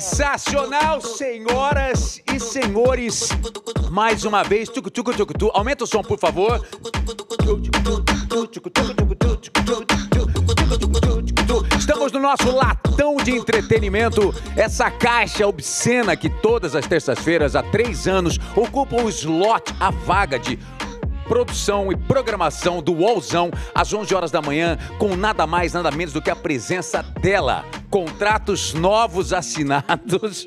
Sensacional, senhoras e senhores. Mais uma vez, tucu, tucu, tucu, tucu. aumenta o som, por favor. Estamos no nosso latão de entretenimento, essa caixa obscena que todas as terças-feiras há três anos ocupa o slot, a vaga de produção e programação do Wallzão às 11 horas da manhã, com nada mais, nada menos do que a presença dela. Contratos novos assinados.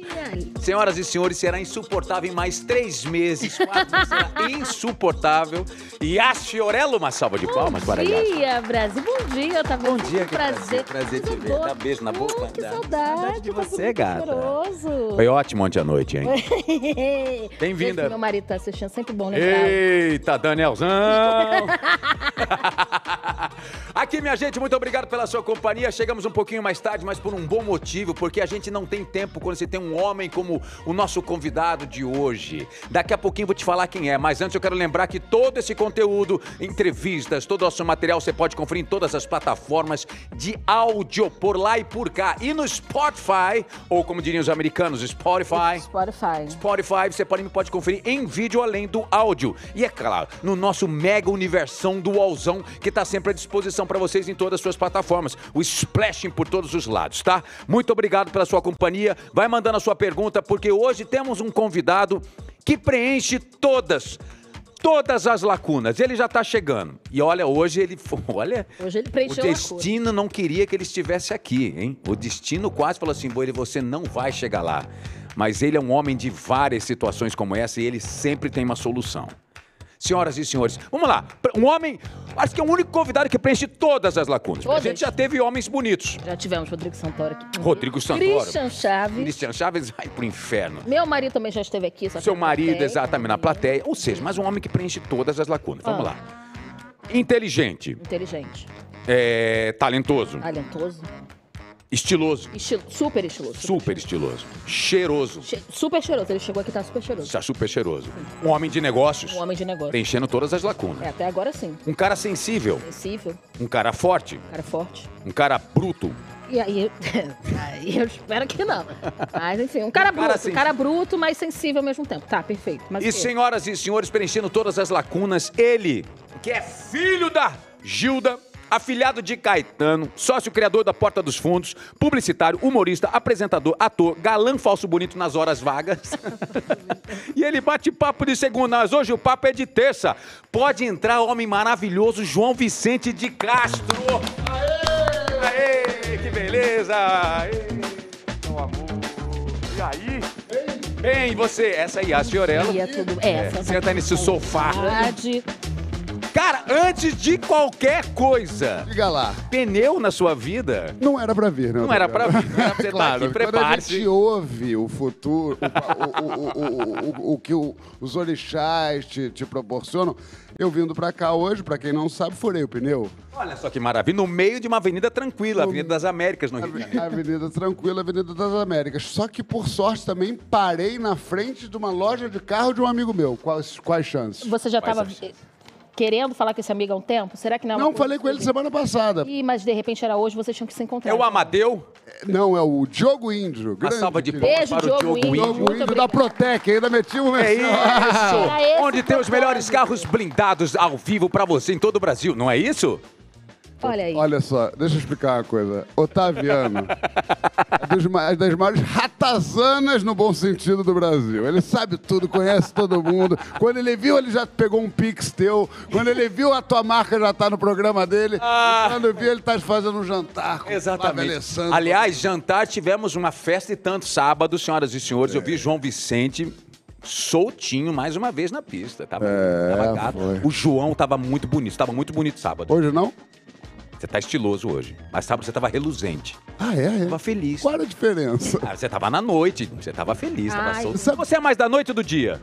Senhoras e senhores, será insuportável em mais três meses. Quatro, será insuportável. E a Fiorello, uma salva de palmas para Bom dia, Brasil. Bom dia, tá Bom dia, que prazer. Prazer te ver. Dá beijo na boca. que saudade. de tá você, gata. Foi ótimo ontem à noite, hein? Bem-vinda. Meu marido tá assistindo, sempre bom lembrar. Eita, Daniel Leozão! Aqui, minha gente, muito obrigado pela sua companhia. Chegamos um pouquinho mais tarde, mas por um bom motivo, porque a gente não tem tempo quando você tem um homem como o nosso convidado de hoje. Daqui a pouquinho vou te falar quem é, mas antes eu quero lembrar que todo esse conteúdo, entrevistas, todo o nosso material você pode conferir em todas as plataformas de áudio por lá e por cá. E no Spotify, ou como diriam os americanos, Spotify. Spotify. Spotify, você pode, pode conferir em vídeo além do áudio. E é claro, no nosso mega universão do Alzão, que está sempre à disposição para vocês em todas as suas plataformas. O splashing por todos os lados, tá? Muito obrigado pela sua companhia. Vai mandando a sua pergunta, porque hoje temos um convidado que preenche todas todas as lacunas. Ele já está chegando. E olha, hoje ele. Olha. Hoje ele preencheu O destino não queria que ele estivesse aqui, hein? O destino quase falou assim: ele você não vai chegar lá. Mas ele é um homem de várias situações como essa e ele sempre tem uma solução senhoras e senhores. Vamos lá. Um homem, acho que é o único convidado que preenche todas as lacunas. Todas. A gente já teve homens bonitos. Já tivemos Rodrigo Santoro aqui. Rodrigo Santoro. Christian Chaves. Christian Chaves vai pro inferno. Meu marido também já esteve aqui. Seu marido, plateia, exatamente, na plateia. Ou seja, mas um homem que preenche todas as lacunas. Vamos ah. lá. Inteligente. Inteligente. É, talentoso. Talentoso. Estiloso. Super estiloso. Super, super estiloso. Cheiroso. Che... Super cheiroso. Ele chegou aqui tá super cheiroso. Tá super cheiroso. Sim. Um homem de negócios. Um homem de negócios. Preenchendo todas as lacunas. É, até agora sim. Um cara sensível. Sensível. Um cara forte. Um cara forte. Um cara bruto. E aí, eu espero que não. Mas enfim, um cara, um cara bruto, um cara bruto, mas sensível ao mesmo tempo. Tá, perfeito. Mas e senhoras e senhores, preenchendo todas as lacunas, ele, que é filho da Gilda afilhado de Caetano, sócio criador da Porta dos Fundos, publicitário, humorista, apresentador, ator, galã falso bonito nas horas vagas. e ele bate papo de segunda, mas hoje o papo é de terça. Pode entrar o homem maravilhoso João Vicente de Castro. Aê! Aê, que beleza! Aê, meu amor. E aí? Bem, você, essa aí, a senhorela. Ia é tudo, É, é senta tá nesse sofá. Verdade. Cara, antes de qualquer coisa. Diga lá. Pneu na sua vida. Não era pra vir, né? Não era pra vir. Não era pra você tá claro, tá aqui, prepare-se. Quando a gente ouve o futuro, o, o, o, o que os orixás te, te proporcionam. Eu vindo pra cá hoje, pra quem não sabe, furei o pneu. Olha só que maravilha. No meio de uma avenida tranquila, no... Avenida das Américas, no Rio de Janeiro. Avenida tranquila, Avenida das Américas. Só que, por sorte, também parei na frente de uma loja de carro de um amigo meu. Quais, quais chances? Você já tava querendo falar com esse amigo há um tempo? Será que não é Não, falei com ele semana passada. Ih, mas de repente era hoje, vocês tinham que se encontrar. É o Amadeu? É, não, é o Diogo Índio. Uma salva de palmas Beijo, para o Diogo Índio. Diogo Índio da Protec, ainda meti um É assim, isso! Onde tem os melhores carros blindados ao vivo para você em todo o Brasil, não é isso? Olha aí. Olha só, deixa eu explicar uma coisa. Otaviano, é dos, é das maiores ratazanas no bom sentido do Brasil. Ele sabe tudo, conhece todo mundo. Quando ele viu, ele já pegou um pix teu. Quando ele viu, a tua marca já tá no programa dele. Ah. Quando viu, ele tá fazendo um jantar com Exatamente. Santos. Aliás, jantar, tivemos uma festa e tanto sábado, senhoras e senhores. É. Eu vi é. João Vicente soltinho mais uma vez na pista. Tava, tá é, tava gato. Foi. O João tava muito bonito, tava muito bonito sábado. Hoje não? Você tá estiloso hoje. Mas sábado você tava reluzente. Ah, é? é. Tava feliz. Qual a diferença? Ah, você tava na noite, você tava feliz, Ai. tava solto. Sabe- Você é mais da noite ou do dia?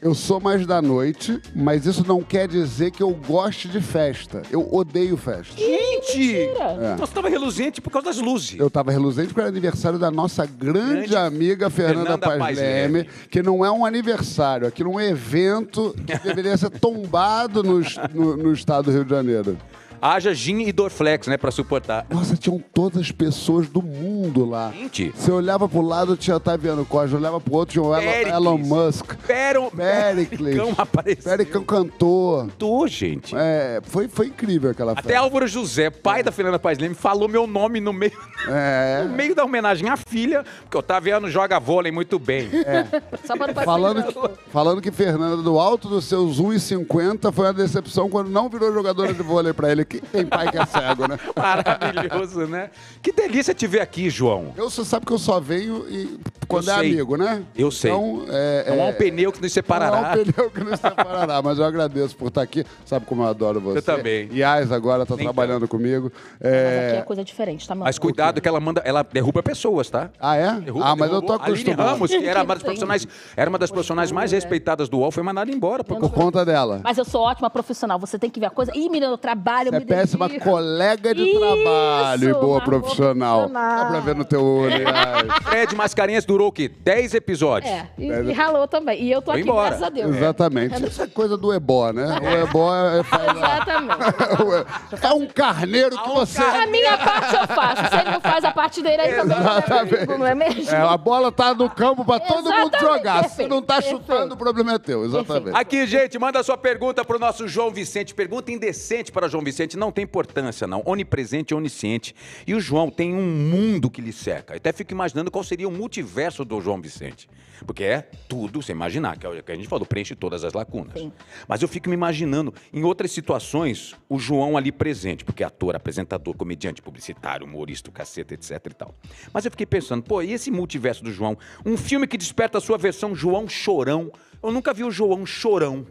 Eu sou mais da noite, mas isso não quer dizer que eu goste de festa. Eu odeio festa. Gente! Mentira. É. Então você tava reluzente por causa das luzes. Eu tava reluzente porque era aniversário da nossa grande, Grande amiga Fernanda, Fernanda Paz, Leme, que não é um aniversário, aquilo é um evento que deveria ser tombado no, no- no estado do Rio de Janeiro. Haja gin e Dorflex, né, pra suportar. Nossa, tinham todas as pessoas do mundo lá. Gente. Você olhava pro lado, tinha Taviano Costa. Olhava pro outro, tinha o Elon Musk. Pero... Pericles. Pericão apareceu. Pericão cantou. Cantou, gente. É, foi, foi incrível aquela festa. Até Álvaro José, pai é. da Fernanda Paz Leme, falou meu nome no meio... É. no meio da homenagem à filha, porque o Taviano joga vôlei muito bem. É. Só pra não falando, que, falando que Fernanda, do alto dos seus 1,50, foi uma decepção quando não virou jogadora de vôlei pra ele que tem pai que é cego, né? Maravilhoso, né? Que delícia te ver aqui, João. Eu, você sabe que eu só venho e quando é amigo, né? Eu sei. Então, é, não há um é, pneu que nos separará. Não há um pneu que nos separará, mas eu agradeço por estar aqui. Sabe como eu adoro você. Eu também. Yas agora está trabalhando comigo. É... Mas aqui é coisa diferente, tá, Mas cuidado que ela manda, ela derruba pessoas, tá? Ah, é? Derruba, ah, mas derrubou. eu tô acostumado. Aline Ramos, que era uma das profissionais, era uma das profissionais mais né? respeitadas do UOL, foi mandada embora. Por, por conta dela. Mas eu sou ótima profissional, você tem que ver a coisa. Ih, menino, eu trabalho, é é péssima colega de Isso, trabalho e boa profissional. Dá pra ver no teu olho. Fred Mascarenhas durou o quê? Dez episódios. É, e, e, ralou também. E eu tô aqui, embora. graças a Deus. Exatamente. É. Isso é coisa do ebó, né? É. O ebó é... Exatamente. é um carneiro que você... A minha parte eu faço. Se ele não faz a parte dele, aí também Exatamente. não é mesmo? É, a bola tá no campo pra todo exatamente. mundo jogar. Se não tá Perfeito. chutando, o problema é teu. Exatamente. Perfeito. Aqui, gente, manda sua pergunta pro nosso João Vicente. Pergunta indecente para João Vicente onisciente não tem importância, não. Onipresente e onisciente. E o João tem um mundo que lhe cerca. Eu até fico imaginando qual seria o multiverso do João Vicente. Porque é tudo, você imaginar, que, é o que a gente falou, preenche todas as lacunas. Sim. Mas eu fico me imaginando, em outras situações, o João ali presente, porque é ator, apresentador, comediante, publicitário, humorista, caceta, etc e tal. Mas eu fiquei pensando, pô, e esse multiverso do João? Um filme que desperta a sua versão João Chorão. Eu nunca vi o João Chorão.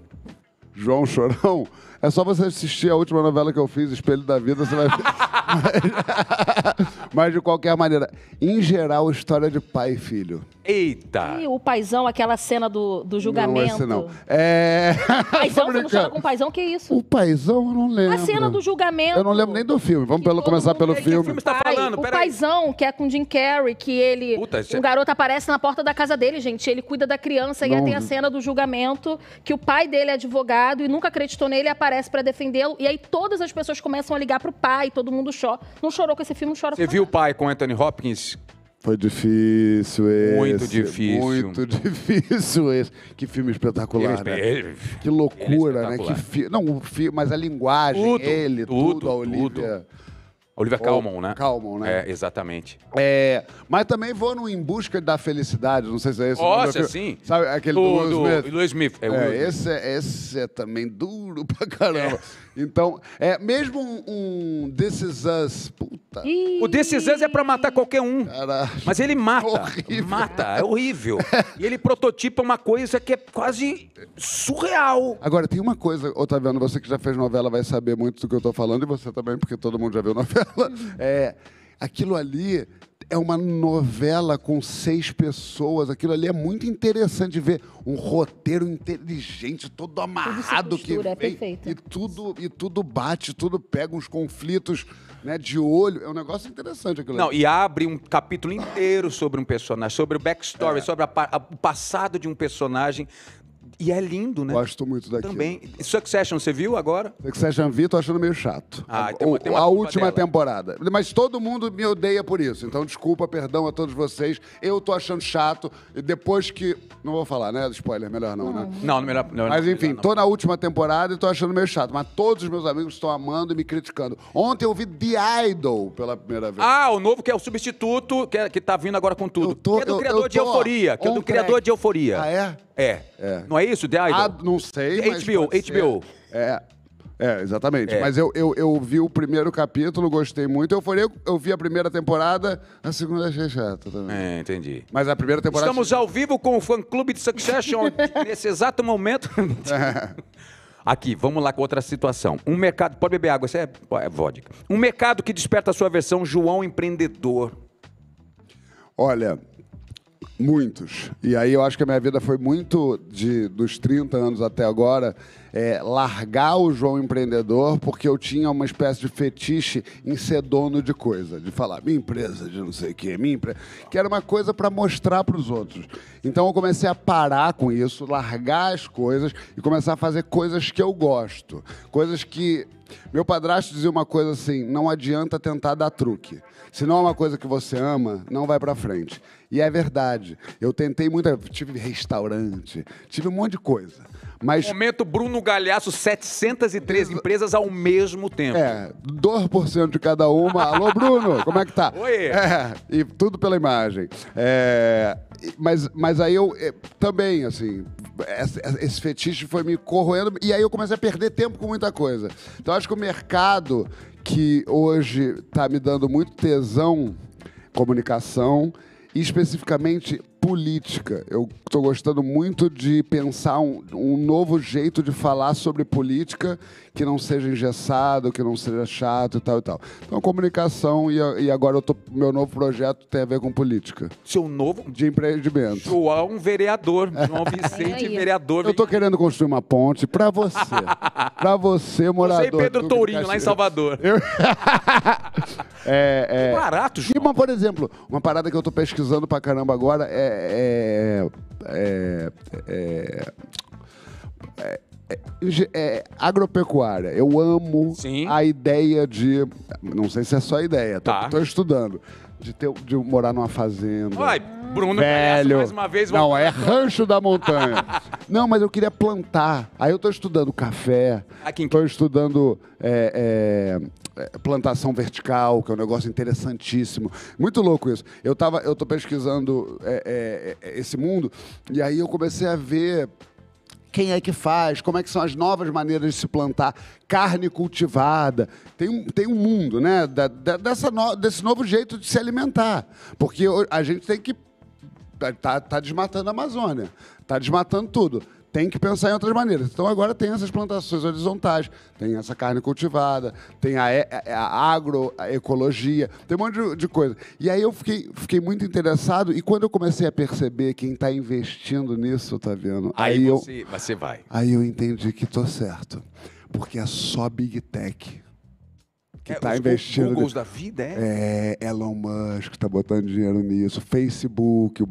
João Chorão? É só você assistir a última novela que eu fiz, Espelho da Vida, você vai ver. mas, de qualquer maneira, em geral, história de pai e filho. Eita! E o paizão, aquela cena do, do julgamento. Não, esse não. É... Paizão, você não chama com paizão, que isso? O paizão, eu não lembro. A cena do julgamento. Eu não lembro nem do filme. Vamos pelo, começar pelo é filme. Que filme está falando? O Pera paizão, aí. que é com Jim Carrey, que ele... Puta, um é- garoto aparece na porta da casa dele, gente. Ele cuida da criança não. e aí tem a cena do julgamento, que o pai dele é advogado e nunca acreditou nele, aparece aparece para defendê-lo e aí todas as pessoas começam a ligar pro pai, todo mundo chora. Não chorou com esse filme, não chora. Você viu o pai com Anthony Hopkins? Foi difícil esse. Muito difícil. Muito difícil esse. Que filme espetacular, ele, é né? Ele, que loucura, é né? Que fi... Não, fi... mas a linguagem, tudo, ele, tudo, tudo a Olivia... Tudo. Olivia Ou, Calmon, né? Calmon, né? É, exatamente. É, mas também vou no Em Busca da Felicidade, não sei se é esse. Nossa, sim. Sabe aquele do, do, do Will Smith. Smith. É, é Will Esse, é, esse é também duro pra caramba. É. Então, é mesmo um, um This Is Us, puta. O This Is Us é para matar qualquer um. Caraca. Mas ele mata, horrível. mata, é horrível. e ele prototipa uma coisa que é quase surreal. Agora, tem uma coisa, Otaviano, você que já fez novela vai saber muito do que eu estou falando, e você também, porque todo mundo já viu novela. Uhum. É, aquilo ali é uma novela com seis pessoas. Aquilo ali é muito interessante de ver. Um roteiro inteligente, todo amarrado costura, que é perfeito. e tudo e tudo bate, tudo pega uns conflitos, né, de olho. É um negócio interessante aquilo. Não, ali. e abre um capítulo inteiro sobre um personagem, sobre o backstory, é. sobre a, a, o passado de um personagem e é lindo, né? Gosto muito daquilo. Também. Succession, é você viu agora? Succession vi, tô achando meio chato. Ah, tem uma, tem uma a última dela. temporada. Mas todo mundo me odeia por isso. Então, desculpa, perdão a todos vocês. Eu tô achando chato. E depois que. Não vou falar, né? Spoiler, melhor não, não. né? Não, melhor não. Mas enfim, não. tô na última temporada e tô achando meio chato. Mas todos os meus amigos estão amando e me criticando. Ontem eu vi The Idol pela primeira vez. Ah, o novo que é o substituto, que, é, que tá vindo agora com tudo. Eu tô, que é do eu, criador eu tô, de euforia. Que é do criador track. de euforia. Ah, é? É. é. Não é isso? The Idol? Ah, não sei. HBO, HBO. Ser. É. É, exatamente. É. Mas eu, eu, eu vi o primeiro capítulo, gostei muito. Eu, falei, eu vi a primeira temporada, a segunda achei chata também. É, entendi. Mas a primeira temporada. Estamos ao vivo com o fã clube de Succession nesse exato momento. É. Aqui, vamos lá com outra situação. Um mercado. Pode beber água, isso é, é vodka. Um mercado que desperta a sua versão João Empreendedor. Olha, Muitos. E aí eu acho que a minha vida foi muito de dos 30 anos até agora é, largar o João empreendedor porque eu tinha uma espécie de fetiche em ser dono de coisa, de falar minha empresa de não sei o quê, minha empresa, que era uma coisa para mostrar para os outros. Então eu comecei a parar com isso, largar as coisas e começar a fazer coisas que eu gosto, coisas que meu padrasto dizia uma coisa assim: não adianta tentar dar truque. Se não é uma coisa que você ama, não vai para frente. E é verdade. Eu tentei muita, tive restaurante, tive um monte de coisa. Mas... Momento Bruno Galhaço, 703 Des... empresas ao mesmo tempo. É, 2% de cada uma. Alô, Bruno, como é que tá? Oi! É, e tudo pela imagem. É, mas, mas aí eu é, também, assim, esse fetiche foi me corroendo e aí eu comecei a perder tempo com muita coisa. Então acho que o mercado que hoje está me dando muito tesão, comunicação, e especificamente política. Eu estou gostando muito de pensar um, um, novo jeito de falar sobre política que não seja engessado, que não seja chato e tal e tal. Então, comunicação e, e agora tô, meu novo projeto tem a ver com política. Seu novo? De empreendimento. João Vereador. João Vicente Vereador. Eu estou querendo construir uma ponte para você. para você, morador. Você e Pedro Tourinho, lá em Salvador. Eu... é, é... Que barato, João. E, mas, por exemplo, uma parada que eu estou pesquisando para caramba agora é é é, é, é, é é, agropecuária. Eu amo Sim. a ideia de. Não sei se é só ideia, tô, tá. tô estudando. De, ter, de morar numa fazenda. Vai, Bruno, velho. mais uma vez. Não, é rancho da montanha. não, mas eu queria plantar. Aí eu tô estudando café. Aqui em... Tô estudando é, é é, plantação vertical, que é um negócio interessantíssimo. Muito louco isso. Eu tava, eu tô pesquisando é, é, é, esse mundo e aí eu comecei a ver quem é que faz, como é que são as novas maneiras de se plantar carne cultivada. Tem um, tem um mundo, né, da, da, dessa no, desse novo jeito de se alimentar, porque a gente tem que tá, tá, tá desmatando a Amazônia, tá desmatando tudo tem que pensar em outras maneiras. Então agora tem essas plantações horizontais, tem essa carne cultivada, tem a, é, é, a agroecologia, tem um monte de, de, coisa. E aí eu fiquei, fiquei muito interessado e quando eu comecei a perceber quem está investindo nisso, tá vendo? Aí, aí você, eu, você vai. Aí eu entendi que tô certo, porque é só big tech que está é, tá investindo. Googles da vida, é? É, Elon Musk está botando dinheiro nisso, Facebook. O...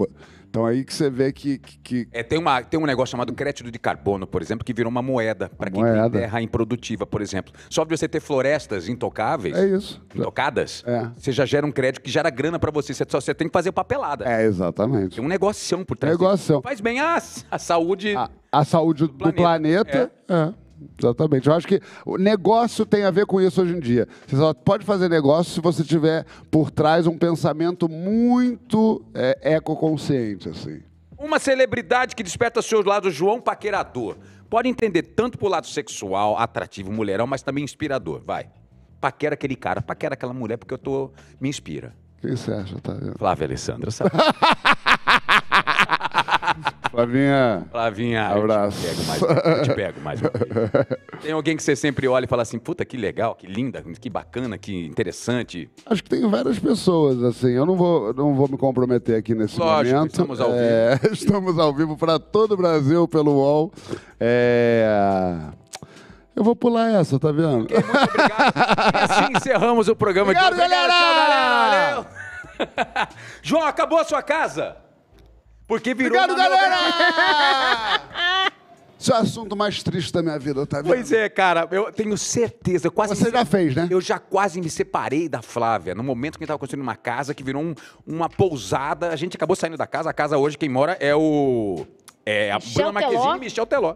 Então aí que você vê que. que, É, tem, uma, tem um negócio chamado crédito de carbono, por exemplo, que virou uma moeda para quem tem terra improdutiva, por exemplo. Só de você ter florestas intocáveis, é isso. intocadas, é. você já gera um crédito que gera grana para você. Você só você tem que fazer papelada. É, exatamente. Tem um negocião por trás. Negocião. Faz bem a, a saúde. A, a saúde do, do planeta. planeta é. É. Exatamente. Eu acho que o negócio tem a ver com isso hoje em dia. Você só pode fazer negócio se você tiver por trás um pensamento muito é, ecoconsciente, assim. Uma celebridade que desperta seus lados João Paquerador. Pode entender tanto pelo lado sexual, atrativo, mulherão, mas também inspirador. Vai. Paquera aquele cara, paquera aquela mulher, porque eu tô. me inspira. Quem você acha, tá? Flávia Alessandra, sabe? Flavinha. Flavinha. Abraço. Eu te pego mais, eu te pego mais uma vez. Tem alguém que você sempre olha e fala assim, puta, que legal, que linda, que bacana, que interessante. Acho que tem várias pessoas, assim. Eu não vou, não vou me comprometer aqui nesse Lógico, momento. estamos ao é, vivo. Estamos ao vivo para todo o Brasil pelo UOL. É... Eu vou pular essa, tá vendo? Okay, muito obrigado. e assim encerramos o programa obrigado, de hoje. Obrigado, galera! Tchau, galera! Valeu! João, acabou a sua casa? Porque virou. Obrigado, galera! Esse é o assunto mais triste da minha vida, tá vendo? Pois é, cara, eu tenho certeza. Eu quase Você já fez, né? Eu já quase me separei da Flávia. No momento que a gente tava construindo uma casa que virou um, uma pousada, a gente acabou saindo da casa. A casa hoje, quem mora é o. É a Michel Bruna Marquezine é e Michel Teló.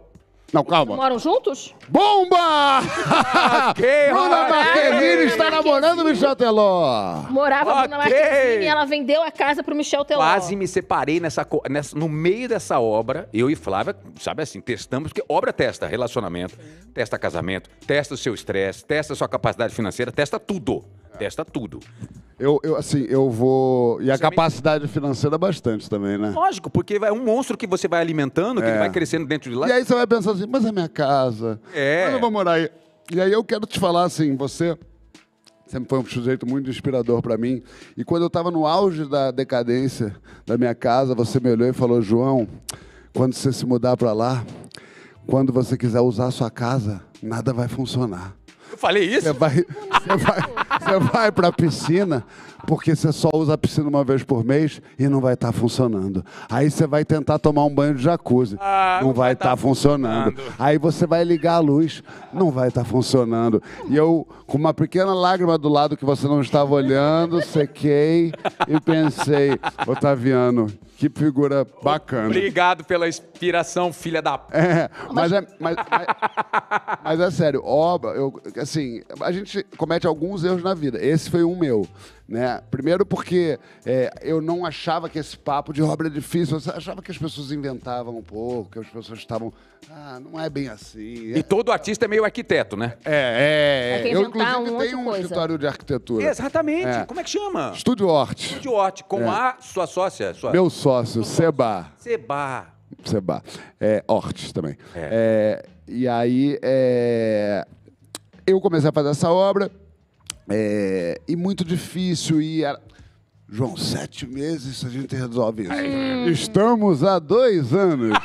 Não, calma. Moram juntos? Bomba! Ok, ah, Bruna Marquezine está namorando o Michel Teló. Morava a Bruna Marquezine e ela vendeu a casa pro Michel Teló. Quase me separei nessa, nessa- no meio dessa obra. Eu e Flávia, sabe assim, testamos, porque obra testa relacionamento, testa casamento, testa o seu estresse, testa a sua capacidade financeira, testa tudo. É. Testa tudo. Eu, eu, assim, eu vou. E a capacidade financeira bastante também, né? Lógico, porque é um monstro que você vai alimentando, que É. ele vai crescendo dentro de lá. E aí você vai pensar assim, mas é minha casa. É. Mas eu vou morar aí. E aí eu quero te falar assim, você sempre foi um sujeito muito inspirador pra mim. E quando eu tava no auge da decadência da minha casa, você me olhou e falou, João, quando você se mudar pra lá, quando você quiser usar a sua casa, nada vai funcionar. Eu falei isso? Você vai, você vai, você vai para a piscina, porque você só usa a piscina uma vez por mês e não vai estar tá funcionando. Aí você vai tentar tomar um banho de jacuzzi, ah, não, não vai estar tá tá funcionando. funcionando. Aí você vai ligar a luz, não vai estar tá funcionando. E eu, com uma pequena lágrima do lado que você não estava olhando, sequei e pensei, Otaviano, que figura bacana. Obrigado pela inspiração, filha da. É, mas, é, mas, mas, mas é sério, obra, eu, assim, a gente comete alguns erros na vida. Esse foi um meu. Né? Primeiro porque é, eu não achava que esse papo de obra é difícil, eu achava que as pessoas inventavam um pouco, que as pessoas estavam. Ah, não é bem assim. É. E todo artista é meio arquiteto, né? É, é. é. é. eu, inclusive, um tenho um coisa. escritório de arquitetura. Exatamente. É. Como é que chama? Estúdio Horte. Estúdio Horte, com é. a sua sócia. Sua... Meu sócio, Seba. Seba. Seba. É, também. e aí, eu comecei a fazer essa obra é, e muito difícil. E era... João, sete meses a gente resolve isso. Hum. Estamos há dois anos.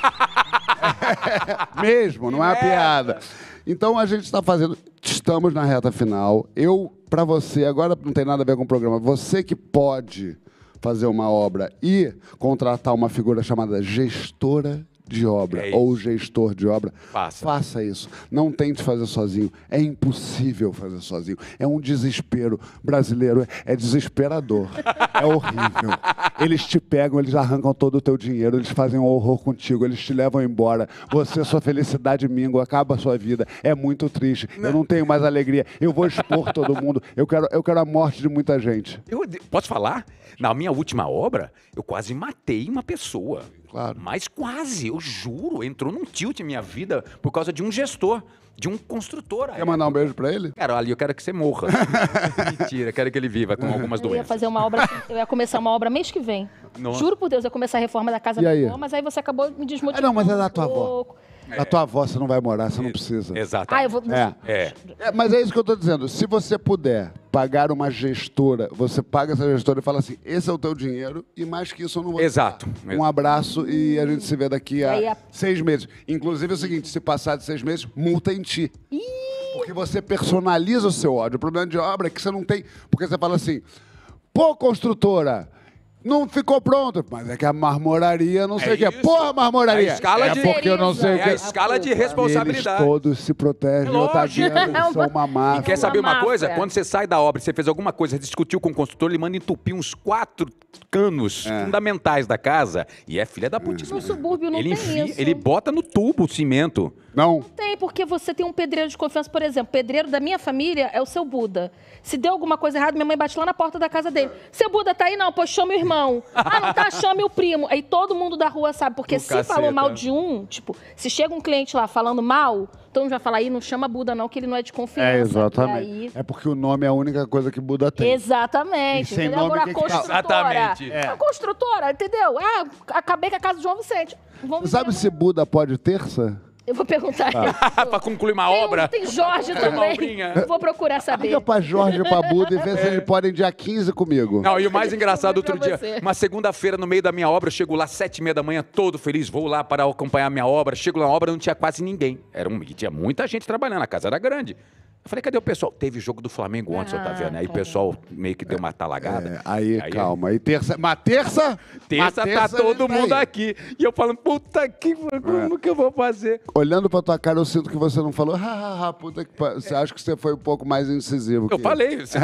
Mesmo, não é piada. Então a gente está fazendo. Estamos na reta final. Eu, para você, agora não tem nada a ver com o programa. Você que pode fazer uma obra e contratar uma figura chamada gestora de obra é ou gestor de obra, faça isso. Não tente fazer sozinho. É impossível fazer sozinho. É um desespero. Brasileiro é desesperador. é horrível. Eles te pegam, eles arrancam todo o teu dinheiro, eles fazem um horror contigo, eles te levam embora. Você, sua felicidade mingua, acaba a sua vida. É muito triste. Não. Eu não tenho mais alegria. Eu vou expor todo mundo. Eu quero, eu quero a morte de muita gente. Eu, posso falar? Na minha última obra, eu quase matei uma pessoa. Claro. Mas quase, eu juro, entrou num tilt minha vida por causa de um gestor, de um construtor. Quer mandar um beijo pra ele? Cara, ali eu quero que você morra. Mentira, quero que ele viva com algumas doenças. Eu ia fazer uma obra, eu ia começar uma obra mês que vem. Nossa. Juro por Deus, eu ia começar a reforma da casa da aí? avó, mas aí você acabou me Ah, desmotivando. É, não, mas é da um avó. pouco. É. A tua avó você não vai morar, você não precisa. Exato. Ah, eu vou. É. É. É, mas é isso que eu estou dizendo. Se você puder pagar uma gestora, você paga essa gestora e fala assim: esse é o teu dinheiro e mais que isso eu não vou. Exato. Um abraço e a gente se vê daqui a seis meses. Inclusive é o seguinte: se passar de seis meses, multa em ti. Porque você personaliza o seu ódio. O problema de obra é que você não tem. Porque você fala assim: pô, construtora. Não ficou pronto. Mas é que a marmoraria não sei o é que. Porra, marmoraria! É a escala é de- porque eu não sei o É a escala de Eles responsabilidade. todos se protegem. Eu tá Lógico. vendo, são uma E quer saber uma coisa? Quando você sai da obra, você fez alguma coisa, discutiu com o construtor, ele manda entupir uns quatro canos é. fundamentais da casa e é filha da é. putíssima. No subúrbio não ele tem isso. ele bota no tubo o cimento. Não. Tem, porque você tem um pedreiro de confiança, por exemplo. Pedreiro da minha família é o seu Buda. Se deu alguma coisa errada, minha mãe bate lá na porta da casa dele. Seu Buda tá aí? Não, pô chama o irmão. Ah, não tá? Chame o primo. Aí todo mundo da rua sabe, porque o se caceta. falou mal de um, tipo, se chega um cliente lá falando mal, todo mundo vai falar, aí não chama Buda não, que ele não é de confiança. É, exatamente. Aí... É porque o nome é a única coisa que Buda tem. Exatamente. E sem entendeu? nome, Agora, que a construtora. Exatamente. É. A construtora, entendeu? Ah, acabei com a casa de João Vicente. Vamos Sabe se Buda pode terça? Eu vou perguntar. Ah. para concluir uma tem, obra? Tem Jorge também. Vou procurar saber. Liga pra Jorge pra Buda e vê é. se eles podem dia 15 comigo. Não, e o mais é engraçado, outro dia, você. uma segunda-feira no meio da minha obra, eu chego lá sete e meia da manhã, todo feliz, vou lá para acompanhar a minha obra. Chego na obra, não tinha quase ninguém. Era um, tinha muita gente trabalhando, a casa era grande. Eu falei, cadê o pessoal? Teve jogo do Flamengo ontem, ah, você tá vendo? Aí o tá pessoal meio que deu uma talagada. É, aí, aí, calma. Aí terça. Mas terça? Terça, tá terça tá todo mundo tá aqui. E eu falando, puta que é. como é. que eu vou fazer? Olhando pra tua cara, eu sinto que você não falou, hahaha, puta que. Você acha que você foi um pouco mais incisivo. Eu falei. Você...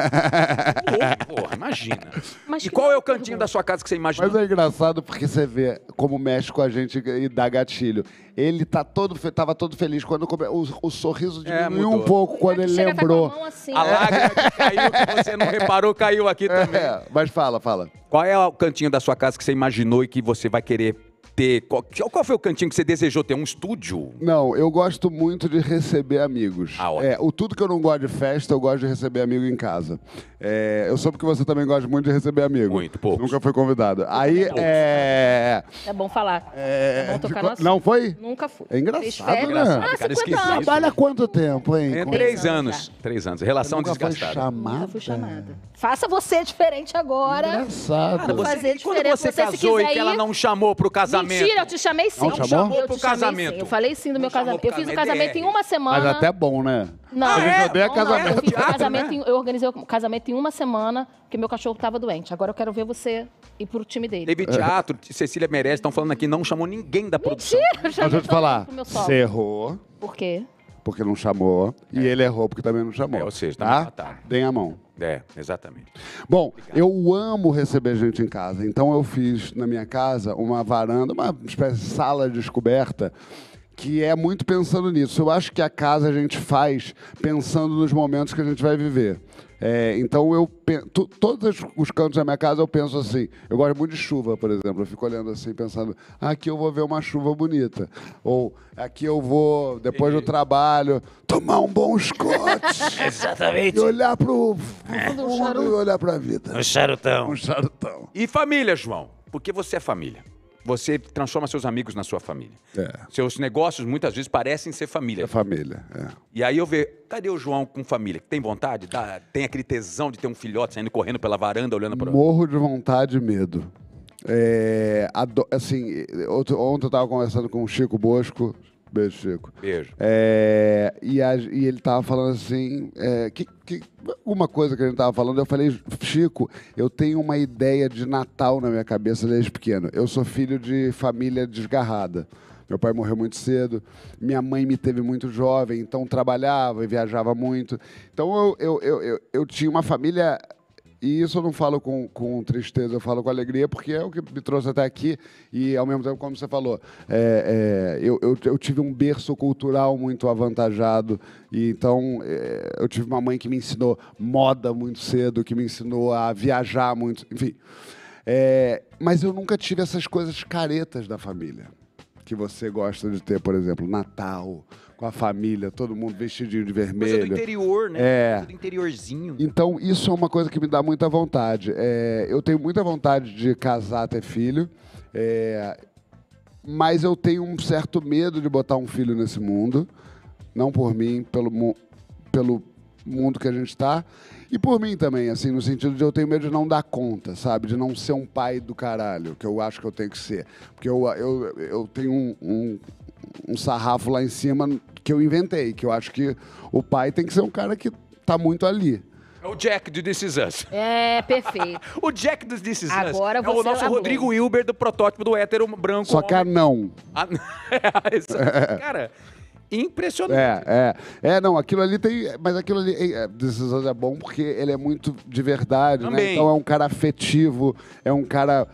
porra, imagina. Mas e qual é o cantinho da sua casa que você imagina? Mas é engraçado porque você vê como mexe com a gente e dá gatilho. Ele tá todo, tava todo feliz quando o, o sorriso é, diminuiu é, um pouco quando ele é, ele Chega tá lembrou. a, assim. a né? lágrima que caiu, que você não reparou, caiu aqui é, também. É, mas fala, fala. Qual é o cantinho da sua casa que você imaginou e que você vai querer ter. Qual, qual foi o cantinho que você desejou ter? Um estúdio? Não, eu gosto muito de receber amigos. Ah, ótimo. é, o tudo que eu não gosto de festa, eu gosto de receber amigo em casa. É, eu soube que você também gosta muito de receber amigo. Muito, pô Nunca foi convidado. Aí, é... É bom falar. É, é bom tocar ficou... Não foi? Nunca fui. É engraçado, né? Engraçado, ah, cara, esquisito. Trabalha quanto tempo, hein? É, três Com... anos. Já. Três anos. Relação nunca desgastada. Foi chamada. Nunca fui chamada. Faça você diferente agora. Engraçado. Cara, você, fazer diferente. Quando você, você casou e que ela não chamou pro casamento, casamento. Mentira, eu te chamei sim. Não te chamou? Eu pro te casamento. Sim. Eu falei sim do meu casamento. Eu fiz o casamento em uma semana. Mas até é bom, né? Não, ah, é? casamento. não eu, fiz o casamento em, né? eu organizei o casamento em uma semana, porque meu cachorro tava doente. Agora eu quero ver você e pro time dele. Teve é. teatro, Cecília Meirelles, estão falando aqui, não chamou ninguém da produção. Mentira, eu Mas eu te falar, você errou. Por quê? porque não chamou é. e ele errou porque também não chamou. É, ou seja, tá? tá? Deem tá. a mão. É, exatamente. Bom, eu amo receber gente em casa, então eu fiz na minha casa uma varanda, uma espécie de sala descoberta que é muito pensando nisso. Eu acho que a casa a gente faz pensando nos momentos que a gente vai viver. É, então eu penso, todos os cantos da minha casa eu penso assim. Eu gosto muito de chuva, por exemplo. Eu fico olhando assim, pensando, ah, aqui eu vou ver uma chuva bonita. Ou aqui eu vou, depois do uhum. trabalho, tomar um bom scotch Exatamente. E olhar para o charuto. É. E olhar a vida. Um charutão. Um charutão. E família, João? Porque você é família. Você transforma seus amigos na sua família. É. Seus negócios muitas vezes parecem ser família. É família, é. E aí eu vejo, cadê o João com família? Tem vontade? Dá, tem aquele tesão de ter um filhote saindo correndo pela varanda, olhando para Morro de vontade e medo. É, assim, ontem eu estava conversando com o Chico Bosco, Beijo, Chico. Beijo. É, e, a, e, ele tava falando assim, é, que, que, uma coisa que a gente tava falando, eu falei, Chico, eu tenho uma ideia de Natal na minha cabeça desde pequeno. Eu sou filho de família desgarrada. Meu pai morreu muito cedo, minha mãe me teve muito jovem, então trabalhava e viajava muito. Então eu, eu, eu, eu, eu tinha uma família e isso eu não falo com, com tristeza, eu falo com alegria, porque é o que me trouxe até aqui. E, ao mesmo tempo, como você falou, é, é, eu, eu, eu, tive um berço cultural muito avantajado. E, então, é, eu tive uma mãe que me ensinou moda muito cedo, que me ensinou a viajar muito, enfim. É, mas eu nunca tive essas coisas caretas da família, que você gosta de ter, por exemplo, Natal com a família, todo mundo vestidinho de vermelho. Coisa do interior, né? É. Coisa do interiorzinho. Então, isso é uma coisa que me dá muita vontade. É, eu tenho muita vontade de casar, ter filho. É, mas eu tenho um certo medo de botar um filho nesse mundo. Não por mim, pelo, mu pelo mundo que a gente está. E por mim também, assim, no sentido de eu tenho medo de não dar conta, sabe? De não ser um pai do caralho, que eu acho que eu tenho que ser. Porque eu, eu, eu tenho um, um um sarrafo lá em cima que eu inventei, que eu acho que o pai tem que ser um cara que tá muito ali. É o Jack do This Is Us. É, perfeito. o Jack do This Is Us Agora é o nosso elaborou. Rodrigo Wilber do protótipo do hétero branco. Só que homem. anão. É, ah, é, é, é, cara, impressionante. É, é. É, não, aquilo ali tem. Mas aquilo ali. É, This Is Us é bom porque ele é muito de verdade, né? Também. né? Então é um cara afetivo, é um cara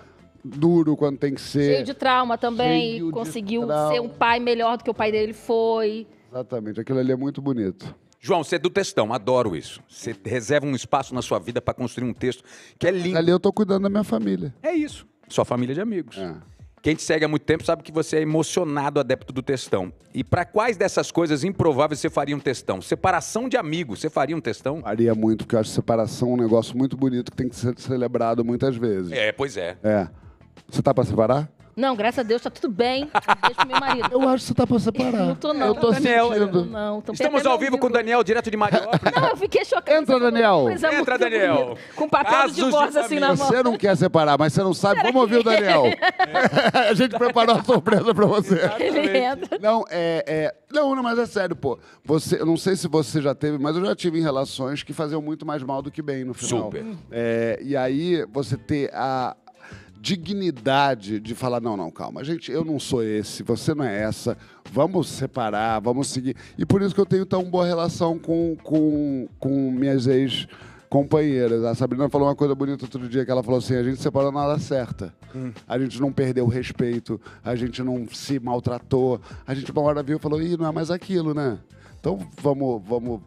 duro quando tem que ser. Cheio de trauma também, e conseguiu ser um pai melhor do que o pai dele foi. Exatamente, aquilo ali é muito bonito. João, você é do textão, adoro isso. Você reserva um espaço na sua vida para construir um texto que é lindo. Ali eu tô cuidando da minha família. É isso, sua família de amigos. É. Quem te segue há muito tempo sabe que você é emocionado adepto do textão. E para quais dessas coisas improváveis você faria um textão? Separação de amigos, você faria um textão? Faria muito, porque eu acho separação um negócio muito bonito que tem que ser celebrado muitas vezes. É, pois é. É. Você tá pra separar? Não, graças a Deus, tá tudo bem. Deixa meu marido. Eu acho que você tá pra separar. Não tô, não. Eu tô Daniel, sentindo. Não, tô Estamos ao vivo com o Daniel, direto de Mariópolis. Não, eu fiquei chocada. Entra, Daniel. Entra, Daniel. com papel de voz assim na mão. Você não quer separar, mas você não sabe Será como que... o Daniel. É. a gente preparou a surpresa pra você. Ele entra. Não, é, é... Não, não, mas é sério, pô. Você, eu não sei se você já teve, mas eu já tive em relações que faziam muito mais mal do que bem no final. Super. É, e aí, você ter a dignidade de falar: não, não, calma, gente, eu não sou esse, você não é essa, vamos separar, vamos seguir. E por isso que eu tenho tão boa relação com, com, com minhas ex companheiras. A Sabrina falou uma coisa bonita outro dia, que ela falou assim, a gente separou na hora certa. Hum. A gente não perdeu o respeito, a gente não se maltratou. A gente uma hora viu e falou, ih, não é mais aquilo, né? Então vamos, vamos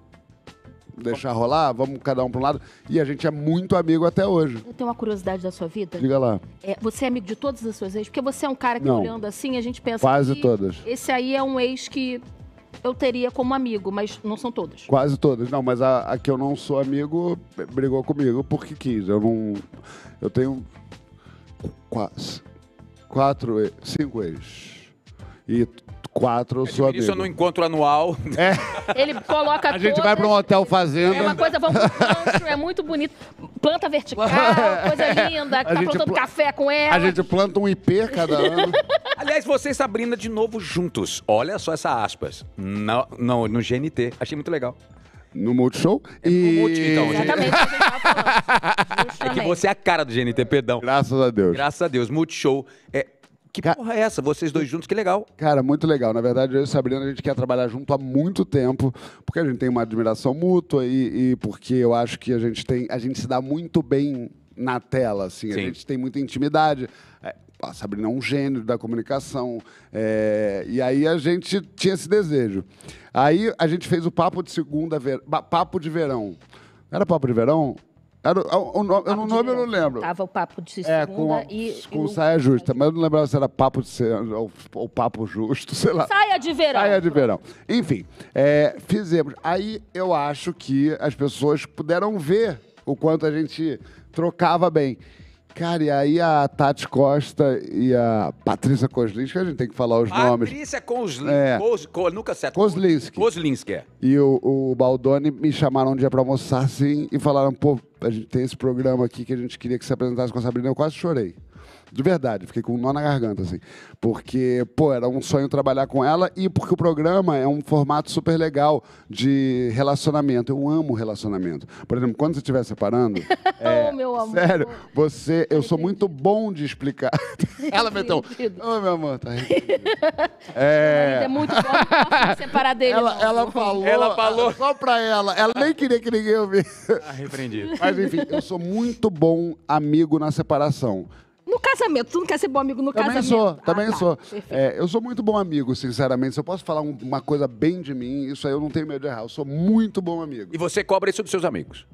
deixar rolar, vamos cada um para um lado. E a gente é muito amigo até hoje. Eu tenho uma curiosidade da sua vida. Diga lá. É, você é amigo de todas as suas ex? Porque você é um cara que Não. olhando assim, a gente pensa. Quase todas. Esse aí é um ex que eu teria como amigo, mas não são todas. Quase todas. Não, mas a, a que eu não sou amigo brigou comigo porque quis. Eu não. Eu tenho. Quase. Quatro. Cinco ex e quatro é sua Isso é no encontro anual. É. Ele coloca A todas, gente vai para um hotel fazendo. É uma coisa, vamos pro é muito bonito. Planta vertical, coisa linda. A tá plantando pl café com ela. A gente planta um IP cada ano. Aliás, você e Sabrina de novo juntos. Olha só essa aspas. Não, não no GNT. Achei muito legal. No Multishow? É, e... No Multishow, então. Exatamente. é que você é a cara do GNT, perdão. Graças a Deus. Graças a Deus. Multishow. É, que Ca... porra é essa? Vocês dois juntos, que legal. Cara, muito legal. Na verdade, eu e a Sabrina, a gente quer trabalhar junto há muito tempo, porque a gente tem uma admiração mútua e, e porque eu acho que a gente tem. A gente se dá muito bem na tela, assim. Sim. A gente tem muita intimidade. É, a Sabrina é um gênero da comunicação. É... e aí a gente tinha esse desejo. Aí a gente fez o papo de segunda... Ver... Papo de verão. Era papo de verão? Era, o, o, nome, o nome eu não é, lembro. Tava o papo de é, segunda é, com, a, e. Com o saia justa, mas eu não lembrava se era papo de ou, ou papo justo, sei lá. Saia de verão. Saia de verão. Enfim, é, fizemos. Aí eu acho que as pessoas puderam ver o quanto a gente trocava bem. Cara, e aí a Tati Costa e a Patrícia Kozlinski, a gente tem que falar os Patrícia nomes. Patrícia Kozlinski. É. Koz, Koz, nunca certo. Kozlinski. Kozlinski, é. E o, o Baldoni me chamaram um dia para almoçar, assim, e falaram, pô, a gente tem esse programa aqui que a gente queria que você apresentasse com a Sabrina. Eu quase chorei. De verdade, fiquei com um nó na garganta, assim. Porque, pô, era um sonho trabalhar com ela e porque o programa é um formato super legal de relacionamento. Eu amo relacionamento. Por exemplo, quando você estiver separando. Oh, é, oh, meu amor. Sério, você. Eu sou muito bom de explicar. ela meteu. Ô, oh, meu amor, tá é... é muito bom de separar dele. Ela, ela falou. Ela falou. Só pra ela. Ela nem queria que ninguém ouvisse. Tá ah, repreendido. Mas enfim, eu sou muito bom amigo na separação. No casamento, tu não quer ser bom amigo no também casamento? Sou, ah, também tá, sou, também sou. eu sou muito bom amigo, sinceramente. Se eu posso falar um, uma coisa bem de mim, isso aí eu não tenho medo de errar. Eu sou muito bom amigo. E você cobra isso dos seus amigos?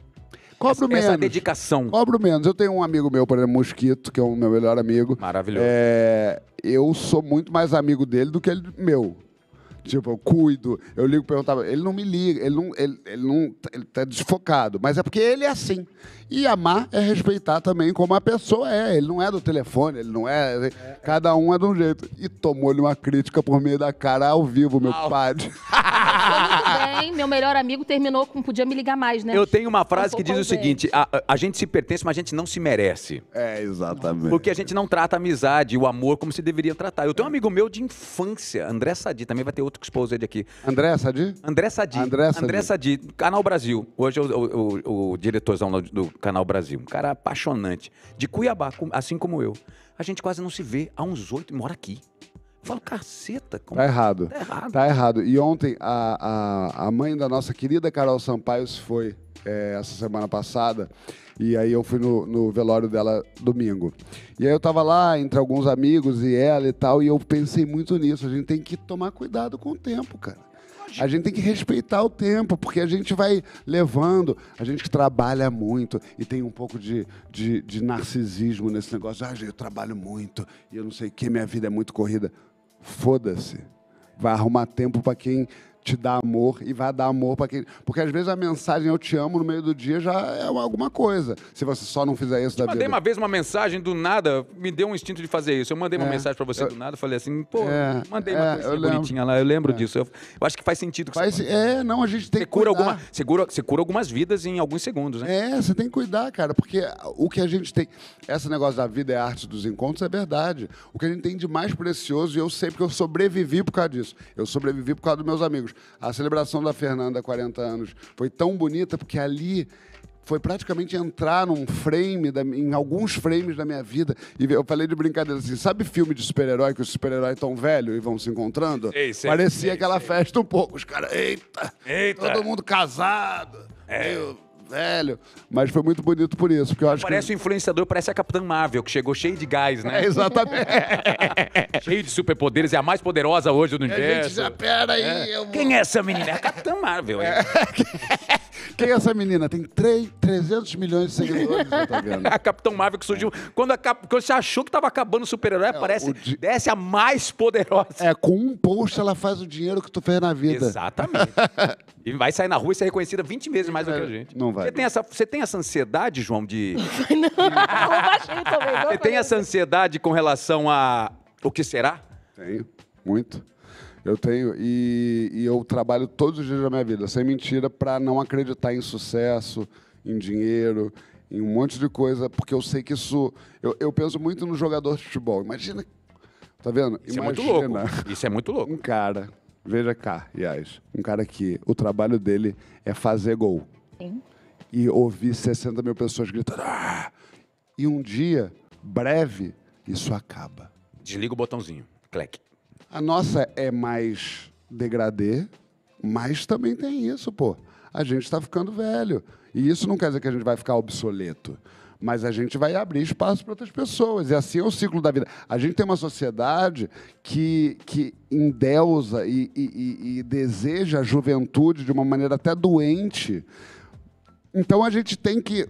Cobro essa, menos. Essa dedicação. Cobro menos. Eu tenho um amigo meu, por exemplo, Mosquito, que é o meu melhor amigo. Maravilhoso. É, eu sou muito mais amigo dele do que ele meu. Tipo, eu cuido, eu ligo perguntava. Ele não me liga, ele não, ele, ele não ele tá desfocado. Mas é porque ele é assim. E amar é respeitar também como a pessoa é. Ele não é do telefone, ele não é. é. Cada um é de um jeito. E tomou-lhe uma crítica por meio da cara ao vivo, meu padre. bem, meu melhor amigo terminou com podia me ligar mais, né? Eu tenho uma frase que diz o seguinte: a, a gente se pertence, mas a gente não se merece. É, exatamente. Porque a gente não trata a amizade, o amor como se deveria tratar. Eu tenho um amigo meu de infância, André Sadi, também vai ter outro expose ele aqui. André Sadi? André Sadi. André Sadi. André Sadi, Canal Brasil. Hoje é o, o, o diretorzão do Canal Brasil. Um cara apaixonante. De Cuiabá, assim como eu. A gente quase não se vê há uns oito, mora aqui. Eu falo, caceta, como tá errado. Tá errado. Tá errado. E ontem a, a, a mãe da nossa querida Carol Sampaio se foi é, essa semana passada. E aí eu fui no, no, velório dela domingo. E aí eu tava lá entre alguns amigos e ela e tal, e eu pensei muito nisso. A gente tem que tomar cuidado com o tempo, cara. A gente tem que respeitar o tempo, porque a gente vai levando, a gente trabalha muito e tem um pouco de, de, de narcisismo nesse negócio. Ah, eu trabalho muito e eu não sei o que, minha vida é muito corrida. Foda-se. Vai arrumar tempo para quem te dar amor e vai dar amor para quem. Porque às vezes a mensagem eu te amo no meio do dia já é alguma coisa. Se você só não fizer isso da eu vida. Mandei uma vez uma mensagem do nada, me deu um instinto de fazer isso. Eu mandei uma é, mensagem para você eu, do nada, falei assim, pô, é, mandei uma é, coisa bonitinha lá, eu lembro é. disso. Eu, eu, acho que faz sentido que faz, você É, não, a gente tem você que. Cura cuidar. alguma, você, cura, você cura algumas vidas em alguns segundos, né? É, você tem que cuidar, cara, porque o que a gente tem. Esse negócio da vida é arte dos encontros é verdade. O que a gente tem de mais precioso, e eu sei porque eu sobrevivi por causa disso. Eu sobrevivi por causa dos meus amigos anos. A celebração da Fernanda, 40 anos, foi tão bonita porque ali foi praticamente entrar num frame, da, em alguns frames da minha vida. E eu falei de brincadeira assim: sabe filme de super-herói que os super-heróis tão velho e vão se encontrando? Ei, sei, Parecia sei, aquela sei. festa um pouco. Os caras, eita, eita, todo mundo casado. É. Meio velho. Mas foi muito bonito por isso. Porque eu acho parece que... o influenciador, parece a Capitã Marvel, que chegou cheio de gás, né? É, exatamente. cheio de superpoderes, é a mais poderosa hoje do universo. A gente já, pera aí. É. Eu... Quem é essa menina? É a Capitã Marvel. É. Quem é essa menina? Tem 3, 300 milhões de seguidores, tá vendo? É a Capitão Marvel que surgiu. Quando, a Cap... Quando você achou que tava acabando o super-herói, é, aparece, di... desce a mais poderosa. É, com um post ela faz o dinheiro que tu fez na vida. Exatamente. e vai sair na rua e ser reconhecida 20 vezes mais é, do que a é, gente. Não vai. Você tem essa, você tem essa ansiedade, João, de. não, não também. Não você tem essa ansiedade com relação a o que será? Tenho, muito. Eu tenho, e, e eu trabalho todos os dias da minha vida, sem mentira, para não acreditar em sucesso, em dinheiro, em um monte de coisa, porque eu sei que isso. Eu, eu penso muito no jogador de futebol. Imagina. Tá vendo? Isso Imagina, é muito louco. Isso é muito louco. Um cara, veja cá, Yas, um cara que o trabalho dele é fazer gol. Sim. E ouvir 60 mil pessoas gritando. Ah! E um dia, breve, isso acaba. Desliga o botãozinho. Cleque. A nossa é mais degradê, mas também tem isso, pô. A gente está ficando velho. E isso não quer dizer que a gente vai ficar obsoleto. Mas a gente vai abrir espaço para outras pessoas. E assim é o ciclo da vida. A gente tem uma sociedade que, que endeusa e, e, e deseja a juventude de uma maneira até doente. Então a gente tem que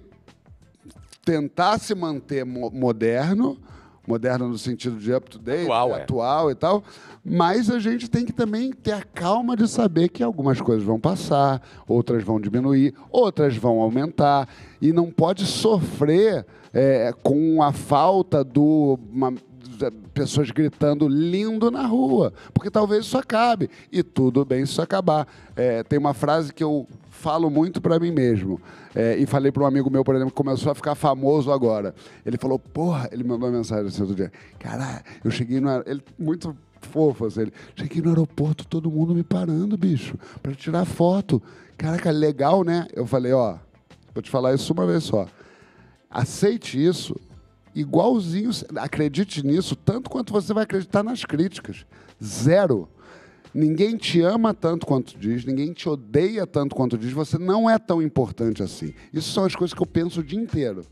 tentar se manter mo moderno, moderna no sentido de up-to-date, atual, é. atual, e tal, mas a gente tem que também ter a calma de saber que algumas coisas vão passar, outras vão diminuir, outras vão aumentar, e não pode sofrer é, com a falta do uma, é, pessoas gritando lindo na rua, porque talvez isso acabe. E tudo bem isso acabar. É, tem uma frase que eu falo muito para mim mesmo. É, e falei para um amigo meu, por exemplo, que começou a ficar famoso agora. Ele falou, porra, ele mandou uma mensagem assim outro dia. Cara, eu cheguei no. Ele, muito fofo, assim, ele. Cheguei no aeroporto, todo mundo me parando, bicho, para tirar foto. Caraca, legal, né? Eu falei, ó, vou te falar isso uma vez só. Aceite isso igualzinho, acredite nisso, tanto quanto você vai acreditar nas críticas. Zero. Ninguém te ama tanto quanto diz, ninguém te odeia tanto quanto diz, você não é tão importante assim. Isso são as coisas que eu penso o dia inteiro.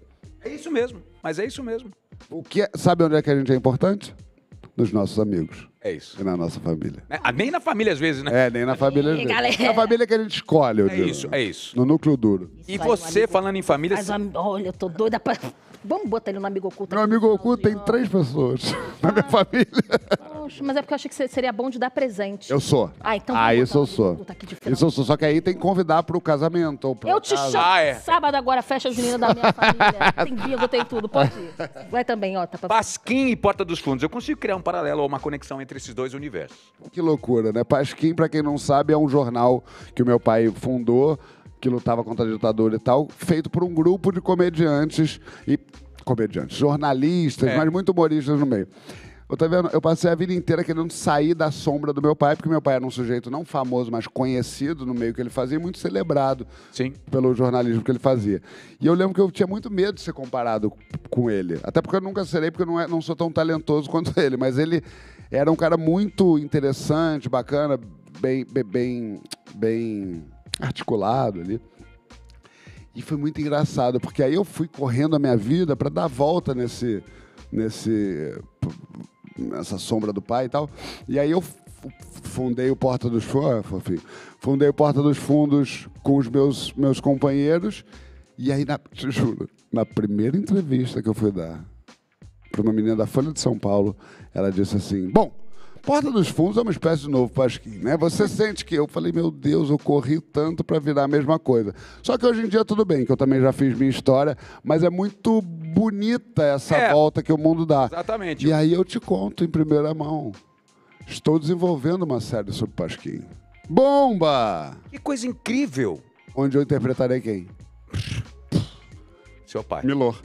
É isso mesmo, mas é isso mesmo. O que é, sabe onde é que a gente é importante? Nos nossos amigos. É isso. E na nossa família. É, ah, nem na família às vezes, né? É, nem na família às vezes. Na é família que a gente escolhe, eu É isso, é isso. No núcleo duro. Isso e você, falando em família... Mas, olha, eu tô doida pra Vamos botar ele no amigo oculto. Meu amigo oculto tem três pessoas na minha ah. família. Poxa, mas é porque eu achei que seria bom de dar presente. Eu sou. Ah, então Ah, isso eu sou. aqui de Isso eu sou, só que aí tem que convidar pro casamento ou pro Eu te chamo. Ah, é. Sábado agora, fecha os junina da minha família. Tem eu tem tudo. Pode ir. Vai também, ó. Tá pra... Pasquim e Porta dos Fundos. Eu consigo criar um paralelo ou uma conexão entre esses dois universos. Que loucura, né? Pasquim, pra quem não sabe, é um jornal que o meu pai fundou que lutava contra a ditadura e tal, feito por um grupo de comediantes e comediantes, jornalistas, é. mas muito humoristas no meio. Eu, tá vendo? eu passei a vida inteira querendo sair da sombra do meu pai, porque meu pai era um sujeito não famoso, mas conhecido no meio que ele fazia, e muito celebrado Sim. pelo jornalismo que ele fazia. E eu lembro que eu tinha muito medo de ser comparado com ele. Até porque eu nunca serei, porque eu não, é, não sou tão talentoso quanto ele. Mas ele era um cara muito interessante, bacana, bem, bem, bem articulado ali. E foi muito engraçado, porque aí eu fui correndo a minha vida para dar volta nesse, nesse, nessa sombra do pai e tal. E aí eu fundei o Porta dos Fundos, ah, fundei o Porta dos Fundos com os meus, meus companheiros. E aí, na, te juro, na primeira entrevista que eu fui dar para uma menina da Folha de São Paulo, ela disse assim: Bom, Porta dos Fundos é uma espécie de novo Pasquim, né? Você sente que eu falei, meu Deus, eu corri tanto para virar a mesma coisa. Só que hoje em dia tudo bem, que eu também já fiz minha história, mas é muito bonita essa é, volta que o mundo dá. Exatamente. E aí eu te conto em primeira mão. Estou desenvolvendo uma série sobre Pasquim. Bomba! Que coisa incrível! Onde eu interpretarei quem? Seu pai. Milor.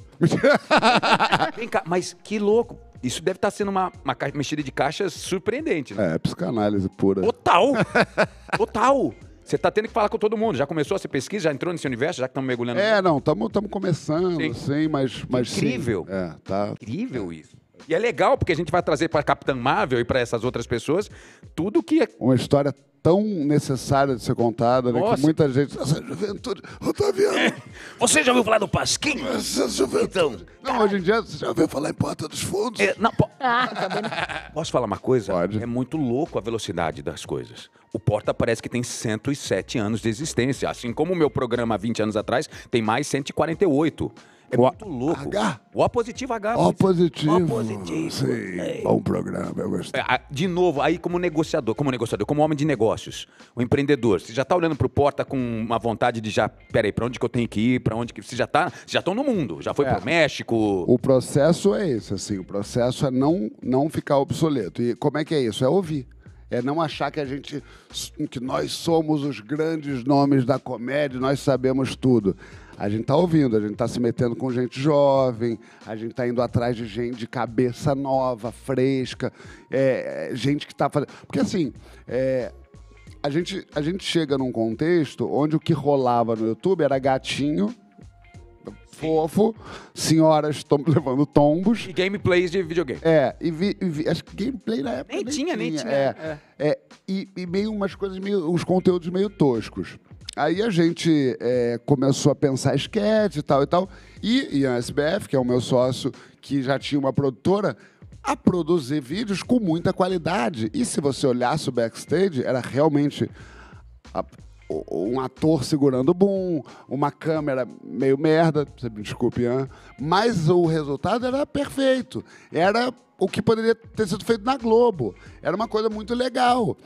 Vem cá, mas que louco. Isso deve estar tá sendo uma, uma mexida de caixas surpreendente, né? É, psicanálise pura. Total! Total! Você está tendo que falar com todo mundo. Já começou ser pesquisa? Já entrou nesse universo? Já que estamos mergulhando? É, não, estamos começando, sim, mas, mas Incrível. Sim. É, tá. Incrível isso. E é legal, porque a gente vai trazer para Capitã Marvel e para essas outras pessoas tudo que. É... Uma história tão necessária de ser contada, né? Que muita gente. Assim, Essa juventude. Otaviano! É. Você já ouviu falar do Pasquim? Essa juventude. Então, não, hoje em dia você já ouviu falar em Porta dos Fundos. É, não, po... Ah, tá Posso falar uma coisa? Pode. É muito louco a velocidade das coisas. O Porta parece que tem 107 anos de existência, assim como o meu programa 20 anos atrás tem mais 148. É o muito louco. H? O A positivo H. O positivo. O positivo. Sim, bom programa, eu gostei. É, de novo, aí como negociador, como negociador, como homem de negócios, o empreendedor, você já está olhando para o porta com uma vontade de já, peraí, para onde que eu tenho que ir, para onde que... Você já está, já estão no mundo, já foi é. para o México. O processo é esse, assim, o processo é não, não ficar obsoleto. E como é que é isso? É ouvir. É não achar que a gente, que nós somos os grandes nomes da comédia, nós sabemos tudo. A gente tá ouvindo, a gente tá se metendo com gente jovem, a gente tá indo atrás de gente de cabeça nova, fresca, é, é, gente que tá fazendo. Porque assim, é, a, gente, a gente chega num contexto onde o que rolava no YouTube era gatinho. Fofo, senhoras estão levando tombos. E gameplays de videogame. É, e, vi, e vi, acho que gameplay na época. Nem, nem tinha, nem tinha. É. é, é. e, e meio umas coisas, meio, uns conteúdos meio toscos. Aí a gente é, começou a pensar esquete e tal e tal. E Ian SBF, que é o meu sócio, que já tinha uma produtora, a produzir vídeos com muita qualidade. E se você olhasse o backstage, era realmente a, um ator segurando o boom, uma câmera meio merda, você me desculpe, Ian, mas o resultado era perfeito. Era o que poderia ter sido feito na Globo. Era uma coisa muito legal.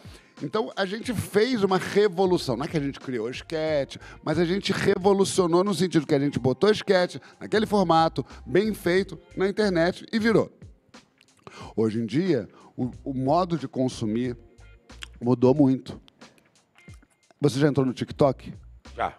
Então a gente fez uma revolução. Não é que a gente criou esquete, mas a gente revolucionou no sentido que a gente botou esquete naquele formato, bem feito, na internet e virou. Hoje em dia, o, o modo de consumir mudou muito. Você já entrou no TikTok? Já.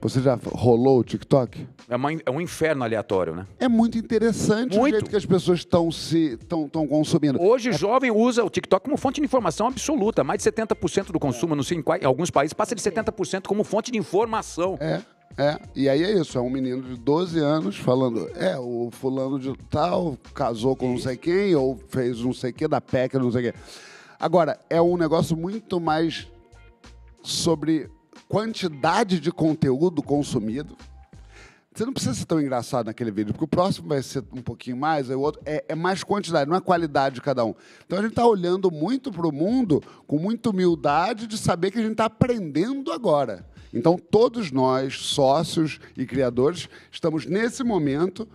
Você já rolou o TikTok? É, uma, é, um inferno aleatório, né? É muito interessante muito. o jeito que as pessoas estão se tão, tão consumindo. Hoje, é... jovem usa o TikTok como fonte de informação absoluta. Mais de 70% do consumo, é. não sei, em, quais, em alguns países, passa de 70% como fonte de informação. É. É, e aí é isso, é um menino de 12 anos falando, é, o fulano de tal casou com não sei quem, ou fez não sei o da PEC, não sei o Agora, é um negócio muito mais sobre quantidade de conteúdo consumido. Você não precisa ser tão engraçado naquele vídeo, porque o próximo vai ser um pouquinho mais, aí o outro. É, é mais quantidade, não é qualidade de cada um. Então a gente está olhando muito para o mundo com muita humildade de saber que a gente está aprendendo agora. Então todos nós, sócios e criadores, estamos nesse momento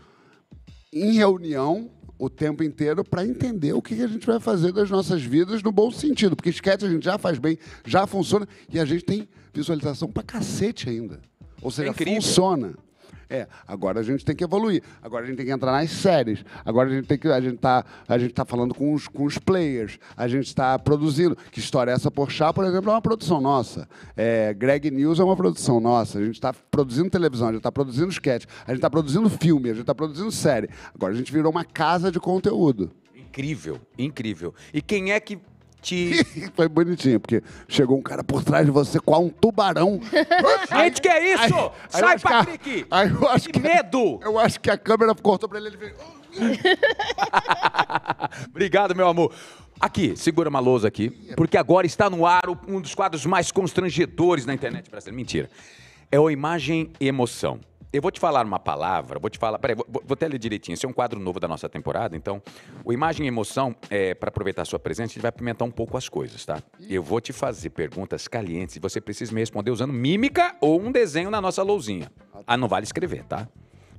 em reunião o tempo inteiro para entender o que a gente vai fazer das nossas vidas no bom sentido. Porque esquete a gente já faz bem, já funciona e a gente tem visualização para cacete ainda. Ou seja, é funciona. É, agora a gente tem que evoluir. Agora a gente tem que entrar nas séries. Agora a gente tem que. A gente tá, a gente tá falando com os, com os players. A gente está produzindo. Que história é essa por chá, por exemplo, é uma produção nossa. É, Greg News é uma produção nossa. A gente está produzindo televisão, a gente está produzindo sketch, a gente está produzindo filme, a gente está produzindo série. Agora a gente virou uma casa de conteúdo. Incrível, incrível. E quem é que Foi bonitinho, porque chegou um cara por trás de você com um tubarão. Gente, que é isso? Aí, Sai, aí Patrick! aí eu acho que, medo! Eu acho que a câmera cortou pra ele, ele veio... Oh, Obrigado, meu amor. Aqui, segura uma lousa aqui, porque agora está no ar um dos quadros mais constrangedores na internet brasileira. Mentira. É o Imagem e Emoção. Eu vou te falar uma palavra, vou te falar. Peraí, vou, vou até ler direitinho. Esse é um quadro novo da nossa temporada, então. O Imagem e Emoção, é, para aproveitar a sua presença, a gente vai apimentar um pouco as coisas, tá? Eu vou te fazer perguntas calientes e você precisa me responder usando mímica ou um desenho na nossa lousinha. Ah, não vale escrever, tá?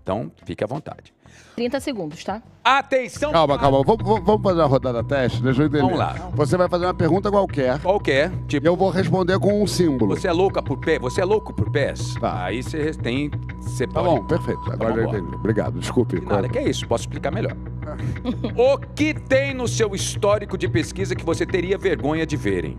Então, fique à vontade. 30 segundos, tá? Atenção! Calma, calma. Vamos, fazer uma rodada teste? Deixa eu entender. Vamos lá. Você vai fazer uma pergunta qualquer. Qualquer. Tipo, eu vou responder com um símbolo. Você é louca por pé? Você é louco por pés? Tá. Aí você tem. tá pode... bom, perfeito. Agora tá eu entendi. Obrigado. Desculpe. De nada, que é isso. Posso explicar melhor. o que tem no seu histórico de pesquisa que você teria vergonha de verem?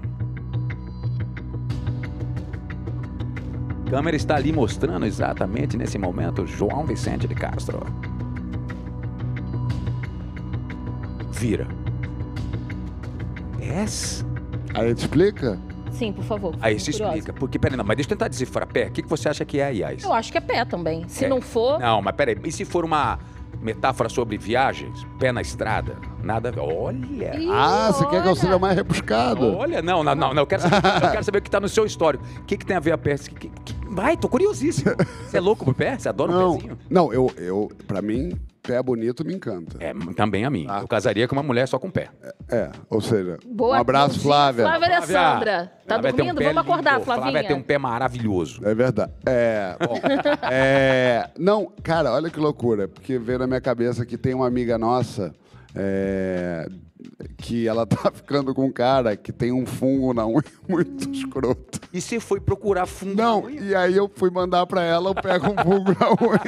câmera está ali mostrando exatamente nesse momento João Vicente de Castro. Vira. És? Aí te explica? Sim, por favor. Aí se curiosa. explica. Porque, peraí, não, mas deixa eu tentar decifrar pé. O que, que você acha que é IAS? Eu acho que é pé também. Se é. não for. Não, mas peraí. E se for uma metáfora sobre viagens? Pé na estrada? Nada a ver. Olha! Ih, ah, você olha. quer que eu seja mais rebuscado? Olha, não, não, não. não. Eu, quero saber, eu quero saber o que está no seu histórico. O que, que tem a ver a peça? Que, que... Vai, tô curiosíssimo. Você é louco pé você Adora não, pézinho pezinho? Não, eu, eu pra mim, pé bonito me encanta. É, também a mim. Ah. Eu casaria com uma mulher só com pé. É, é ou seja, Boa um abraço, Flávia. Flávia é Alessandra. Tá Flávia dormindo? Um Vamos acordar, lindo. Flavinha. Flávia tem um pé maravilhoso. É verdade. É, bom, é, não, cara, olha que loucura. Porque veio na minha cabeça que tem uma amiga nossa é, que ela tá ficando com um cara que tem um fungo na unha muito escroto. E você foi procurar fungo Não, na unha? e aí eu fui mandar para ela, eu pego um fungo na unha.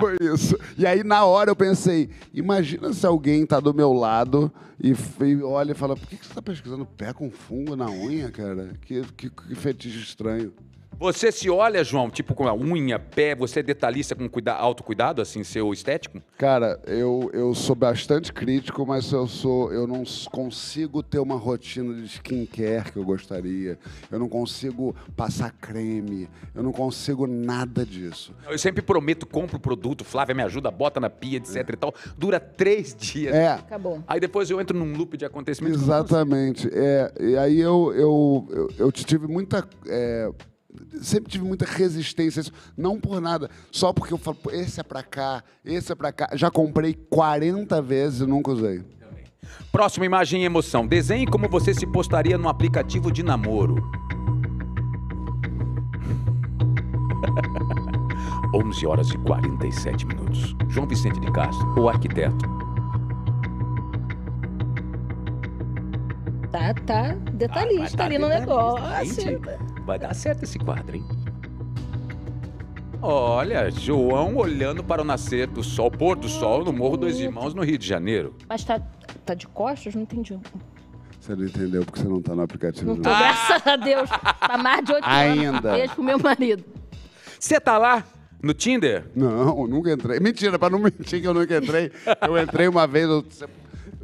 foi isso. E aí na hora eu pensei, imagina se alguém tá do meu lado e, e olha e fala, por que, que você tá pesquisando pé com fungo na unha, cara? Que, que, que fetiche estranho. Você se olha, João, tipo com a unha, pé, você é detalhista com cuida autocuidado, assim, seu estético? Cara, eu, eu sou bastante crítico, mas eu sou eu não consigo ter uma rotina de skincare que eu gostaria. Eu não consigo passar creme, eu não consigo nada disso. Eu sempre prometo, compro o produto, Flávia me ajuda, bota na pia, etc é. e tal. Dura três dias. É. Acabou. Aí depois eu entro num loop de acontecimentos. Exatamente. É, e aí eu, eu, eu, eu tive muita... É, sempre tive muita resistência, isso não por nada, só porque eu falo, esse é para cá, esse é para cá. Já comprei 40 vezes e nunca usei. Próxima imagem em emoção. Desenhe como você se postaria no aplicativo de namoro. 11 horas e 47 minutos. João Vicente de Castro, o arquiteto. Tá, tá, tá, tá detalhista ah, tá ali no negócio. Vai dar certo esse quadro, hein? Olha, João olhando para o nascer do sol, pôr do sol, no Morro Dois Irmãos, no Rio de Janeiro. Mas tá, tá de costas? Não entendi. Você não entendeu porque você não tá no aplicativo. Não né? tô, não. graças a Deus. Tá mais de oito anos. Ainda. Beijo pro meu marido. Você tá lá? No Tinder? Não, nunca entrei. Mentira, pra não mentir que eu nunca entrei. Eu entrei uma vez, eu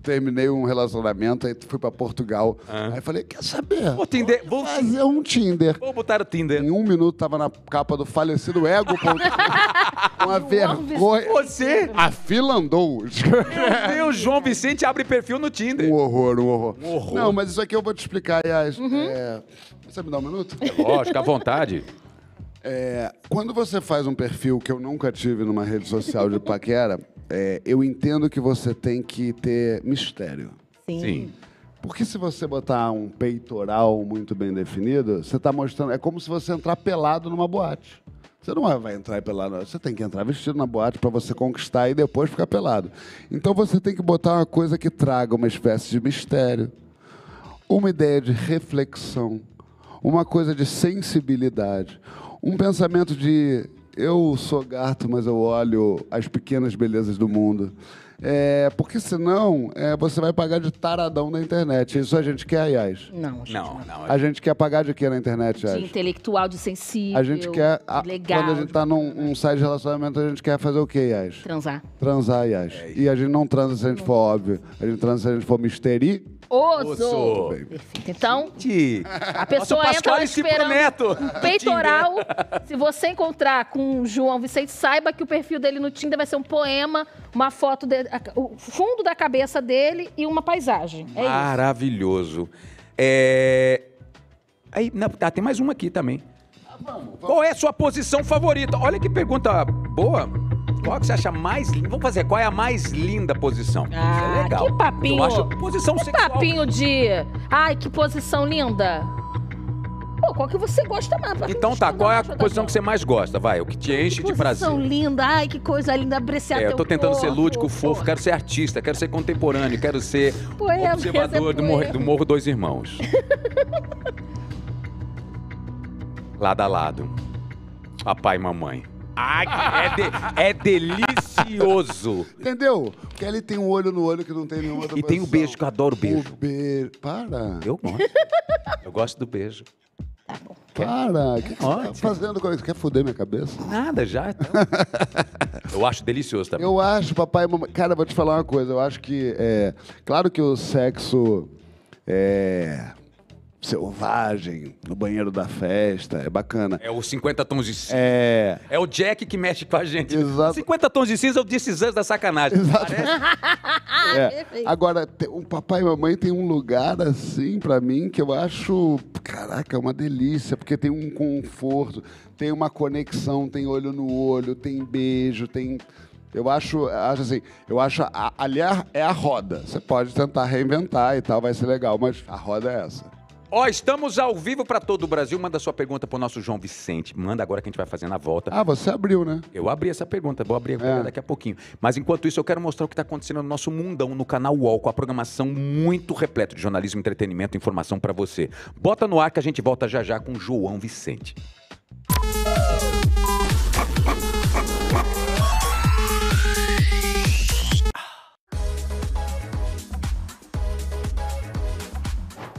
terminei um relacionamento, aí fui pra Portugal. Ah. Aí falei, quer saber? Pô, Tinder. Vou fazer um Tinder. Vou botar o Tinder. Em um minuto tava na capa do falecido Ego. Uma vergonha. Você? A fila andou. Meu Deus, João Vicente abre perfil no Tinder. Um horror, um horror. Um horror. Não, mas isso aqui eu vou te explicar, Yas. Uhum. É... Você me dá um minuto? É lógico, à vontade. É, quando você faz um perfil que eu nunca tive numa rede social de paquera, é, eu entendo que você tem que ter mistério. Sim. Sim. Porque se você botar um peitoral muito bem definido, você está mostrando. É como se você entrar pelado numa boate. Você não vai entrar pelado, você tem que entrar vestido na boate para você conquistar e depois ficar pelado. Então você tem que botar uma coisa que traga uma espécie de mistério, uma ideia de reflexão, uma coisa de sensibilidade, um pensamento de eu sou gato, mas eu olho as pequenas belezas do mundo. É, porque senão é, você vai pagar de taradão na internet. Isso a gente quer, Yas? Não, a gente não. não. não a gente quer pagar de quê na internet, Yas? De intelectual, de sensível. A gente quer. A, legal, quando a gente tá num um site de relacionamento, a gente quer fazer o quê, Yas? Transar. Transar, Yas. É e a gente não transa se a gente for óbvio. A gente transa se a gente for misterio Osso. Osso. Então, Gente, a pessoa Nossa, entra lá esperando um peitoral. se você encontrar com o João Vicente, saiba que o perfil dele no Tinder vai ser um poema, uma foto, de, o fundo da cabeça dele e uma paisagem. É Maravilhoso. É... Aí, não, tá, tem mais uma aqui também. Ah, vamos, vamos. Qual é a sua posição favorita? Olha que pergunta boa. Qual que você acha mais linda? Vamos fazer, qual é a mais linda posição? É ah, é legal. que papinho. Eu acho posição que sexual. papinho de... Ai, que posição linda. Pô, qual que você gosta mais? Pra então tá, qual é a posição que você mais gosta? Vai, o que te enche que de prazer. Posição linda, ai, que coisa linda, apreciar é, eu tô tentando corpo, ser lúdico, fofo, quero ser artista, quero ser contemporâneo, quero ser poema, é observador é do, Morro, do Morro Dois Irmãos. lado a lado. Papai e mamãe é, de, é delicioso. Entendeu? Porque ele tem um olho no olho que não tem nenhuma outra E tem o beijo, que eu adoro o beijo. O beijo. Para. Eu gosto. Eu gosto do beijo. Tá bom. Para, o que, é que você tá fazendo com isso? Quer foder minha cabeça? Nada, já. então. eu acho delicioso também. Eu acho, papai e mamãe. Cara, vou te falar uma coisa. Eu acho que. É, claro que o sexo. É, selvagem, no banheiro da festa, é bacana. É o 50 tons de cinza. É. É o Jack que mexe com a gente. Exato. 50 tons de cinza é o antes da sacanagem. Exato. é. Agora, o papai e mamãe tem um lugar assim para mim que eu acho, caraca, é uma delícia, porque tem um conforto, tem uma conexão, tem olho no olho, tem beijo, tem eu acho, acho assim, eu acho, ali é, é a roda. Você pode tentar reinventar e tal, vai ser legal, mas a roda é essa. Ó, estamos ao vivo para todo o Brasil. Manda sua pergunta pro nosso João Vicente. Manda agora que a gente vai fazer na volta. Ah, você abriu, né? Eu abri essa pergunta, vou abrir é. daqui a pouquinho. Mas enquanto isso, eu quero mostrar o que está acontecendo no nosso mundão, no canal UOL, com a programação muito repleta de jornalismo, entretenimento e informação para você. Bota no ar que a gente volta já já com João Vicente. Música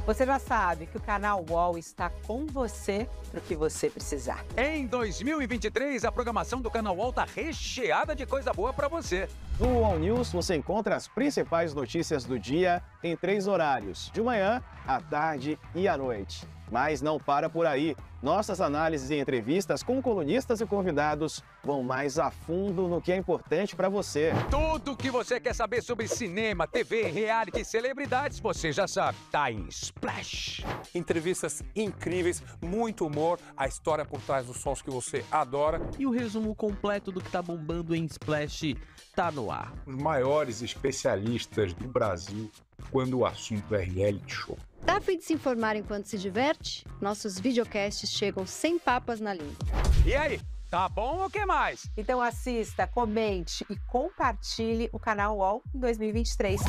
Você já sabe que o canal UOL está com você para o que você precisar. Em 2023, a programação do canal UOL está recheada de coisa boa para você. No UOL News você encontra as principais notícias do dia em três horários: de manhã, à tarde e à noite. Mas não para por aí. Nossas análises e entrevistas com colunistas e convidados vão mais a fundo no que é importante para você. Tudo o que você quer saber sobre cinema, TV, reality, e celebridades, você já sabe. Tá em Splash. Entrevistas incríveis, muito humor, a história por trás dos sons que você adora. E o resumo completo do que tá bombando em Splash tá no ar. Os maiores especialistas do Brasil quando o assunto é reality show. Tá afim de se informar enquanto se diverte? Nossos videocasts chegam sem papas na língua. E aí, tá bom ou que mais? Então assista, comente e compartilhe o canal UOL em 2023.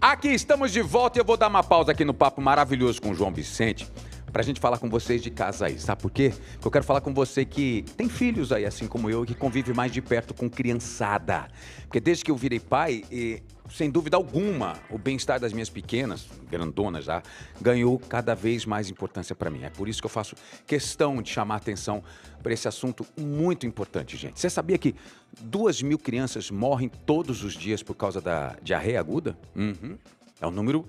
Aqui estamos de volta e eu vou dar uma pausa aqui no papo maravilhoso com o João Vicente para a gente falar com vocês de aí, sabe por quê? Porque eu quero falar com você que tem filhos aí, assim como eu, que convive mais de perto com criançada. Porque desde que eu virei pai, e, sem dúvida alguma, o bem-estar das minhas pequenas, grandonas já, ganhou cada vez mais importância para mim. É por isso que eu faço questão de chamar atenção para esse assunto muito importante, gente. Você sabia que duas mil crianças morrem todos os dias por causa da diarreia aguda? Uhum. É um número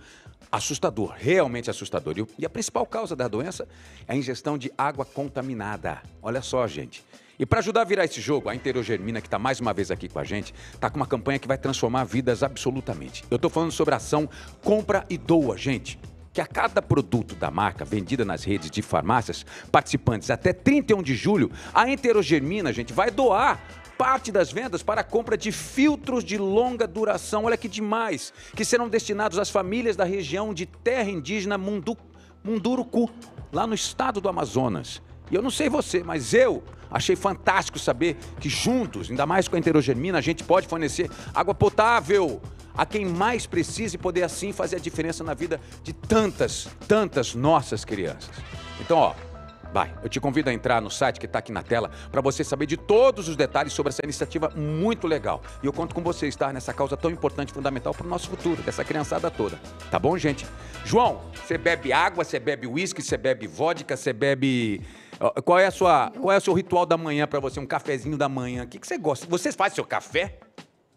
assustador, realmente assustador. E a principal causa da doença é a ingestão de água contaminada. Olha só, gente. E para ajudar a virar esse jogo, a Interogermina, que está mais uma vez aqui com a gente, está com uma campanha que vai transformar vidas absolutamente. Eu estou falando sobre a ação Compra e Doa, gente. Que a cada produto da marca vendida nas redes de farmácias participantes até 31 de julho, a Interogermina, gente, vai doar parte das vendas para a compra de filtros de longa duração. Olha que demais! Que serão destinados às famílias da região de terra indígena Mundu, Munduruku, lá no estado do Amazonas. E eu não sei você, mas eu achei fantástico saber que juntos, ainda mais com a enterogermina, a gente pode fornecer água potável a quem mais precisa e poder assim fazer a diferença na vida de tantas, tantas nossas crianças. Então, ó, Vai, eu te convido a entrar no site que está aqui na tela para você saber de todos os detalhes sobre essa iniciativa muito legal. E eu conto com você estar nessa causa tão importante, fundamental para o nosso futuro, dessa criançada toda. Tá bom, gente? João, você bebe água, você bebe uísque, você bebe vodka, você bebe. Qual é, a sua, qual é o seu ritual da manhã para você? Um cafezinho da manhã? O que, que você gosta? Você faz seu café?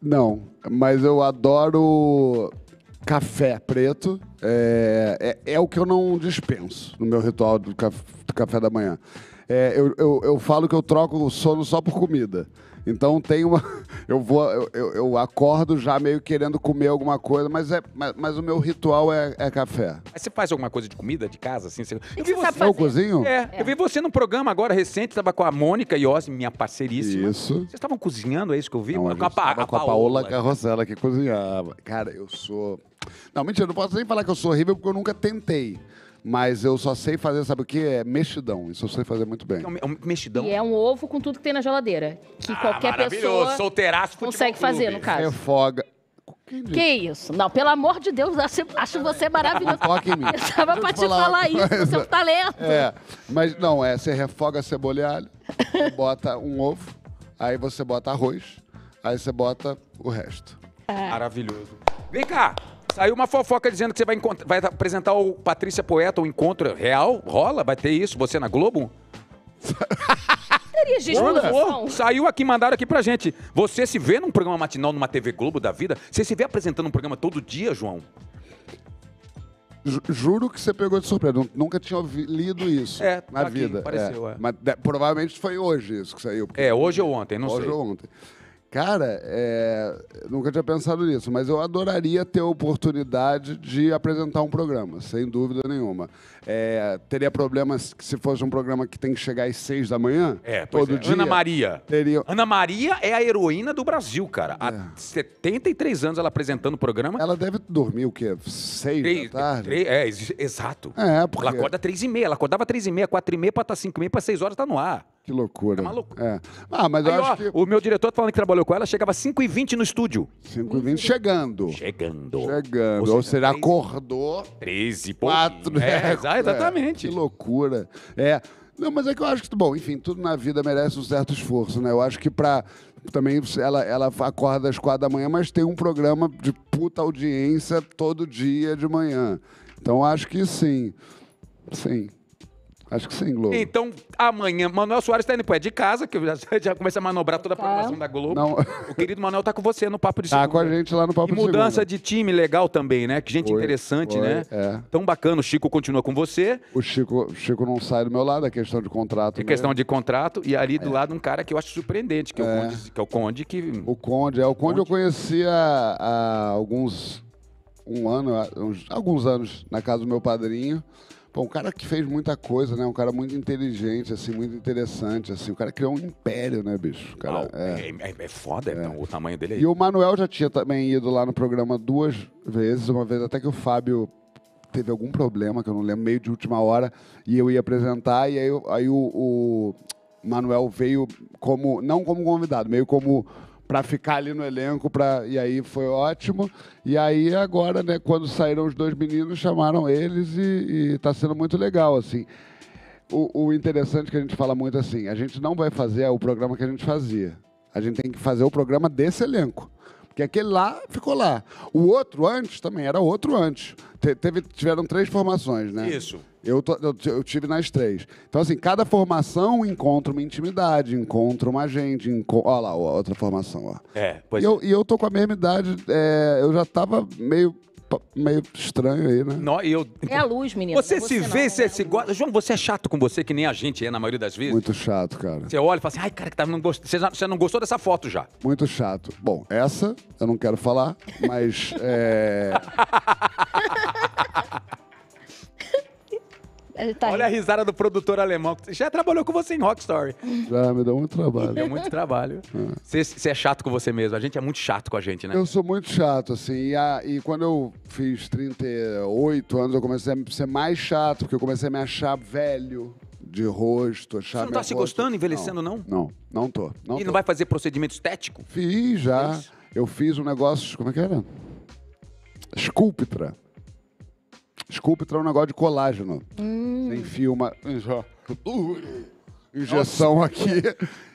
Não, mas eu adoro café preto é, é, é, o que eu não dispenso no meu ritual do, do café da manhã. É, eu, eu, eu falo que eu troco o sono só por comida. Então tem uma. Eu vou. Eu, eu, acordo já meio querendo comer alguma coisa, mas, é, mas, mas o meu ritual é, é café. Mas você faz alguma coisa de comida de casa, assim? Você... Que eu vi você. você... Eu cozinho? É, é, Eu vi você num programa agora recente, estava com a Mônica e Iose, minha parceiríssima. Isso. Vocês estavam cozinhando, é isso que eu vi? Não, a com a, pa... a, com a Paola, Paola Carrossela que cozinhava. Cara, eu sou. Não, mentira, eu não posso nem falar que eu sou horrível porque eu nunca tentei mas eu só sei fazer, sabe o que? É mexidão. Isso eu sei fazer muito bem. É, é um, mexidão. E é um ovo com tudo que tem na geladeira. Que ah, qualquer pessoa solteiraço, consegue fazer, no caso. Refoga. Que, isso? Não, pelo amor de Deus, acho, acho você maravilhoso. Foca em mim. Eu estava pra te falar, falar isso, coisa. seu talento. Tá é, mas não, é, você refoga a alho, bota um ovo, aí você bota arroz, aí você bota o resto. Ah. Maravilhoso. Vem cá, Saiu uma fofoca dizendo que você vai, vai apresentar o Patrícia Poeta, o um encontro real? Rola? Vai ter isso? Você na Globo? Teria gestão. Saiu aqui, mandaram aqui pra gente. Você se vê num programa matinal numa TV Globo da vida? Você se vê apresentando um programa todo dia, João? Juro que você pegou de surpresa. Nunca tinha lido isso é, na aqui, vida. É. Apareceu, é. É. Mas provavelmente foi hoje isso que saiu. É, hoje ou ontem, não hoje sei. Hoje ou ontem. Cara, é, nunca tinha pensado nisso, mas eu adoraria ter a oportunidade de apresentar um programa, sem dúvida nenhuma. É, teria problemas se fosse um programa que tem que chegar às seis da manhã? É, todo é. dia. Ana Maria. Teria... Ana Maria é a heroína do Brasil, cara. Há 73 é. anos ela apresentando o programa. Ela deve dormir o quê? Seis três, da tarde? Três, é, exato. É, porque... Ela acorda três e meia. Ela acordava três e meia, quatro e meia, para estar tá cinco e meia, para seis horas tá no ar. Que loucura. É uma loucura. É. Ah, mas Aí, eu acho que... O meu diretor tá falando que trabalhou com ela, chegava às 5h20 no estúdio. 5h20 chegando. Chegando. Chegando. Ou seja, Ou seja acordou. 13 4 é, é, exatamente. que loucura. É. Não, mas é que eu acho que, bom, enfim, tudo na vida merece um certo esforço, né? Eu acho que para também ela, ela acorda às quatro da manhã, mas tem um programa de puta audiência todo dia de manhã. Então acho que sim. Sim. Acho que sem Globo. Então, amanhã, Manuel Soares está indo pro É de Casa, que eu já, já comecei a manobrar toda a tá. programação da Globo. Não. O querido Manuel tá com você no Papo de Segunda. Tá com a gente lá no Papo e de Segunda. mudança de time legal também, né? Que gente foi, interessante, foi, né? É. Tão bacana. O Chico continua com você. O Chico, o Chico não sai do meu lado, é questão de contrato. É mesmo. questão de contrato. E ali do é. lado um cara que eu acho surpreendente, que é, o, é. Conde, que é o Conde. Que... O Conde. É, o Conde, Conde. eu conhecia há alguns... Um ano, uns, alguns anos na casa do meu padrinho. Bom, um cara que fez muita coisa, né? Um cara muito inteligente, assim, muito interessante, assim. O cara criou um império, né, bicho? O cara, é. é, é, é, foda é. Então, o tamanho dele aí. É e o Manuel já tinha também ido lá no programa duas vezes. Uma vez até que o Fábio teve algum problema, que eu não lembro, meio de última hora. E eu ia apresentar e aí, aí o, o Manuel veio como... Não como convidado, meio como para ficar ali no elenco, pra... e aí foi ótimo. E aí agora, né, quando saíram os dois meninos, chamaram eles e, está sendo muito legal, assim. O, o interessante que a gente fala muito assim, a gente não vai fazer o programa que a gente fazia. A gente tem que fazer o programa desse elenco. Porque aquele lá ficou lá. O outro antes também era outro antes. Te, teve, tiveram três formações, né? Isso. Eu, tô, eu, eu, tive nas três. Então, assim, cada formação encontra uma intimidade, encontra uma gente. Enco... Olha lá, outra formação. Ó. É, pois e eu, é. E eu tô com a mesma idade, é, eu já tava meio meio estranho aí, né? Não, eu... É a luz, menino. Você, é você se não, vê, não, você não. se gosta. João, você é chato com você, que nem a gente é na maioria das vezes. Muito chato, cara. Você olha e fala assim, ai, cara, que tá, não gost... você não gostou dessa foto já. Muito chato. Bom, essa eu não quero falar, mas. É... É, tá Olha rindo. a risada do produtor alemão. Já trabalhou com você em Rock Story. Já, me deu muito trabalho. Deu é muito trabalho. Ah. Você é. é chato com você mesmo. A gente é muito chato com a gente, né? Eu sou muito chato, assim. E, a, e quando eu fiz 38 anos, eu comecei a ser mais chato, porque eu comecei a me achar velho de rosto, achar Você não tá se rosto. gostando, envelhecendo, não? Não, não, não tô. Não e tô. não vai fazer procedimento estético? Fiz já. É eu fiz um negócio, como é que era? Sculptra. Sculptra é um negócio de colágeno. Hum. Uhum. enfia uma injeção aqui.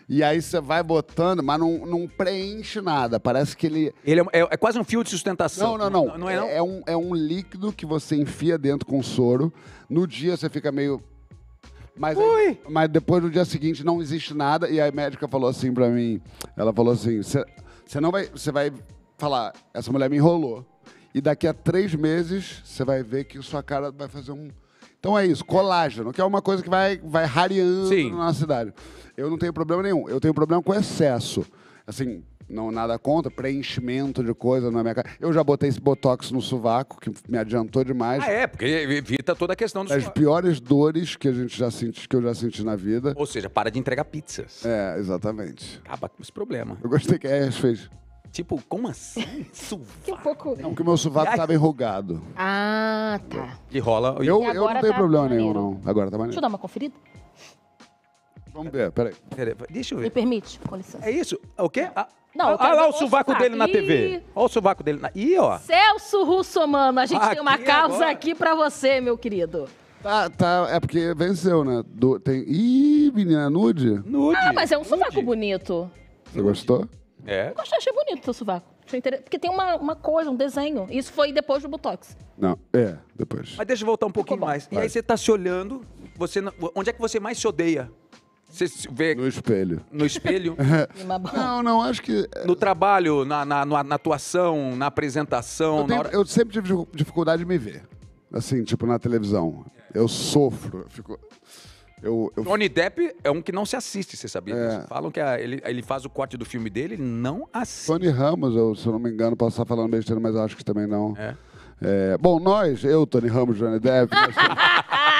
E aí você vai botando, mas não, não preenche nada. Parece que ele. Ele é, é, é, quase um fio de sustentação. Não, não, não. não, é, não é, não? É, um, é um líquido que você enfia dentro com soro. No dia você fica meio. Mas, aí, mas depois no dia seguinte não existe nada. E a médica falou assim pra mim: ela falou assim, você não vai. Você vai falar, essa mulher me enrolou. E daqui a três meses você vai ver que sua cara vai fazer um então é isso, colágeno, que é uma coisa que vai, vai rareando Sim. na nossa cidade. Eu não tenho problema nenhum, eu tenho problema com excesso. Assim, não nada contra, preenchimento de coisa na minha cara. Eu já botei esse botox no sovaco, que me adiantou demais. Ah, é, porque evita toda a questão do As piores dores que a gente já sente, que eu já senti na vida. Ou seja, para de entregar pizzas. É, exatamente. Acaba com esse problema. Eu gostei que a é, Ash fez. Tipo, como assim? Que um pouco... Não, porque meu sovaco estava enrugado. Ah, tá. E rola. Eu, E eu agora não tenho tá problema nenhum, não. Agora tá Deixa eu dar uma conferida. Vamos ver, peraí. Peraí, Deixa eu ver. Me permite? Com licença. É isso? O quê? Ah, Não, ah lá o sovaco dele na TV. Olha o sovaco dele na. Ih, ó. Celso Russomano, a gente tem uma causa agora. aqui pra você, meu querido. Tá, tá, é porque venceu, né? Do- tem... Ih, menina, nude. Nude. Ah, mas é um sovaco bonito. Você gostou? É? Eu gostei, achei bonito o seu sovaco. Porque tem uma, uma coisa, um desenho. Isso foi depois do Botox. Não, é, depois. Mas deixa eu voltar um pouquinho mais. E aí você tá se olhando, você, onde é que você mais se odeia? Você se vê No espelho. no espelho, é. Não, não, acho que. É, no trabalho, na, na, na- na atuação, na apresentação, Eu, na tenho- hora... eu sempre tive dificuldade de me ver. Assim, tipo, na televisão. Eu sofro. eu fico- eu, eu... Johnny Depp é um que não se assiste, você sabia é. Falam que a, ele, ele faz o corte do filme dele, ele não assiste. Tony Ramos, eu, se eu não me engano, posso estar falando besteira, mas acho que também não. É. É, bom, nós, eu, Tony Ramos, Johnny Depp. Nós... Né?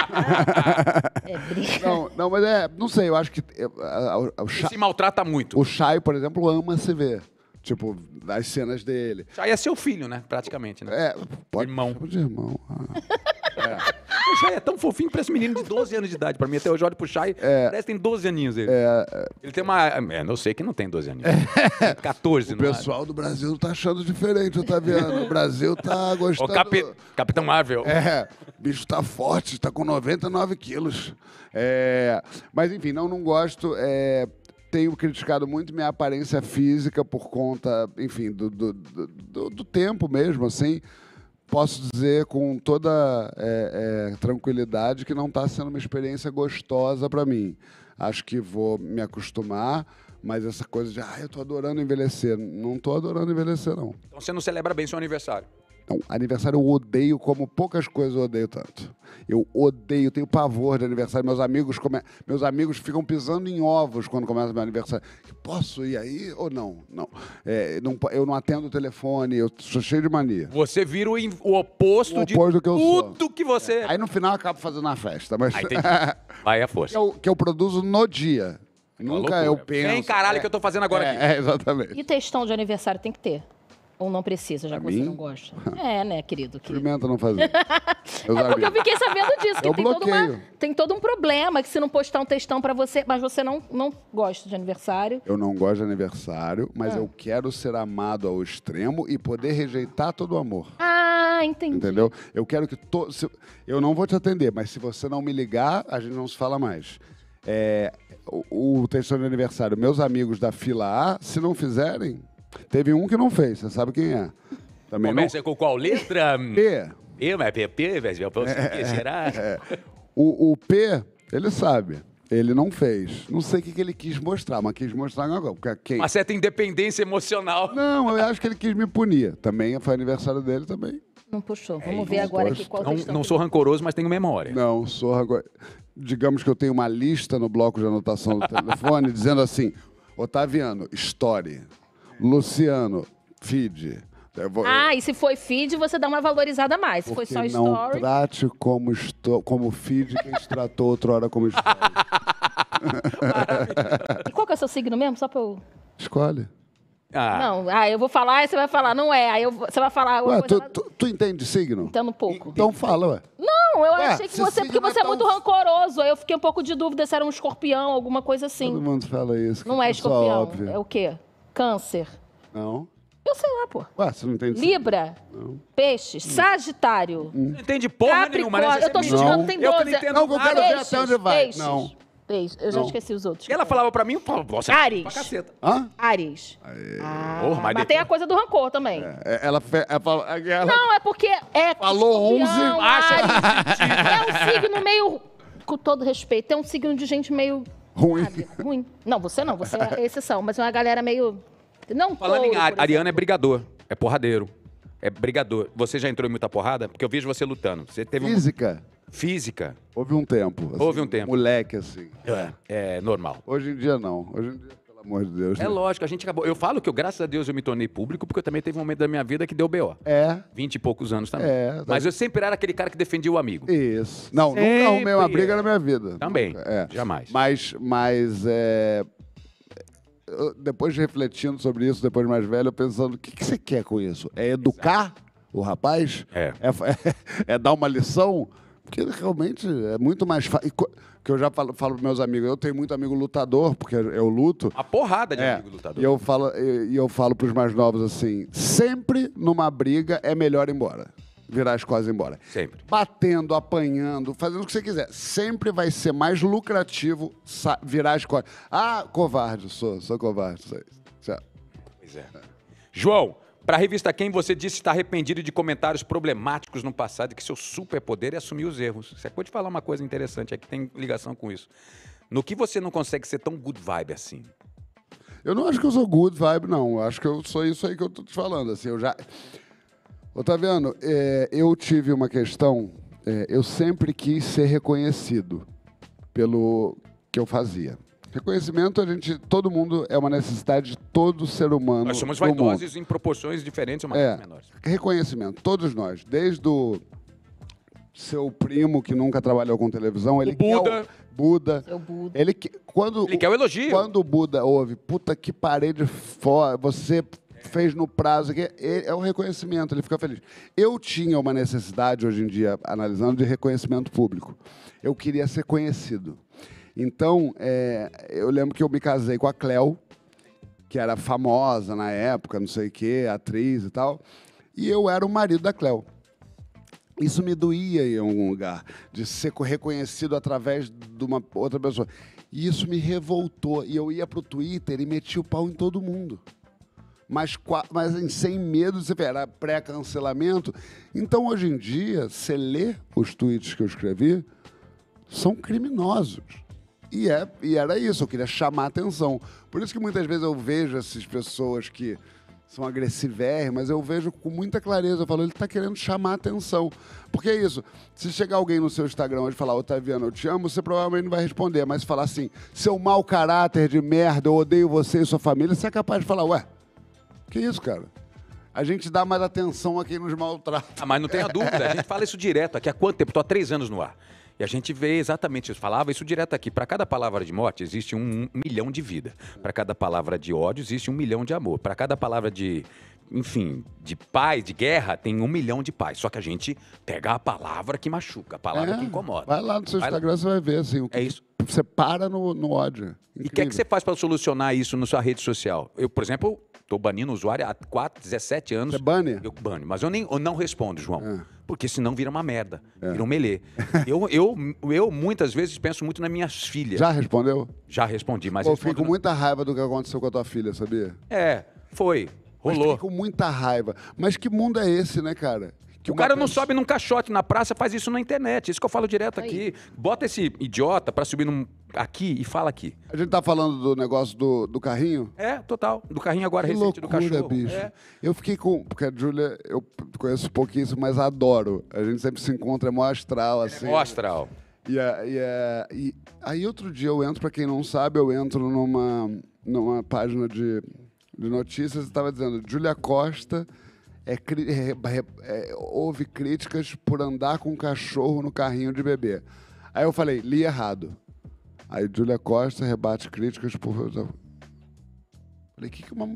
É não, não, mas é, não sei, eu acho que. É, o Chai, se maltrata muito. O Chay, por exemplo, ama se ver. Tipo, das cenas dele. Já ia ser o filho, né? Praticamente, né? É, pode. Irmão. De irmão. Ah. é. O Chay é tão fofinho pra esse menino de 12 anos de idade. Pra mim, até hoje eu olho pro Shai, é. parece que tem 12 aninhos ele. É, é. Ele tem uma... É, eu sei que não tem 12 aninhos. É. 14, O é? pessoal do Brasil tá achando diferente, Otaviano. O Brasil tá gostando... O Capi... Capitão Marvel. É. O bicho tá forte, tá com 99 quilos. É... Mas, enfim, não, não gosto. É tenho criticado muito minha aparência física por conta, enfim, do, do, do, do tempo mesmo, assim. Posso dizer com toda é, é, tranquilidade que não está sendo uma experiência gostosa para mim. Acho que vou me acostumar, mas essa coisa de, ah, eu estou adorando envelhecer. Não estou adorando envelhecer, não. Então você não celebra bem seu aniversário? Então, aniversário eu odeio como poucas coisas eu odeio tanto. Eu odeio, tenho pavor de aniversário. Meus amigos, come... meus amigos ficam pisando em ovos quando começa meu aniversário. Posso ir aí ou não? Não. É, não eu não atendo o telefone, eu sou cheio de mania. Você vira o, in... o oposto, o de que eu tudo sou. que você. É. Aí no final eu acabo fazendo a festa. Mas... Aí tem... Vai a força. que eu, que eu produzo no dia. Tá Nunca eu penso. Nem caralho é, que eu tô fazendo agora é, aqui. É, exatamente. E textão de aniversário tem que ter. Ou não precisa, já que você não gosta. É, né, querido? querido. Experimenta não fazer. é porque eu fiquei sabendo disso, que tem, todo uma, tem todo um problema, que se não postar um textão para você, mas você não, não gosta de aniversário. Eu não gosto de aniversário, mas ah. eu quero ser amado ao extremo e poder rejeitar todo o amor. Ah, entendi. Entendeu? Eu quero que... todos Eu não vou te atender, mas se você não me ligar, a gente não se fala mais. É, o, o textão de aniversário, meus amigos da fila A, se não fizerem Teve um que não fez, você sabe quem é. Também Começa não... com qual letra? P. P, mas é PP, velho, é, será? É. O, o P, ele sabe. Ele não fez. Não sei o que, que ele quis mostrar, mas quis mostrar agora. Porque quem... Uma certa independência emocional. Não, eu acho que ele quis me punir. Também foi aniversário dele também. Não puxou. Vamos é, ver agora aqui qual não, Não sou rancoroso, mas tenho memória. Não, sou rancoroso. Digamos que eu tenho uma lista no bloco de anotação do telefone dizendo assim: Otaviano, história. Luciano, feed. Vou... Ah, e se foi feed, você dá uma valorizada a mais. Se foi só não story. Trate como, esto... como feed quem te tratou hora como story. e qual que é o seu signo mesmo? Só pra eu. Escolhe. Ah. Não, ah, eu vou falar e você vai falar, não é. Aí eu, você vai falar. Ué, tu, tu, tu, entende signo? Entendo um pouco. Então fala, ué. Não, eu ué, achei que você. Porque é você é, muito rancoroso. Aí eu fiquei um pouco de dúvida se era um escorpião, alguma coisa assim. Todo mundo fala isso. Não é, é escorpião. Óbvio. É o quê? Câncer. Não. Eu sei lá, pô. Ué, você não entende Libra, Não. Peixes. Hum. sagitário, hum. Não entende porra nenhuma, né? Capricórnio. Você Eu tô me- é mentindo. chutando, tem Eu que não 12. entendo Não, eu quero ver até onde vai. Peixes. Não. Peixe. Eu já Não. esqueci os outros. E ela falava pra mim, eu falava, é Ares. pra caceta. Hã? Ares. Ah, Porra, mas mas tem a coisa do rancor também. É, é Ela, ela, ela- Não, é porque é. Falou 11, acha- Ares. É um signo meio. Com todo respeito, é um signo de gente meio Ruim. Sabe? Ruim. Não, você não, você é exceção, mas é uma galera meio. Não Falando em Ari, Ariana é brigador, é porradeiro. É brigador. Você já entrou em muita porrada? Porque eu vejo você lutando. Você teve Física. Física. Houve um tempo. assim, Houve um tempo. Moleque, assim. É, é normal. Hoje em dia, não. Hoje em dia amor de Deus. É né? lógico, a gente acabou. Eu falo que eu, graças a Deus, eu me tornei público, porque eu também teve um momento da minha vida que deu B.O. É. Vinte e poucos anos também. É. Tá... Mas eu sempre era aquele cara que defendia o amigo. Isso. Não, sempre. nunca arrumei uma briga na minha vida. Também. É. Jamais. Mas, mas é depois refletindo sobre isso, depois de mais velho, pensando, o que, que você quer com isso? É educar Exato. o rapaz? É. É, é. é, dar uma lição? Porque realmente é muito mais fácil que eu já falo, falo para meus amigos, eu tenho muito amigo lutador, porque eu luto. A porrada de é, amigo lutador. E eu falo, e, e eu falo os mais novos assim: sempre numa briga é melhor ir embora. Virar as coisas embora. Sempre. Batendo, apanhando, fazendo o que você quiser. Sempre vai ser mais lucrativo virar as coisas Ah, covarde, sou, sou covarde. Sei. Pois é. João, para a revista Quem você disse estar tá arrependido de comentários problemáticos no passado e que seu superpoder é assumir os erros. Você acabou de falar uma coisa interessante aqui, tem ligação com isso. No que você não consegue ser tão good vibe assim? Eu não acho que eu sou good vibe, não. Eu acho que eu sou isso aí que eu tô te falando. Assim, eu já. Otaviano, tá é, eu tive uma questão. É, eu sempre quis ser reconhecido pelo que eu fazia. Reconhecimento, a gente, todo mundo é uma necessidade de todo ser humano. Nós somos vaidosos mundo. em proporções diferentes, mas é, menores. Reconhecimento, todos nós, desde o seu primo que nunca trabalhou com televisão, ele o é Buda. quer o Buda. Seu Buda. Ele que, quando ele quer o elogio. Quando o Buda ouve, puta que parede fora, você fez no prazo, que é, é o reconhecimento, ele fica feliz. Eu tinha uma necessidade hoje em dia, analisando, de reconhecimento público. Eu queria ser conhecido. Então, é, eu lembro que eu me casei com a Cleo, que era famosa na época, não sei o quê, atriz e tal. E eu era o marido da Cleo. Isso me doía em algum lugar, de ser reconhecido através de uma outra pessoa. E isso me revoltou. E eu ia pro Twitter e metia o pau em todo mundo. Mas, mas sem medo, você era pré-cancelamento. Então, hoje em dia, você lê os tweets que eu escrevi, são criminosos. E, é, e era isso, eu queria chamar a atenção. Por isso que muitas vezes eu vejo essas pessoas que são mas eu vejo com muita clareza, eu falo, ele está querendo chamar a atenção. Porque é isso, se chegar alguém no seu Instagram e falar, Otaviano, eu te amo, você provavelmente não vai responder, mas falar assim, seu mau caráter de merda, eu odeio você e sua família, você é capaz de falar, ué, que isso, cara? a gente dá mais atenção a quem nos maltrata. Ah, mas não tenha dúvida, a gente fala isso direto aqui há quanto tempo? Estou há três anos no ar. E a gente vê exatamente isso. Falava isso direto aqui. Para cada palavra de morte existe um milhão de vida. Para cada palavra de ódio existe um milhão de amor. Para cada palavra de, enfim, de paz, de guerra, tem um milhão de paz. Só que a gente pega a palavra que machuca, a palavra é, que incomoda. Vai lá no seu Instagram, você vai ver assim, o que é isso. você para no, no ódio. Incrível. E o que, é que você faz para solucionar isso na sua rede social? Eu, por exemplo, Estou banindo o usuário há 4, 17 anos. Você bane? Eu bane. Mas eu, nem, eu não respondo, João. É. Porque senão vira uma merda. É. Vira um melê. eu, eu, eu, muitas vezes, penso muito nas minhas filhas. Já respondeu? Já respondi, mas... Eu fico com no... muita raiva do que aconteceu com a tua filha, sabia? É, foi. Rolou. Mas fico com muita raiva. Mas que mundo é esse, né, cara? o cara não sobe num caixote na praça, faz isso na internet. Isso que eu falo direto Aí. aqui. Bota esse idiota pra subir num, aqui e fala aqui. A gente tá falando do negócio do, do carrinho? É, total. Do carrinho agora que recente loucura, do cachorro. bicho. É. Eu fiquei com. Porque a Júlia, eu conheço pouquíssimo, mas adoro. A gente sempre se encontra, é mó astral, é assim. É mó astral. E, é, e, aí outro dia eu entro, pra quem não sabe, eu entro numa, numa página de, de notícias e tava dizendo, Júlia Costa é é, é, é, houve críticas por andar com um cachorro no carrinho de bebê. Aí eu falei, li errado. Aí Júlia Costa rebate críticas por. Falei, o que, que uma,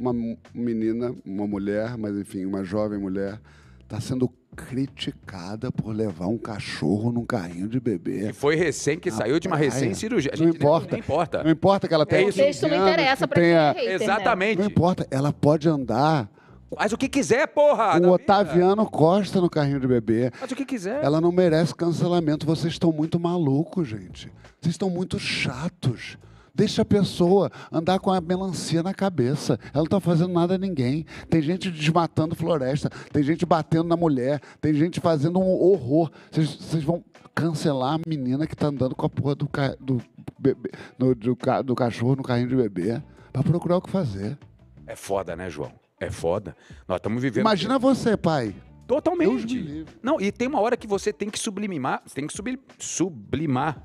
uma menina, uma mulher, mas enfim, uma jovem mulher, está sendo criticada por levar um cachorro num carrinho de bebê. E foi recém que ah, saiu de uma recém-cirurgia. Não importa. Nem, nem, importa. Não importa que ela é tenha... É isso. não interessa para tenha... quem é hater, né? Exatamente. Né? Não importa. Ela pode andar Faz o que quiser, porra! O Otaviano vida. Costa no carrinho de bebê. Faz o que quiser. Ela não merece cancelamento. Vocês estão muito malucos, gente. Vocês estão muito chatos. Deixa a pessoa andar com a melancia na cabeça. Ela não está fazendo nada a ninguém. Tem gente desmatando floresta, tem gente batendo na mulher, tem gente fazendo um horror. Vocês vão cancelar a menina que está andando com a porra do, ca... do, bebê... no, do, ca... do cachorro no carrinho de bebê para procurar o que fazer. É foda, né, João? É foda. Nós estamos vivendo. Imagina você, pai. Totalmente. Não, e tem uma hora que você tem que sublimar, tem que sublimar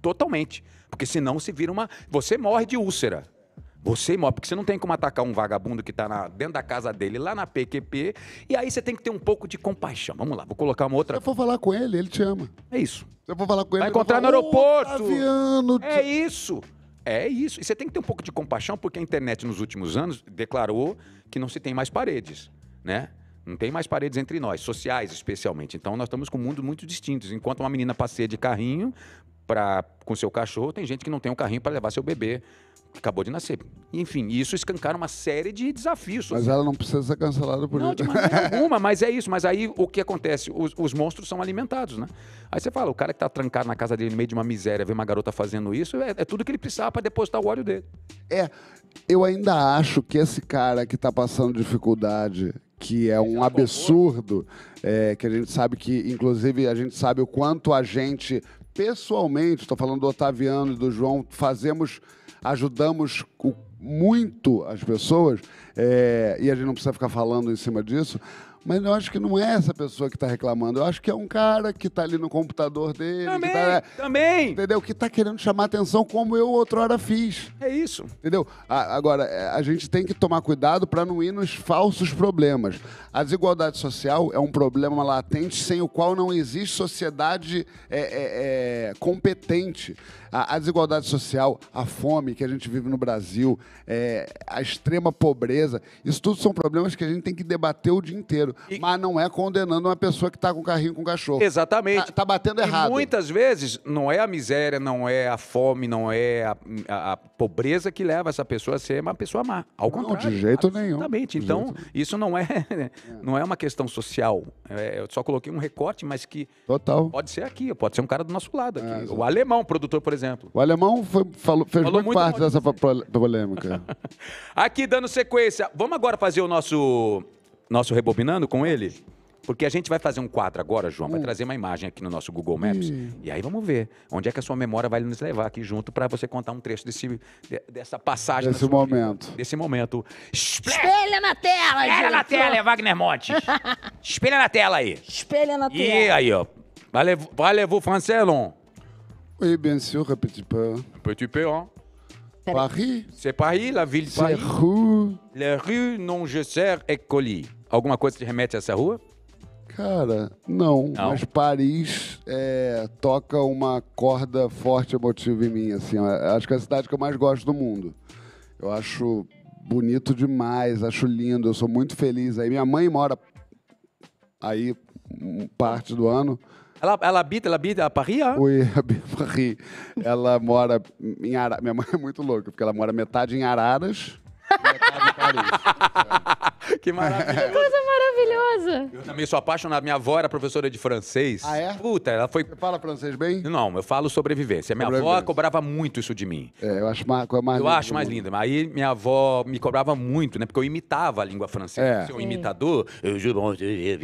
totalmente, porque senão se vira uma, você morre de úlcera. Você morre, porque você não tem como atacar um vagabundo que está dentro da casa dele, lá na PQP, e aí você tem que ter um pouco de compaixão. Vamos lá, vou colocar uma outra. Se eu for falar com ele, ele te ama. É isso. Se eu for falar com ele, vai encontrar vai falar, no aeroporto. Taviano, é isso. É isso. E você tem que ter um pouco de compaixão, porque a internet nos últimos anos declarou que não se tem mais paredes, né? Não tem mais paredes entre nós, sociais especialmente. Então nós estamos com mundos muito distintos. Enquanto uma menina passeia de carrinho pra, com seu cachorro, tem gente que não tem um carrinho para levar seu bebê Acabou de nascer. Enfim, isso escancara uma série de desafios. Mas ela não precisa ser cancelada por não, isso. Não, de maneira alguma, mas é isso. Mas aí o que acontece? Os, os, monstros são alimentados, né? Aí você fala, o cara que tá trancado na casa dele no meio de uma miséria, vê uma garota fazendo isso, é, é tudo que ele precisava para depositar o óleo dele. É, eu ainda acho que esse cara que tá passando dificuldade, que é um é absurdo, é, que a gente sabe que, inclusive, a gente sabe o quanto a gente, pessoalmente, estou falando do Otaviano e do João, fazemos ajudamos muito as pessoas, é, e a gente não precisa ficar falando em cima disso, mas eu acho que não é essa pessoa que está reclamando. Eu acho que é um cara que está ali no computador dele. Tá, também, tá, também. Entendeu? Que está querendo chamar atenção como eu outrora fiz. É isso. Entendeu? A, agora, é, a gente tem que tomar cuidado para não ir nos falsos problemas. A desigualdade social é um problema latente sem o qual não existe sociedade é, é, é, competente a, a desigualdade social, a fome que a gente vive no Brasil, é, a extrema pobreza, isso tudo são problemas que a gente tem que debater o dia inteiro, e... mas não é condenando uma pessoa que está com carrinho com cachorro. Exatamente. Está tá batendo errado. E muitas vezes não é a miséria, não é a fome, não é a, a, a pobreza que leva essa pessoa a ser uma pessoa má. Ao não, de jeito nenhum. Exatamente. Então, jeito. isso não é, é, não é uma questão social. É, eu só coloquei um recorte, mas que Total. pode ser aqui, pode ser um cara do nosso lado. É, o alemão, produtor, por exemplo, exemplo. O alemão foi, falou, fez falou muito parte dessa polêmica. Aqui, dando sequência, vamos agora fazer o nosso, nosso rebobinando com ele? Porque a gente vai fazer um quadro agora, João, vai hum. trazer uma imagem aqui no nosso Google Maps. Hum. E aí vamos ver onde é que a sua memória vai nos levar aqui junto para você contar um trecho desse, dessa passagem. Desse momento. Vida, desse momento. Espelha na tela, Espelha na tela, é Wagner Montes. Espelha na tela aí. Espelha na tela. E aí, ó. Valeu, valeu, Francelon. Oui, bien sûr, un petit peu. Un petit peu, hein Paris C'est Paris, la ville de Paris. C'est rue. La rue Non Gesser et colis. Alguma coisa te remete a essa rua? Cara, não, não. Mas Paris é, toca uma corda forte emotiva em mim. Assim, acho que é a cidade que eu mais gosto do mundo. Eu acho bonito demais, acho lindo, eu sou muito feliz. Aí minha mãe mora aí parte do ano. Ela, ela habita, ela habita a Paris? ui Oui, a Paris. Ela mora em Araras. Minha mãe é muito louca, porque ela mora metade em Araras que maravilha. Que coisa maravilhosa. Eu também sou apaixonado. Minha avó era professora de francês. Ah, é? Puta, ela foi... Você fala francês bem? Não, eu falo sobrevivência. Minha sobrevivência. avó cobrava muito isso de mim. É, eu acho mais, mais Eu acho mais linda. Aí minha avó me cobrava muito, né? Porque eu imitava a língua francesa. É. Seu imitador... Eu juro...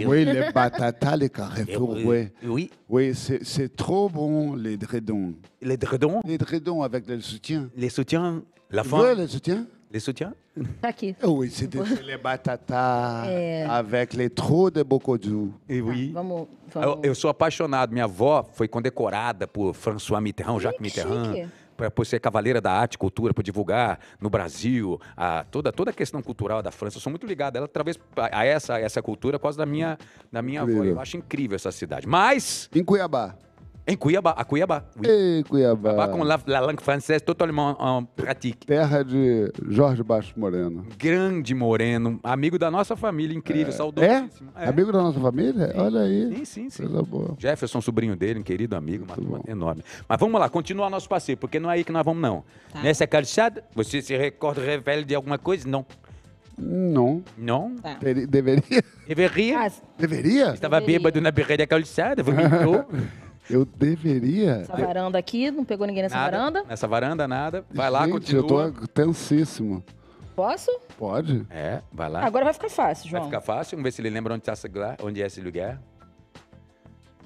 Oui, le batata, le carrefour, oui. Oui, oui c'est trop bon, les dredons. Les dredons? Les dredons avec le soutien. Les soutiens? La fin? Oui, le soutien. Les soutiens Tá aqui. Ah oui, batatas É. avec les trous de Bocodou. E eh oui. Ah, vamos. vamos. Eu, ah, eu sou apaixonado. Minha avó foi condecorada por François Mitterrand, Jacques que Mitterrand, chique. por ser cavaleira da arte e cultura, por divulgar no Brasil a, toda, toda a questão cultural da França. Eu sou muito ligado a ela, através a a essa, a essa cultura, por causa da minha, da minha avó. Eu acho incrível essa cidade. Mas Em Cuiabá. Em Cuiabá, a Cuiabá. Oui. Ei, Cuiabá. Cuiabá com la, la langue française totalement en euh, pratique. Terra de Jorge Baixo Moreno. Grande Moreno, amigo da nossa família, incrível, é. saudosíssimo. É? é? Amigo da nossa família? Sim. Olha aí. Sim, sim, sim. Coisa boa. Jefferson, sobrinho dele, um querido amigo, uma enorme. Mas vamos lá, continua nosso passeio, porque não é aí que nós vamos, não. Tá. Nessa calçada, você se recorda, revela de alguma coisa? Não. Não. Não? Tá. Deveria. Deveria? Deveria? Estava Deveria. bêbado na berreira da calçada, vomitou. Eu deveria. Essa varanda aqui, não pegou ninguém nessa nada, varanda? Nessa varanda, nada. Vai lá, Gente, continua. Eu tô tensíssimo. Posso? Pode. É, vai lá. Agora vai ficar fácil, João. Vai ficar fácil. Vamos ver se ele lembra onde, tá esse lugar, onde é esse lugar.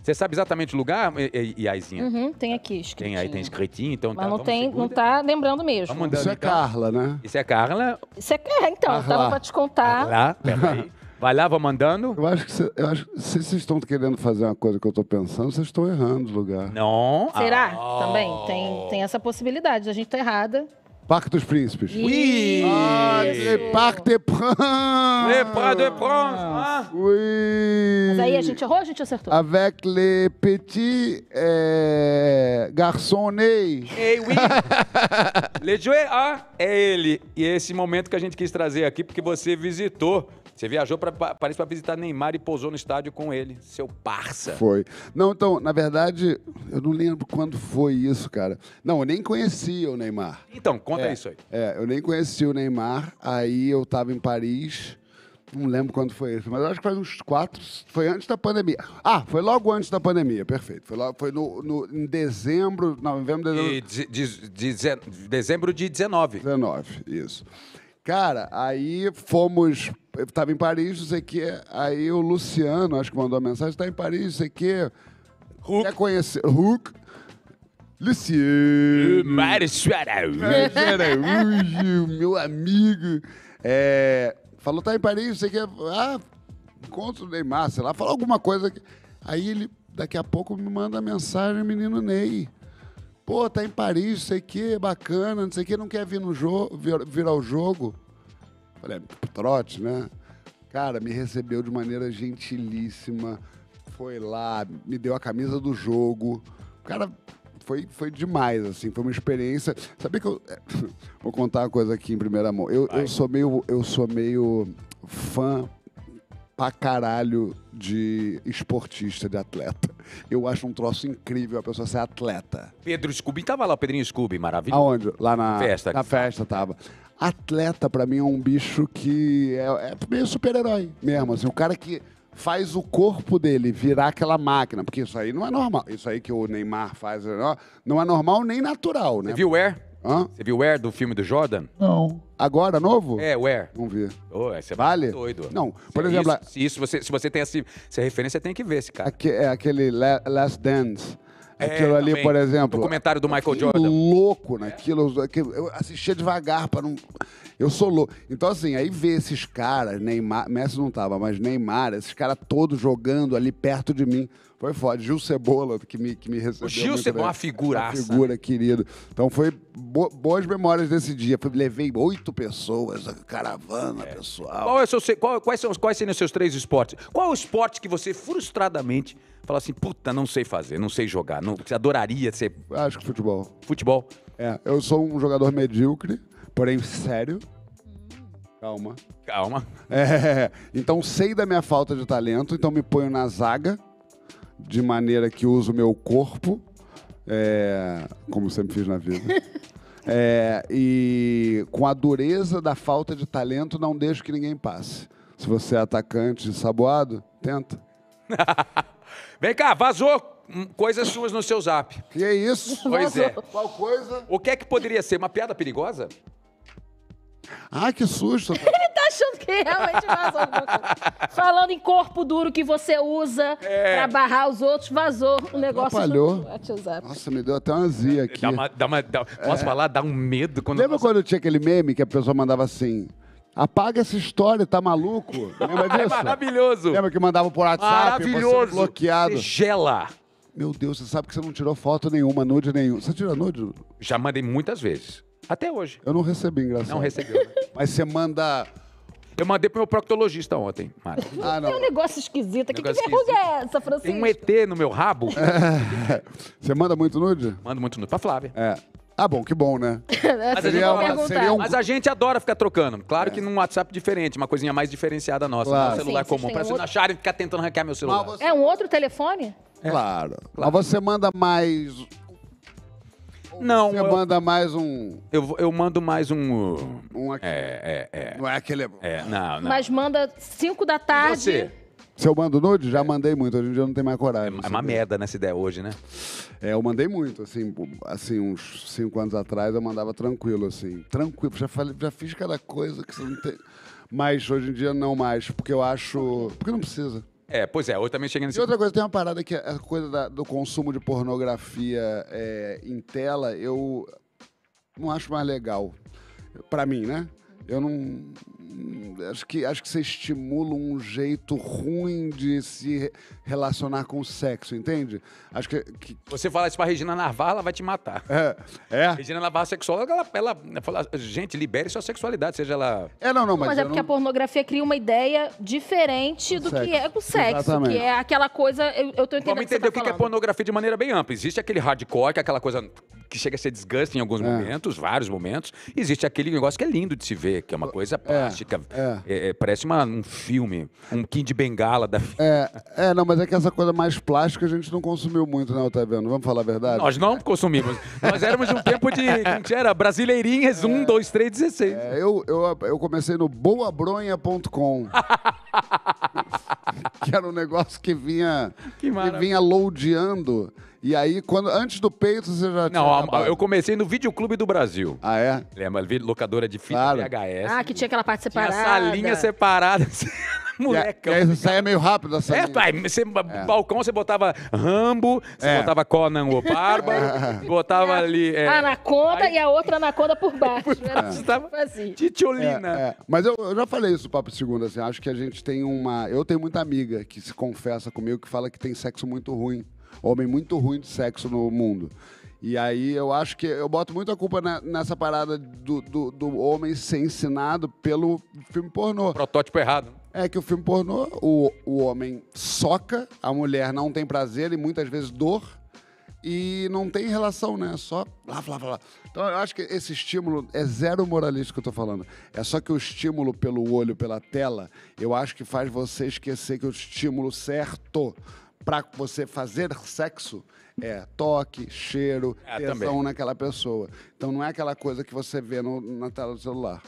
Você sabe exatamente o lugar, Iaizinha? Uhum, tem aqui escrito. Tem aí, tem escritinho, então Mas tá, não, tem, não tá lembrando mesmo. Vamos Isso é então. Carla, né? Isso é Carla. Isso é Carla, é, então. Carla. Tava pra te contar. Carla, peraí. Vai lá, vou mandando. Eu acho que cê, eu acho, se vocês estão querendo fazer uma coisa que eu estou pensando, vocês estão errando o lugar. Não. Será? Ah. Também tem, tem essa possibilidade. A gente tá errada. Parque dos Príncipes. Oui! Ah, le Parc de Prince! Le Parc de Prince! Ah. Oui! Mas aí a gente errou ou a gente acertou? Avec le petit eh, garçonnets. Eh oui! le jouet, ah, é ele. E é esse momento que a gente quis trazer aqui, porque você visitou você viajou para Paris para visitar Neymar e pousou no estádio com ele, seu parça. Foi. Não, então, na verdade, eu não lembro quando foi isso, cara. Não, eu nem conhecia o Neymar. Então, conta é, isso aí. É, eu nem conhecia o Neymar, aí eu estava em Paris. Não lembro quando foi isso, mas acho que faz uns quatro. Foi antes da pandemia. Ah, foi logo antes da pandemia, perfeito. Foi, logo, foi no, no em dezembro. Novembro, dezembro. De, de, de, dezembro de 19. 19, isso. Cara, aí fomos. Estava em Paris, não sei o quê. Aí o Luciano, acho que mandou a mensagem: está em Paris, não sei o quê. Hulk. Quer conhecer? Hulk. Luciano. Mário Araújo, meu amigo. É, falou, tá em Paris, sei quer. Ah, encontro o Neymar, sei lá, falou alguma coisa. Aí ele, daqui a pouco, me manda mensagem, menino Ney. Pô, tá em Paris, não sei o quê, bacana, não sei o quê, não quer vir no jogo, vir, virar o jogo. Falei, trote, né? Cara, me recebeu de maneira gentilíssima, foi lá, me deu a camisa do jogo. Cara, foi, foi demais, assim, foi uma experiência. Sabia que eu. É, vou contar uma coisa aqui em primeira mão. Eu, eu sou meio. Eu sou meio fã pra caralho de esportista, de atleta. Eu acho um troço incrível a pessoa ser atleta. Pedro Scooby tava lá, o Pedrinho Scooby, maravilha. Aonde? Lá na festa. Na festa tava. Atleta, para mim, é um bicho que é, é meio super-herói mesmo. Assim, o cara que faz o corpo dele virar aquela máquina, porque isso aí não é normal. Isso aí que o Neymar faz né, não é normal nem natural, né? Você viu o é? Air? Hã? Você viu Where do filme do Jordan? Não. Agora, novo? É, Where. Vamos ver. Oh, você é vale? doido. Não, por se exemplo... Isso, se, isso você, se você tem essa, essa referência, tem que ver esse cara. Aqui, é aquele Last Dance. É, Aquilo é, ali, também. por exemplo. O comentário do Michael Jordan. louco é. naquilo. É. Eu assistia devagar para não. Eu sou louco. Então, assim, aí ver esses caras, Neymar, Messi não tava, mas Neymar, esses caras todos jogando ali perto de mim. Foi foda. Gil Cebola, que me, que me recebeu. O Gil Cebola é uma figuraça. Uma né? figura, querido. Então foi bo boas memórias desse dia. levei oito pessoas, caravana é. pessoal. Qual é seu, qual, quais, são, quais são os seus três esportes? Qual é o esporte que você frustradamente fala assim, puta, não sei fazer, não sei jogar, não, você adoraria ser... Acho que futebol. Futebol? É, eu sou um jogador medíocre, porém sério. Hum. Calma. Calma. É, então sei da minha falta de talento, então me ponho na zaga de maneira que uso meu corpo, é, como sempre fiz na vida. É, e com a dureza da falta de talento, não deixo que ninguém passe. Se você é atacante saboado, tenta. Vem cá, vazou hum, coisas suas no seu zap. Que é isso? Pois é. vazou. é. Qual coisa? O que é que poderia ser? Uma piada perigosa? Ah, que susto! achando que realmente vazou Falando em corpo duro que você usa é. pra barrar os outros, vazou o negócio Atrapalhou. WhatsApp. Nossa, me deu até uma zia é, aqui. Dá uma, dá uma, dá, é. posso é. falar? Dá um medo. Quando Lembra quando tinha aquele meme que a pessoa mandava assim... Apaga essa história, tá maluco? Lembra é disso? É maravilhoso. Lembra que mandava por WhatsApp, você bloqueado. Você gela. Meu Deus, você sabe que você não tirou foto nenhuma, nude nenhum. Você tira nude? Já mandei muitas vezes. Até hoje. Eu não recebi, engraçado. Não recebeu. Né? Mas você manda eu mandei pro meu proctologista ontem, Ah, não. Tem um negócio esquisito. que Negócio verruga é essa, Francisco? Tem um ET no meu rabo. Você manda muito nude? Mando muito nude pra Flávia. É. Ah, bom, que bom, né? Mas a gente Seria, uma- seria um- Mas a gente adora ficar trocando. Claro é. que num WhatsApp diferente, uma coisinha mais diferenciada nossa. Claro. um celular Sim, comum. têm Pra vocês não acharem ficar tentando hackear meu celular. você- É um outro telefone? Claro. Mas você manda mais não, Você eu, manda mais um. Eu, eu mando mais um. Uh, um aqui. É, é, é. Não é aquele. É, é, não, não. Mas manda 5 da tarde. Você? Se eu mando nude, já mandei muito. Hoje em dia não tem mais coragem. É, é uma merda nessa né, ideia hoje, né? É, eu mandei muito, assim, assim, uns cinco anos atrás eu mandava tranquilo, assim. Tranquilo, já, falei, já fiz cada coisa que você não tem. Mas hoje em dia não mais, porque eu acho. Porque não precisa. É, pois é, eu também cheguei nesse. E outra coisa, tem uma parada que a coisa da, do consumo de pornografia é, em tela, eu não acho mais legal. Pra mim, né? Eu não, acho que acho que você estimula um jeito ruim de se relacionar com o sexo, entende? Acho que, que... você fala isso para Regina Navarra, ela vai te matar. É. é. Regina Navarra sexual, ela, ela fala, gente, libere sua sexualidade, seja ela. É não, não, mas, mas é porque não... a pornografia cria uma ideia diferente do é sexo. que é o sexo, Exatamente. que é aquela coisa eu, eu tô entendendo. Vamos entender o que, tá que é pornografia de maneira bem ampla. Existe aquele hardcore, que é aquela coisa que chega a ser desgaste em alguns é. momentos, vários momentos. Existe aquele negócio que é lindo de se ver, que é uma coisa é. plástica é. é. É, parece uma, um filme, um Kim de Bengala da é, é, não, mas é que essa coisa mais plástica a gente não consumiu muito, né, Otaviano? Vamos falar a verdade? Nós não consumimos. Nós éramos de um tempo de. Era Brasileirinhas 1, 2, 3, 16. eu, eu, eu comecei no boabronha.com. que era um negócio que vinha, que, que vinha loadeando e aí, quando, antes do peito, você já tinha. Não, a, eu comecei no Videoclube do Brasil. Ah, é? Lembra? Locadora de fita claro. Ah, que tinha aquela parte separada. Tinha a salinha separada. Molecão. Isso aí, você saia meio rápido essa É, pai, você, é. balcão você botava Rambo, você é. botava Conan ou Barba, é. botava ali. É, anaconda aí... e a outra anaconda por baixo. por baixo tava tipo assim. Titiolina. É, é. Mas eu, eu, já falei isso no Papo Segundo, assim, acho que a gente tem uma. Eu tenho muita amiga que se confessa comigo que fala que tem sexo muito ruim homem muito ruim de sexo no mundo. E aí eu acho que eu boto muita culpa nessa parada do, do, do, homem ser ensinado pelo filme pornô. Protótipo errado. É que o filme pornô, o, o homem soca, a mulher não tem prazer e muitas vezes dor. E não tem relação, né? É só lá, lá, lá. Então eu acho que esse estímulo é zero moralista que eu tô falando. É só que o estímulo pelo olho, pela tela, eu acho que faz você esquecer que o estímulo certo para você fazer sexo é toque, cheiro, é, tesão também. naquela pessoa. Então não é aquela coisa que você vê no, na tela do celular.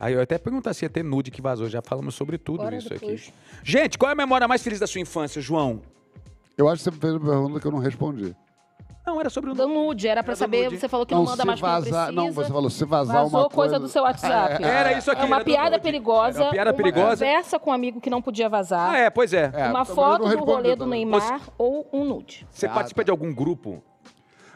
Aí eu até perguntar se ia ter nude que vazou. Já falamos sobre tudo Bora isso depois. aqui. Gente, qual é a memória mais feliz da sua infância, João? Eu acho que você fez uma pergunta que eu não respondi. Não, era sobre o do nude. Era pra saber, nude. você falou que não, não manda mais vazar, precisa. Não, você falou, se vazar Vazou uma coisa... coisa do seu WhatsApp. Era isso aqui. É uma piada perigosa. Era uma piada perigosa. conversa com um amigo que não podia vazar. Ah, é, pois é. é uma foto do rolê do Neymar Você... ou um nude. Você participa de algum grupo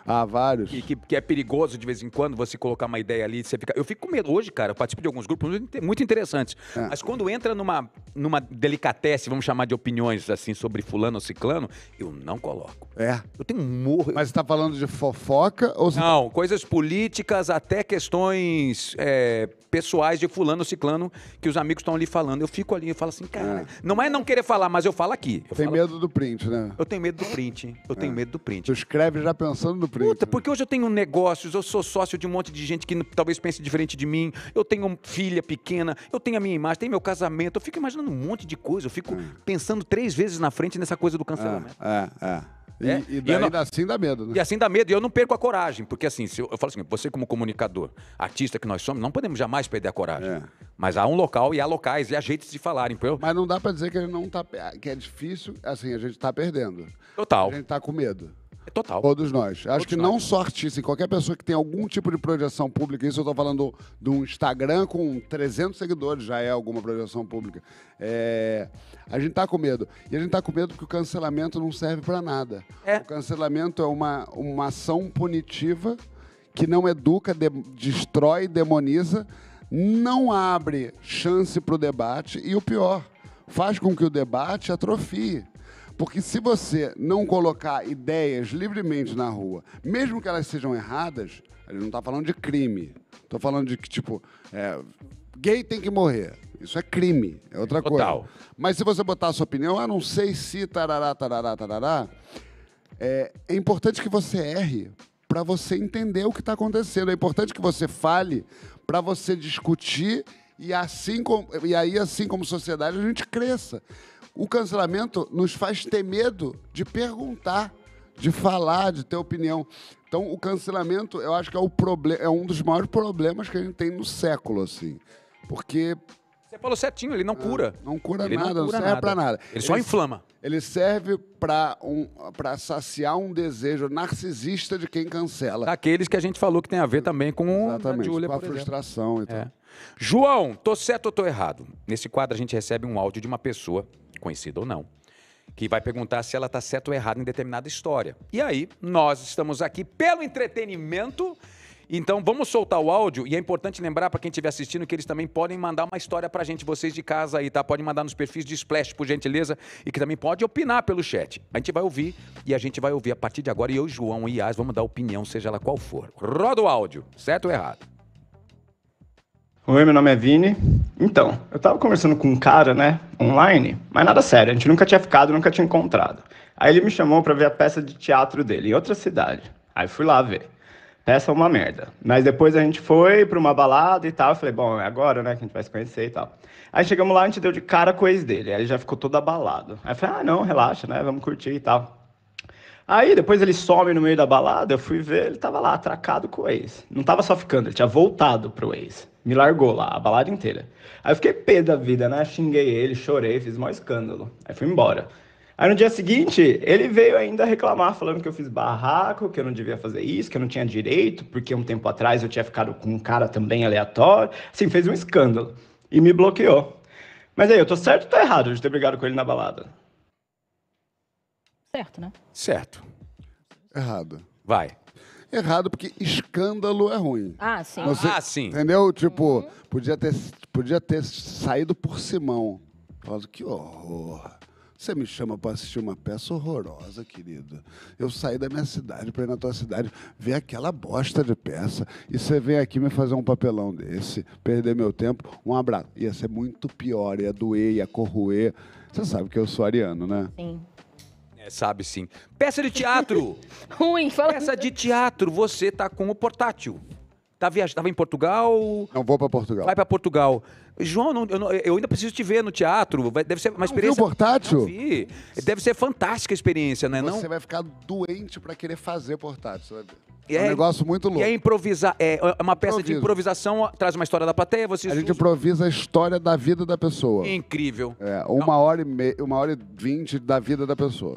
ah, vários. E que, que é perigoso de vez em quando você colocar uma ideia ali. Você fica... Eu fico com medo. Hoje, cara, eu participo de alguns grupos muito interessantes. É. Mas quando entra numa, numa delicatesse, vamos chamar de opiniões assim, sobre fulano ou ciclano, eu não coloco. É. Eu tenho um morro. Mas você tá falando de fofoca ou Não, tá... coisas políticas até questões é, pessoais de fulano ou ciclano que os amigos estão ali falando. Eu fico ali e falo assim, cara, é. não é não querer falar, mas eu falo aqui. Eu Tem falo... medo do print, né? Eu tenho medo do print. Eu tenho é. medo do print. Tu escreve já pensando no frente. Puta, né? porque hoje eu tenho negócios, eu sou sócio de um monte de gente que talvez pense diferente de mim, eu tenho filha pequena, eu tenho a minha imagem, tenho meu casamento, eu fico imaginando um monte de coisa, eu fico é. pensando três vezes na frente nessa coisa do é, cancelamento. É, é. é. E, é? e, daí, e não... assim dá medo, né? E assim dá medo, e eu não perco a coragem, porque assim, eu, eu, falo assim, você como comunicador, artista que nós somos, não podemos jamais perder a coragem. É. Mas há um local e há locais, e há jeitos de falarem. Eu... Mas não dá para dizer que ele não tá, que é difícil, assim, a gente tá perdendo. Total. A gente tá com medo. É total. Todos nós. Acho Todos que nós. não só artista, qualquer pessoa que tem algum tipo de projeção pública, isso eu estou falando de um Instagram com 300 seguidores, já é alguma projeção pública. É... A gente está com medo. E a gente está com medo porque o cancelamento não serve para nada. É. O cancelamento é uma, uma ação punitiva que não educa, de, destrói, demoniza, não abre chance para o debate e o pior, faz com que o debate atrofie. Porque se você não colocar ideias livremente na rua, mesmo que elas sejam erradas, a gente não está falando de crime. Estou falando de que, tipo, é, gay tem que morrer. Isso é crime, é outra Total. coisa. Mas se você botar a sua opinião, ah, não sei se tarará, tarará, tarará, é, é importante que você erre para você entender o que está acontecendo. É importante que você fale para você discutir e, assim com, e aí, assim como sociedade, a gente cresça. O cancelamento nos faz ter medo de perguntar, de falar, de ter opinião. Então, o cancelamento, eu acho que é, o é um dos maiores problemas que a gente tem no século, assim. Porque você falou certinho, ele não é, cura. não cura ele nada, não, cura não serve para nada. Ele, ele, só inflama. Ele serve para um, pra saciar um desejo narcisista de quem cancela. Daqueles que a gente falou que tem a ver também com Exatamente, a com a frustração. Então. É. João, tô certo ou tô errado? Nesse quadro a gente recebe um áudio de uma pessoa, conhecida ou não, que vai perguntar se ela tá certo ou errado em determinada história. E aí, nós estamos aqui pelo entretenimento. Então vamos soltar o áudio e é importante lembrar para quem estiver assistindo que eles também podem mandar uma história para a gente, vocês de casa aí, tá? Podem mandar nos perfis de Splash, por gentileza, e que também pode opinar pelo chat. A gente vai ouvir e a gente vai ouvir a partir de agora e eu, João e Az vamos dar opinião, seja ela qual for. Roda o áudio, certo ou errado? Oi, meu nome é Vini. Então, eu tava conversando com um cara, né, online, mas nada sério, a gente nunca tinha ficado, nunca tinha encontrado. Aí ele me chamou para ver a peça de teatro dele em outra cidade. Aí fui lá ver. Peça é uma merda. Mas depois a gente foi para uma balada e tal. Eu falei, bom, é agora, né, que a gente vai se conhecer e tal. Aí chegamos lá, a gente deu de cara com o ex dele. Aí ele já ficou todo abalado. Aí eu falei, ah, não, relaxa, né, vamos curtir e tal. Aí depois ele some no meio da balada, eu fui ver, ele tava lá atracado com o ex. Não tava só ficando, ele tinha voltado pro ex. Me largou lá, a balada inteira. Aí eu fiquei pé da vida, né? Xinguei ele, chorei, fiz maior escândalo. Aí fui embora. Aí no dia seguinte, ele veio ainda reclamar, falando que eu fiz barraco, que eu não devia fazer isso, que eu não tinha direito, porque um tempo atrás eu tinha ficado com um cara também aleatório. Assim, fez um escândalo e me bloqueou. Mas aí, eu tô certo ou tô errado de ter brigado com ele na balada? Certo, né? Certo. Errado. Vai. Errado porque escândalo é ruim. Ah, sim. Você, ah, sim. Entendeu? Tipo, uhum. podia, ter, podia ter saído por Simão. Falando, que horror. Você me chama para assistir uma peça horrorosa, querido. Eu saí da minha cidade para ir na tua cidade ver aquela bosta de peça. E você vem aqui me fazer um papelão desse, perder meu tempo. Um abraço. Ia ser muito pior, ia doer, ia corroer. Você sabe que eu sou ariano, né? Sim. É, sabe sim. Peça de teatro! Ruim, fala. Peça de teatro, você tá com o portátil. Tá viajando, tava em Portugal. Não vou para Portugal. Vai para Portugal. João, não, eu, não, eu, ainda preciso te ver no teatro. Vai, deve ser uma não experiência. Viu o portátil? Não vi. Deve ser fantástica a experiência, né? Você não? Você vai ficar doente para querer fazer portátil. É, é, um é. negócio muito louco. é improvisar, é, é uma peça Improviso. de improvisação, traz uma história da plateia, você... A gente improvisa a história da vida da pessoa. Incrível. É, uma hora e meia, uma hora e vinte da vida da pessoa.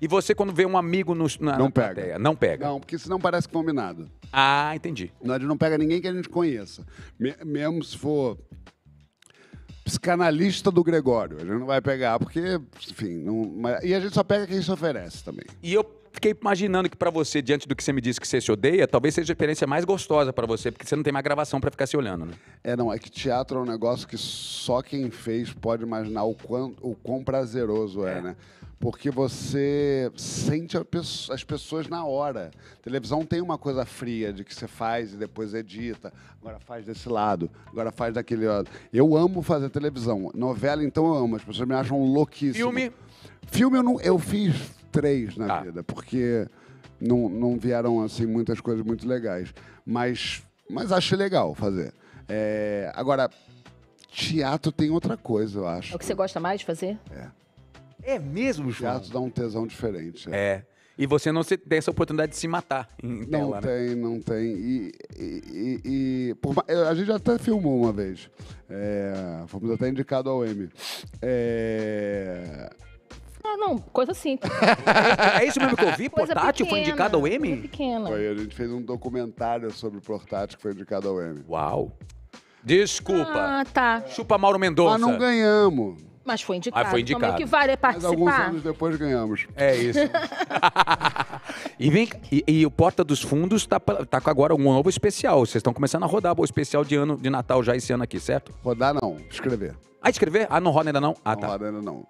E você, quando vê um amigo no, na, não na pega. plateia, não pega? Não, porque senão parece combinado. Ah, entendi. Não, a gente não pega ninguém que a gente conheça. Me- mesmo se for psicanalista do Gregório. A gente não vai pegar, porque, enfim, não, mas- e a gente só pega quem se oferece também. E eu Fiquei imaginando que para você, diante do que você me disse que você se odeia, talvez seja a experiência mais gostosa para você, porque você não tem mais gravação para ficar se olhando, né? É, não, é que teatro é um negócio que só quem fez pode imaginar o quão, o quão prazeroso é, é. né? Porque você sente pessoa, as pessoas na hora. televisão tem uma coisa fria de que você faz e depois edita, agora faz desse lado, agora faz daquele lado. Eu amo fazer televisão. Novela, então, eu amo. As pessoas me acham louquíssimo. Filme? Filme eu não. Eu fiz três na ah. vida, porque não, não vieram assim muitas coisas muito legais. Mas, mas acho legal fazer. É, agora, teatro tem outra coisa, eu acho. É o que você gosta mais de fazer? É. É mesmo, João? Teatro dá um tesão diferente. é. é. E você não tem essa oportunidade de se matar em tela, Não né? tem, né? não tem. E, e, e, e por, a gente até filmou uma vez. É, fomos até indicados ao M. É, ah, não, coisa simples. É, é isso mesmo que eu vi? Coisa portátil pequena, foi indicado ao M Pequeno. Foi, a gente fez um documentário sobre o portátil que foi indicado ao M Uau. Desculpa. Ah, tá. Chupa Mauro Mendonça. Mas não ganhamos. Mas foi indicado. Ah, foi indicado. Como então, é que vale participar? Mas alguns anos depois ganhamos. É isso. e, vem, e, e, o Porta dos Fundos está tá com agora um novo especial. Vocês estão começando a rodar o especial de, ano, de Natal já esse ano aqui, certo? Rodar não, escrever. Ah, escrever? Ah, não roda ainda não? Ah, não tá. roda ainda não.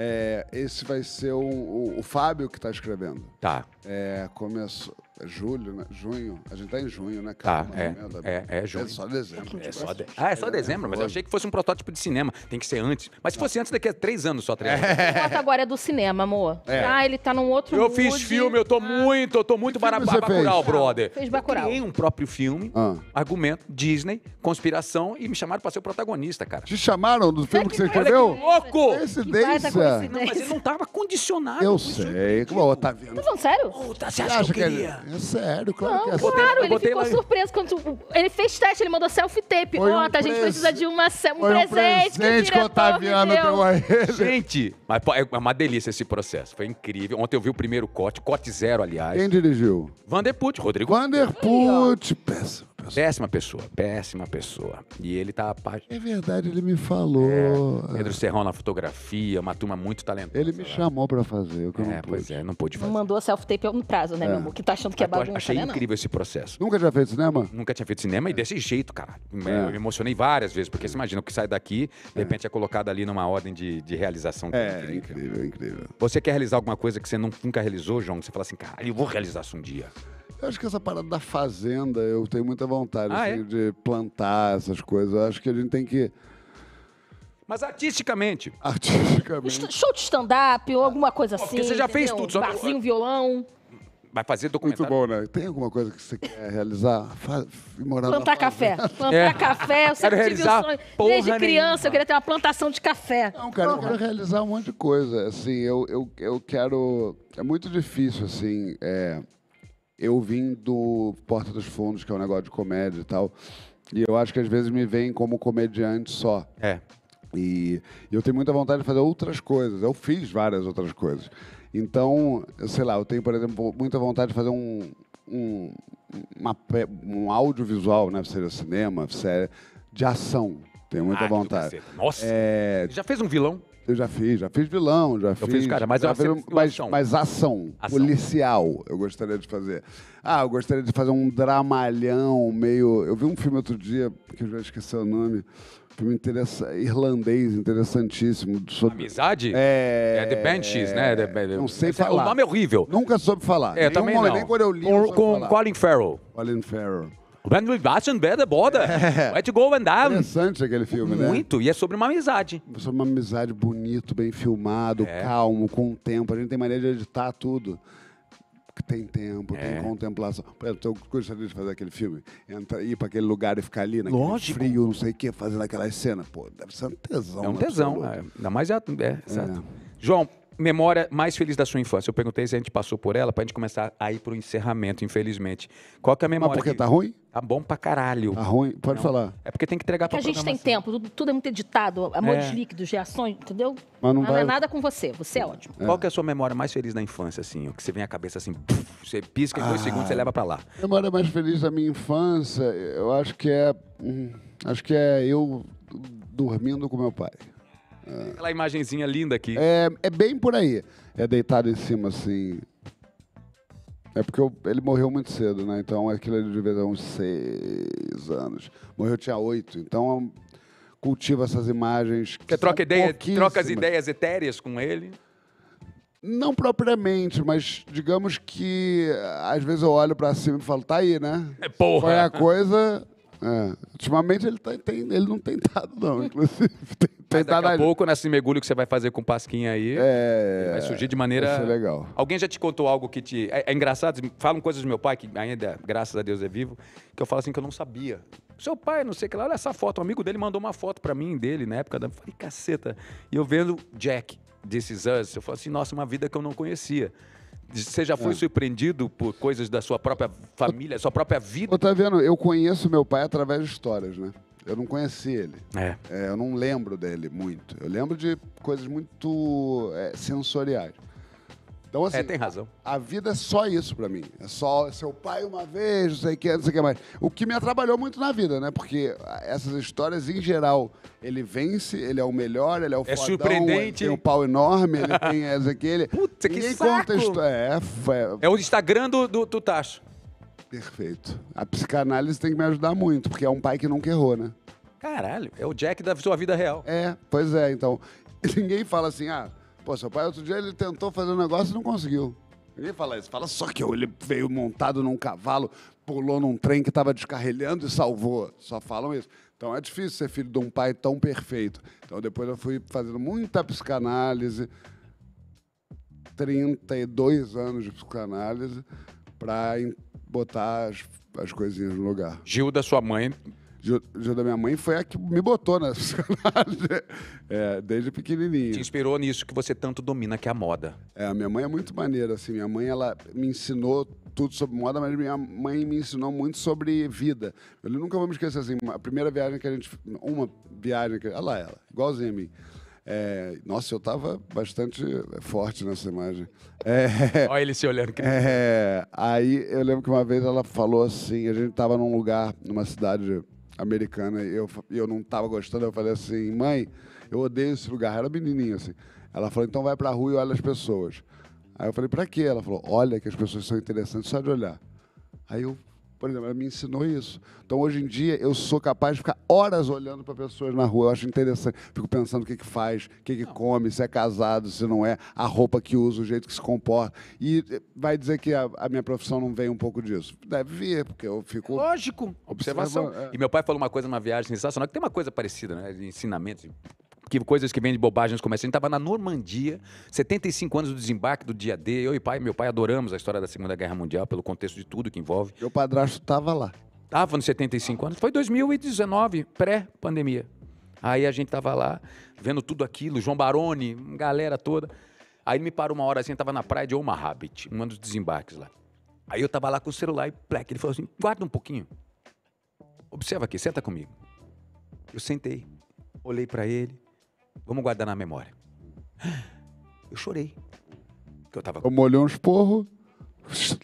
É, esse vai ser o, o, o Fábio que está escrevendo. Tá. É, começou. É julho, né? Junho. A gente tá em junho, né, cara? Tá, é, é, é, é junho. É só dezembro. É só de... Ah, é só é, dezembro, mas é. eu achei que fosse um protótipo de cinema. Tem que ser antes. Mas se fosse antes, daqui a três anos só, três anos. É. agora é do cinema, amor. É. Ah, ele tá num outro Eu fiz filme, eu tô ah. muito, eu tô muito barabá, bacural, brother. Ah, fez bacural. Eu criei um próprio filme, ah. argumento, Disney, conspiração, e me chamaram pra ser o protagonista, cara. Te chamaram do filme que, que você escreveu? Que louco! Coincidência. mas ele não tava condicionado. Eu sei. Ô, Otaviano. Tá, tá falando sério? Ô, tá, você acha que eu é queria? É sério, claro não, que é claro, sério. Claro, ele ficou lá... surpreso quando ele fez teste, ele mandou selfie tape. Foi Ota, tá, a gente precisa de uma, um Foi presente. Um presente que o Otaviano deu a ele. Gente, mas é, é uma delícia esse processo. Foi incrível. Ontem eu vi o primeiro corte, corte zero, aliás. Quem dirigiu? Vanderput, Rodrigo. Vanderput, peça. Péssima pessoa, péssima pessoa. E ele tá apaixonado. É verdade, ele me falou. É, ah. Pedro Serrão na fotografia, uma turma muito talentosa. Ele me chamou para fazer, eu que é, não pude. Pois é, não pude fazer. Mandou self-tape no é prazo, né, é. meu amor? Que tá achando que é ah, bagunça, Achei né, incrível esse processo. Nunca tinha feito cinema? Nunca tinha feito cinema e desse jeito, cara. É. Eu me emocionei várias vezes, porque você imagina, o que sai daqui, de é. repente é colocado ali numa ordem de, de realização. É, incrível. incrível, incrível. Você quer realizar alguma coisa que você nunca realizou, João? Você fala assim, cara, eu vou realizar isso um dia. Eu acho que essa parada da fazenda, eu tenho muita vontade ah, assim, é? de plantar essas coisas. Eu acho que a gente tem que. Mas artisticamente. Artisticamente. Show de stand-up ou alguma coisa assim. Porque você já entendeu? fez tudo, só Barzinho, violão. Vai fazer documentário. Muito bom, né? Tem alguma coisa que você quer realizar? morar Plantar café. Plantar é. café. Eu sempre quero tive o sonho. Desde criança, nenhuma. eu queria ter uma plantação de café. Não, cara, eu quero realizar um monte de coisa. Assim, eu, eu, eu quero... É muito difícil, assim, é, eu vim do Porta dos Fundos, que é um negócio de comédia e tal. E eu acho que às vezes me veem como comediante só. É. E eu tenho muita vontade de fazer outras coisas. Eu fiz várias outras coisas. Então, sei lá, eu tenho, por exemplo, muita vontade de fazer um, um, uma, um audiovisual, né? Seria cinema, série, de ação. Tenho muita ah, vontade. Nossa! É... Já fez um vilão? Eu já fiz, já fiz vilão, já eu fiz. fiz cara, mas, já fiz, mas, mas ação, ação, policial, eu gostaria de fazer. Ah, eu gostaria de fazer um dramalhão meio. Eu vi um filme outro dia, que eu já esqueci o nome. filme interessa... irlandês, interessantíssimo. Sobre... Amizade? É... é The Benches, é... né? The... Não sei é, falar. O nome é horrível. Nunca soube falar. É, também não. Nem quando eu li. Com, com Colin Farrell. Colin Farrell. Van Vassen the boda. Let é. go and Damme. Interessante aquele filme, Muito, né? Muito, e é sobre uma amizade. Sobre uma amizade bonito, bem filmado, é. calmo, com o tempo. A gente tem maneira de editar tudo tem tempo, é. tem contemplação. Por exemplo, eu gostaria de fazer aquele filme, Entra, ir para aquele lugar e ficar ali, naquele Lógico. frio, não sei o quê, fazendo aquelas cenas. Pô, deve ser um tesão. É um tesão, é, ainda mais é, é, é. João, memória mais feliz da sua infância? Eu perguntei se a gente passou por ela, pra gente começar a ir pro encerramento, infelizmente. Qual que é a memória? Mas porque que... tá ruim? Tá bom pra caralho. Tá ruim? Pode Não. falar. É porque tem que entregar é que pra a gente tem tempo, tudo, é muito editado, amores é. líquidos, reações, entendeu? Mas não, não é vai... é nada com você, você é ótimo. É. Qual que é a sua memória mais feliz da infância, assim? O que você vem à cabeça assim, você pisca em ah. dois segundos, você leva pra lá. A memória mais feliz da minha infância, eu acho que é. Hum, acho que é eu dormindo com meu pai. É. Aquela imagenzinha linda aqui. É, é bem por aí. É deitado em cima, assim. É porque eu, ele morreu muito cedo, né? Então aquilo ele devia ter uns seis anos. Morreu tinha oito. Então cultiva essas imagens. Que Você troca, ideia, troca as ideias etéreas com ele? Não propriamente, mas digamos que às vezes eu olho para cima e falo, tá aí, né? É porra. Foi a coisa é. Ultimamente ele, tá, tem, ele não tem dado, não, inclusive. Tem, tem daqui a pouco, nesse mergulho que você vai fazer com o Pasquinha aí, é, vai surgir de maneira. Isso é legal. Alguém já te contou algo que te. É, é, engraçado, falam coisas do meu pai, que ainda, graças a Deus, é vivo, que eu falo assim que eu não sabia. Seu pai, não sei o que lá, olha essa foto. Um amigo dele mandou uma foto para mim dele na época da. Falei, caceta. E eu vendo Jack, desses Us, eu falo assim, nossa, uma vida que eu não conhecia. Você já foi é. surpreendido por coisas da sua própria família, sua própria vida? tá vendo? Eu conheço meu pai através de histórias, né? Eu não conheci ele. É. é eu não lembro dele muito. Eu lembro de coisas muito é, sensoriais. Então, é, assim, é, tem razão. A vida é só isso para mim. É só é seu pai uma vez, não sei o que, não sei o que mais. O que me atrapalhou muito na vida, né? Porque essas histórias, em geral, ele vence, ele é o melhor, ele é o é fodão, surpreendente. ele tem um pau enorme, ele tem é, essa aquele. Ninguém que saco! Conta é, é... é o Instagram do, do, do Tacho. Perfeito. A psicanálise tem que me ajudar muito, porque é um pai que nunca errou, né? Caralho, é o Jack da sua vida real. É, pois é, então. Ninguém fala assim, ah, Pô, seu pai, outro dia ele tentou fazer um negócio e não conseguiu. Ninguém fala isso. Fala só que ele veio montado num cavalo, pulou num trem que estava descarrilhando e salvou. Só falam isso. Então é difícil ser filho de um pai tão perfeito. Então depois eu fui fazendo muita psicanálise, 32 anos de psicanálise, para botar as, as coisinhas no lugar. Gil da sua mãe de, da minha mãe foi a que me botou na psicanálise é, desde pequenininho. Te inspirou nisso que você tanto domina, que é a moda. É, a minha mãe é muito maneira, assim. Minha mãe, ela me ensinou tudo sobre moda, mas minha mãe me ensinou muito sobre vida. Eu nunca vou me esquecer, assim, a primeira viagem que a gente... Uma viagem que... Olha lá ela, igualzinha a mim. É, nossa, eu tava bastante forte nessa imagem. É, Olha ele se olhando. Que... É, aí eu lembro que uma vez ela falou assim, a gente tava num lugar, numa cidade americana. Eu, eu não estava gostando, eu falei assim, mãe, eu odeio esse lugar. Ela era é menininha, assim. Ela falou, então vai para a rua e olha as pessoas. Aí eu falei, para quê? Ela falou, olha que as pessoas são interessantes só de olhar. Aí eu por exemplo, ela me ensinou isso. Então, hoje em dia, eu sou capaz de ficar horas olhando para pessoas na rua. Eu acho interessante. Fico pensando o que, que faz, o que, que come, se é casado, se não é, a roupa que usa, o jeito que se comporta. E eh, vai dizer que a, a minha profissão não vem um pouco disso. Deve vir, porque eu fico. Lógico, observação. observação. É. E meu pai falou uma coisa numa viagem sensacional, que tem uma coisa parecida, né? De ensinamento. De que coisas que vêm de bobagens começam. A gente estava na Normandia, 75 anos do desembarque do dia D. Eu e pai, meu pai adoramos a história da Segunda Guerra Mundial pelo contexto de tudo que envolve. Meu padrasto estava lá. Estava nos 75 anos. Foi 2019, pré-pandemia. Aí a gente estava lá, vendo tudo aquilo, João Baroni, galera toda. Aí me parou uma hora assim, estava na praia de Omaha Beach, um dos desembarques lá. Aí eu estava lá com o celular e plec, ele falou assim, guarda um pouquinho. Observa aqui, senta comigo. Eu sentei, olhei para ele, Vamos guardar na memória. Eu chorei. Que eu tava. Eu molhou uns porros.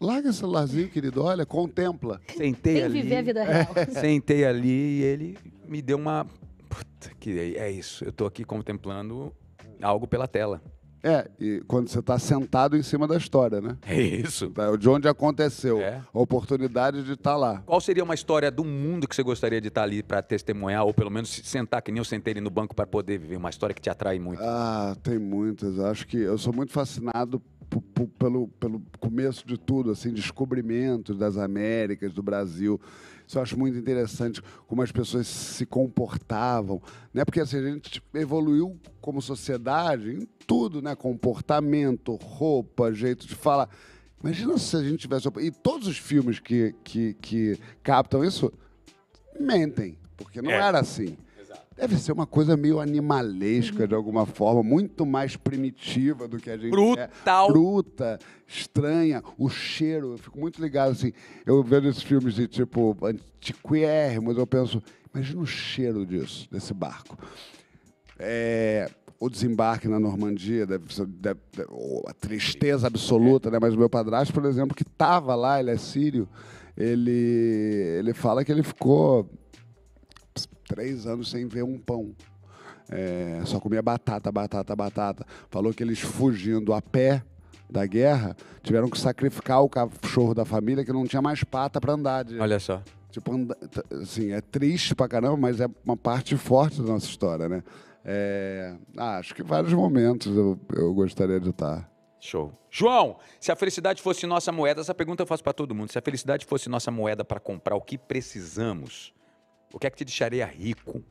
Larga esse celularzinho, querido. Olha, contempla. Sentei Tem ali. viver a vida é. real. Sentei ali e ele me deu uma. Puta, que é isso. Eu tô aqui contemplando algo pela tela. É, e quando você está sentado em cima da história, né? É isso. Tá, de onde aconteceu. É. A oportunidade de estar tá lá. Qual seria uma história do mundo que você gostaria de estar tá ali para testemunhar, ou pelo menos sentar, que nem eu sentei ali no banco para poder viver? Uma história que te atrai muito? Ah, tem muitas. acho que eu sou muito fascinado pelo, pelo começo de tudo, assim, descobrimentos das Américas, do Brasil. Isso eu acho muito interessante como as pessoas se comportavam, né? Porque assim, a gente evoluiu como sociedade em tudo, né? Comportamento, roupa, jeito de falar. Imagina se a gente tivesse. E todos os filmes que, que, que captam isso mentem, porque não é. era assim deve ser uma coisa meio animalesca uhum. de alguma forma, muito mais primitiva do que a gente é. Brutal. é. Bruta, estranha, o cheiro. Eu fico muito ligado assim. Eu vejo esses filmes de tipo antiquérrimos, eu penso, imagina o cheiro disso, desse barco. É, o desembarque na Normandia, deve, deve, deve, oh, a tristeza absoluta, né? Mas o meu padrasto, por exemplo, que estava lá, ele é sírio, ele, ele fala que ele ficou três anos sem ver um pão. É, só comia batata, batata, batata. Falou que eles fugindo a pé da guerra tiveram que sacrificar o cachorro da família que não tinha mais pata para andar. De... Olha só. Tipo, assim, é triste pra caramba, mas é uma parte forte da nossa história, né? É... Ah, acho que vários momentos eu, eu gostaria de estar. Show. João, se a felicidade fosse nossa moeda, essa pergunta eu faço para todo mundo. Se a felicidade fosse nossa moeda para comprar o que precisamos, o que é que te deixaria rico?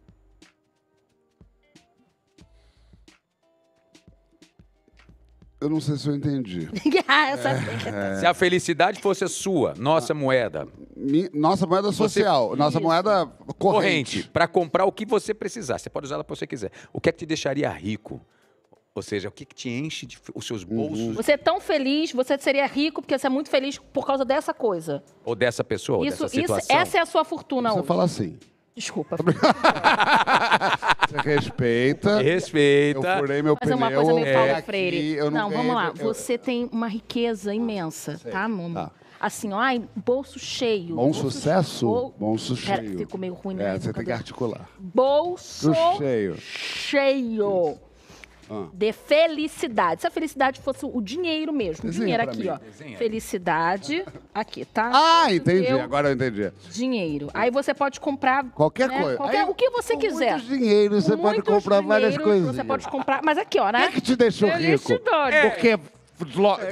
Eu não sei se eu entendi. ah, é. Se a felicidade fosse sua, nossa moeda. Mi- Nossa moeda social, nossa moeda corrente. corrente para comprar o que você precisar. Você pode usar ela para você quiser. O que é que te deixaria rico? Ou seja, o que, que te enche de, os seus uhum. bolsos Você é tão feliz, você seria rico porque você é muito feliz por causa dessa coisa. ou dessa pessoa, ou dessa isso, situação? essa é a sua fortuna Você hoje. fala assim, Desculpa. Você respeita. Respeita. Eu furei meu Mas é pneu. Mas uma coisa me é. fala, Freire. não, não vamos lá. Eu... Você tem uma riqueza imensa, Sei. tá, Mumu? Tá assim, ó, ai, bolso cheio. Bom bolso sucesso? Cheio. Bol... Bolso cheio. Pera, ficou meio ruim, É, você tem que articular. Bolso cheio. cheio. Ah. de felicidade. Se a felicidade fosse o dinheiro mesmo. Desenha dinheiro aqui, mim. ó. Desenha. Felicidade. Aqui, tá? Ah, entendi. Eu, Agora eu entendi. Dinheiro. Aí você pode comprar. Qualquer né, coisa. Qualquer, Aí, o que você quiser. Muitos dinheiro, você muitos pode comprar várias coisas. Você pode comprar. Mas aqui, ó, né? O que, é que te deixou rico? É. Porque é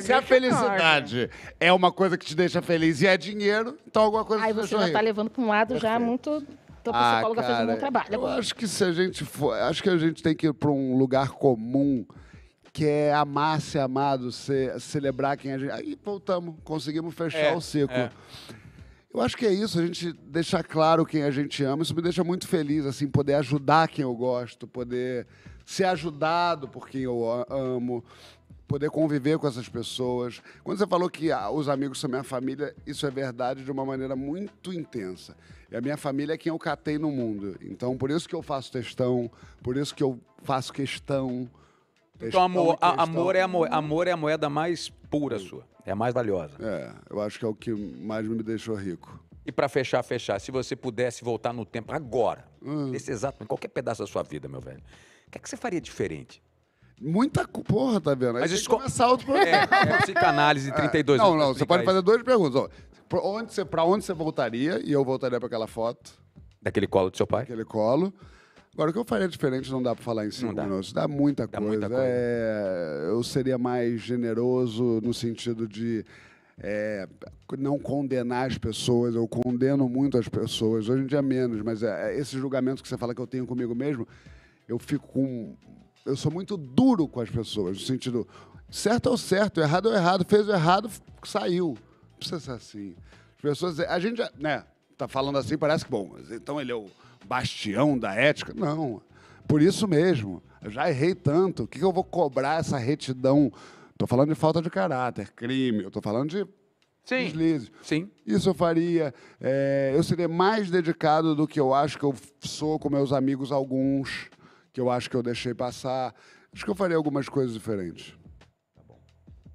se a felicidade é uma coisa que te deixa feliz e é dinheiro, então alguma coisa Aí rico. Aí você já tá levando para um lado Perfeito. já muito então, a ah, psicóloga ah, cara, fez um bom trabalho. Eu acho que se a gente for. Acho que a gente tem que ir para um lugar comum que é amar, ser amado, ser, celebrar quem a gente. Aí voltamos, conseguimos fechar é, o ciclo. É. Eu acho que é isso, a gente deixar claro quem a gente ama, isso me deixa muito feliz, assim, poder ajudar quem eu gosto, poder ser ajudado por quem eu amo, poder conviver com essas pessoas. Quando você falou que ah, os amigos são minha família, isso é verdade de uma maneira muito intensa. E a minha família é quem eu catei no mundo. Então, por isso que eu faço questão por isso que eu faço questão. então, amor, questão. A, amor, é a moeda, amor é a moeda mais pura sua, é a mais valiosa. É, eu acho que é o que mais me deixou rico. E para fechar, fechar, se você pudesse voltar no tempo agora, hum. nesse exato, em qualquer pedaço da sua vida, meu velho, o que, é que você faria diferente? Muita porra, tá vendo? Aí Mas isso co... começar outro é, programa. É, é 32 é. Não, não, você pode fazer duas perguntas. Pra onde, você, pra onde você voltaria? E eu voltaria para aquela foto. Daquele colo do seu pai? Daquele colo. Agora, o que eu faria diferente não dá para falar em cinco dá. minutos. Dá muita dá coisa. Muita coisa. É, eu seria mais generoso no sentido de é, não condenar as pessoas. Eu condeno muito as pessoas. Hoje em dia menos, mas é, é esse julgamento que você fala que eu tenho comigo mesmo, eu fico com eu sou muito duro com as pessoas, no sentido, certo é o certo, errado é o errado, fez o errado, saiu. Não precisa ser assim. As pessoas, a gente, né, tá falando assim, parece que, bom, então ele é o bastião da ética. Não, por isso mesmo, eu já errei tanto, o que, eu vou cobrar essa retidão? Estou falando de falta de caráter, crime, eu estou falando de Sim. deslizes. Sim. Isso eu faria. É, eu seria mais dedicado do que eu acho que eu sou com meus amigos alguns que eu acho que eu deixei passar. Acho que eu faria algumas coisas diferentes. Tá bom.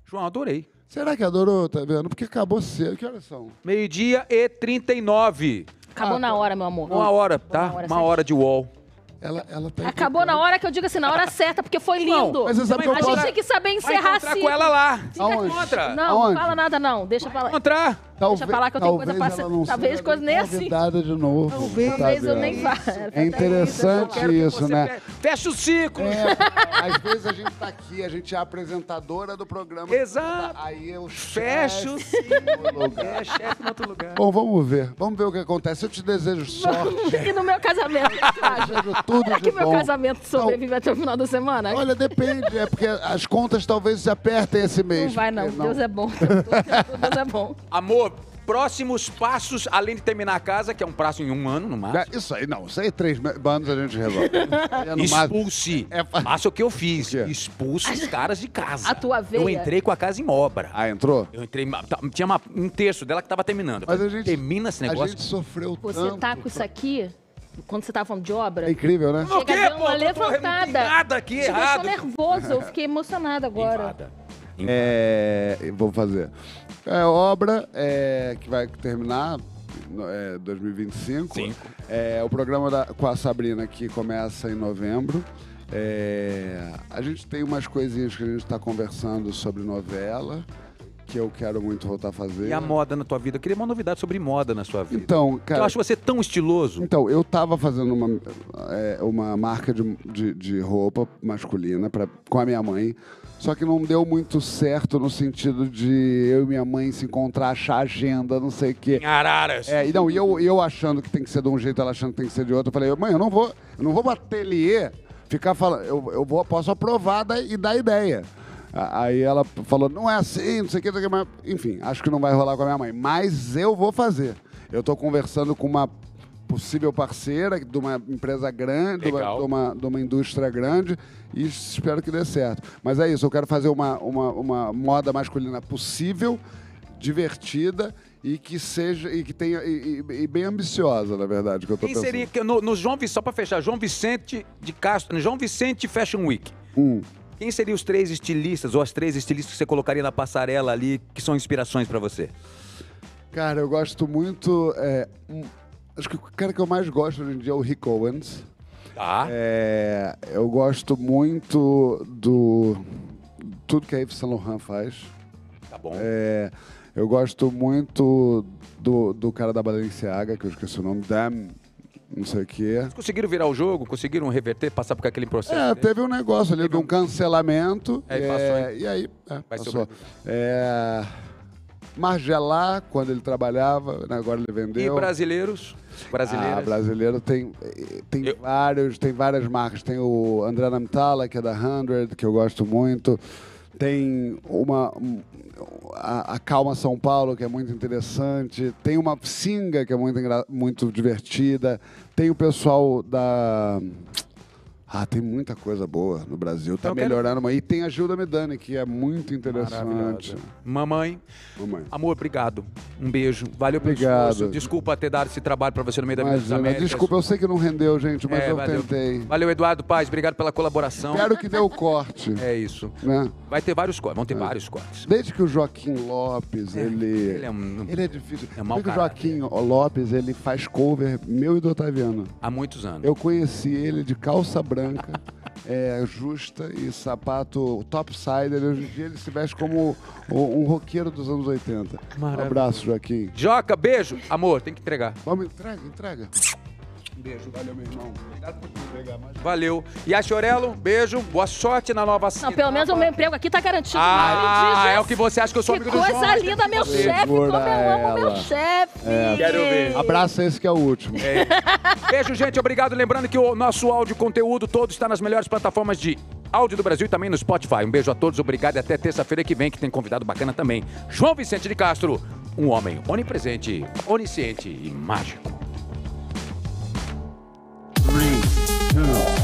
João, adorei. Será que adorou, tá vendo? Porque acabou cedo. Que horas são? Meio-dia e 39. Acabou ah, na hora, meu amor. Uma hora, tá? Uma hora, Uma hora de wall. Ela, ela tá Acabou na hora que eu digo assim, na hora certa, porque foi lindo. Não, mas a gente tem que saber encerrar assim. Vai encontrar com ela lá. Aonde? Não, não fala nada não, deixa pra lá. encontrar. Talvez, Deixa falar que eu tenho coisa pra ser. Talvez coisa nem assim. De novo, talvez, talvez eu nem vá. É, é interessante isso, né? Fecha o ciclo. É, às vezes a gente tá aqui, a gente é a apresentadora do programa. Exato. Aí eu fecho o ciclo. É chefe em outro lugar. Bom, vamos ver. Vamos ver o que acontece. Eu te desejo sorte. e no meu casamento, eu desejo tudo Será de que bom. meu casamento sobrevive não. até o final da semana? Olha, depende. É porque as contas talvez se apertem esse mês. Não vai, não. Deus é bom. Deus é bom. Amor, Próximos passos, além de terminar a casa, que é um prazo em um ano no máximo. É, isso aí, não. Isso aí, é três anos a gente resolve. É Expulse. É, Faça o que eu fiz. Expulse os caras de casa. A tua veia. Eu entrei com a casa em obra. Ah, entrou? Eu entrei. Tinha uma, um terço dela que tava terminando. Mas a gente. Termina esse negócio. A gente sofreu Você tanto. Você tá com isso aqui? quando você estava tá falando de obra. É incrível, né? Chega o quê, pô? Uma levantada. Nada aqui errado. Eu nervoso, eu fiquei emocionada agora. Invada. Invada. É, vou fazer. É obra é, que vai terminar é, 2025. Cinco. É o programa da, com a Sabrina que começa em novembro. É, a gente tem umas coisinhas que a gente está conversando sobre novela que eu quero muito voltar a fazer. E a moda na tua vida? Eu queria uma novidade sobre moda na sua vida. Então, cara. Eu acho você tão estiloso. Então, eu tava fazendo uma, é, uma marca de, de, de roupa masculina pra, com a minha mãe. Só que não deu muito certo no sentido de eu e minha mãe se encontrar, achar agenda, não sei o quê. Em Araras. É, e não, e eu, eu achando que tem que ser de um jeito, ela achando que tem que ser de outro. Eu falei, mãe, eu não vou, eu não vou pro ateliê ficar falando. Eu, eu vou, posso aprovar da, e dar ideia. Aí ela falou, não é assim, não sei o que, não sei o quê, mas, enfim, acho que não vai rolar com a minha mãe. Mas eu vou fazer. Eu estou conversando com uma possível parceira de uma empresa grande, de uma, de uma, de uma indústria grande, e espero que dê certo. Mas é isso, eu quero fazer uma, uma, uma moda masculina possível, divertida e que seja e que tenha e, e, e bem ambiciosa, na verdade, que eu tô Quem pensando. seria que no, no João Vicente, só para fechar, João Vicente de Castro, no João Vicente Fashion Week. Um. Quem seriam os três estilistas ou as três estilistas que você colocaria na passarela ali que são inspirações para você? Cara, eu gosto muito é, um Acho que o cara que eu mais gosto hoje em dia é o Rick Owens. Tá. É, eu gosto muito do. Tudo que a Yves Saint Laurent faz. Tá bom. É, eu gosto muito do, do cara da Balenciaga, que eu esqueci o nome, Dam não sei o quê. Eles conseguiram virar o jogo? Conseguiram reverter, passar por aquele processo? É, teve um negócio ali de um cancelamento. É, é, e aí, é, Vai passou. É, quando ele trabalhava, né, agora ele vendeu. E brasileiros? Brasileiras? Ah, brasileiro tem, tem, eu... vários, tem várias marcas. Tem o André Namtala, que é da 100, que eu gosto muito. Tem uma. A, a, Calma São Paulo, que é muito interessante. Tem uma Singa, que é muito, muito divertida. Tem o pessoal da. Ah, tem muita coisa boa no Brasil. Tá Eu quero- melhorando. E tem a Gilda Medani, que é muito interessante. Mamãe, Mamãe. amor, obrigado. Um beijo. Valeu pelo Obrigado. esforço. Desculpa ter dado esse trabalho pra você no meio da minha das Imagina. Desculpa, eu sei que não rendeu, gente, mas É, eu valeu. tentei. Valeu, Eduardo Paz. Obrigado pela colaboração. Quero que dê o corte, É isso. né? Vai ter vários cortes. Vão ter é. vários cortes. Desde que o Joaquim Lopes, é, ele... Ele é um... Ele é difícil. É mau o Joaquim Lopes, ele faz cover meu e do Otaviano. Há muitos anos. Eu conheci ele de calça branca branca, é, justa e sapato topsider. Hoje em dia ele se veste como um roqueiro dos anos 80. Maravilha. Um abraço, Joaquim. Joca, beijo. Amor, tem que entregar. Vamos, entrega, entrega. Um beijo, valeu, meu irmão. Obrigado por tudo, pegar mais. Valeu. E a Chorelo, beijo, boa sorte na nova Não, pelo menos o meu emprego aqui tá garantido. Ah, é o que você acha que eu sou que amigo do João. coisa linda, meu chefe, como eu amo meu chefe. É. Quero ver. Abraça esse que é o último. É. beijo, gente, obrigado. Lembrando que o nosso áudio conteúdo todo está nas melhores plataformas de áudio do Brasil e também no Spotify. Um beijo a todos, obrigado e até terça-feira que vem, que tem convidado bacana também. João Vicente de Castro, um homem onipresente, onisciente e mágico. two.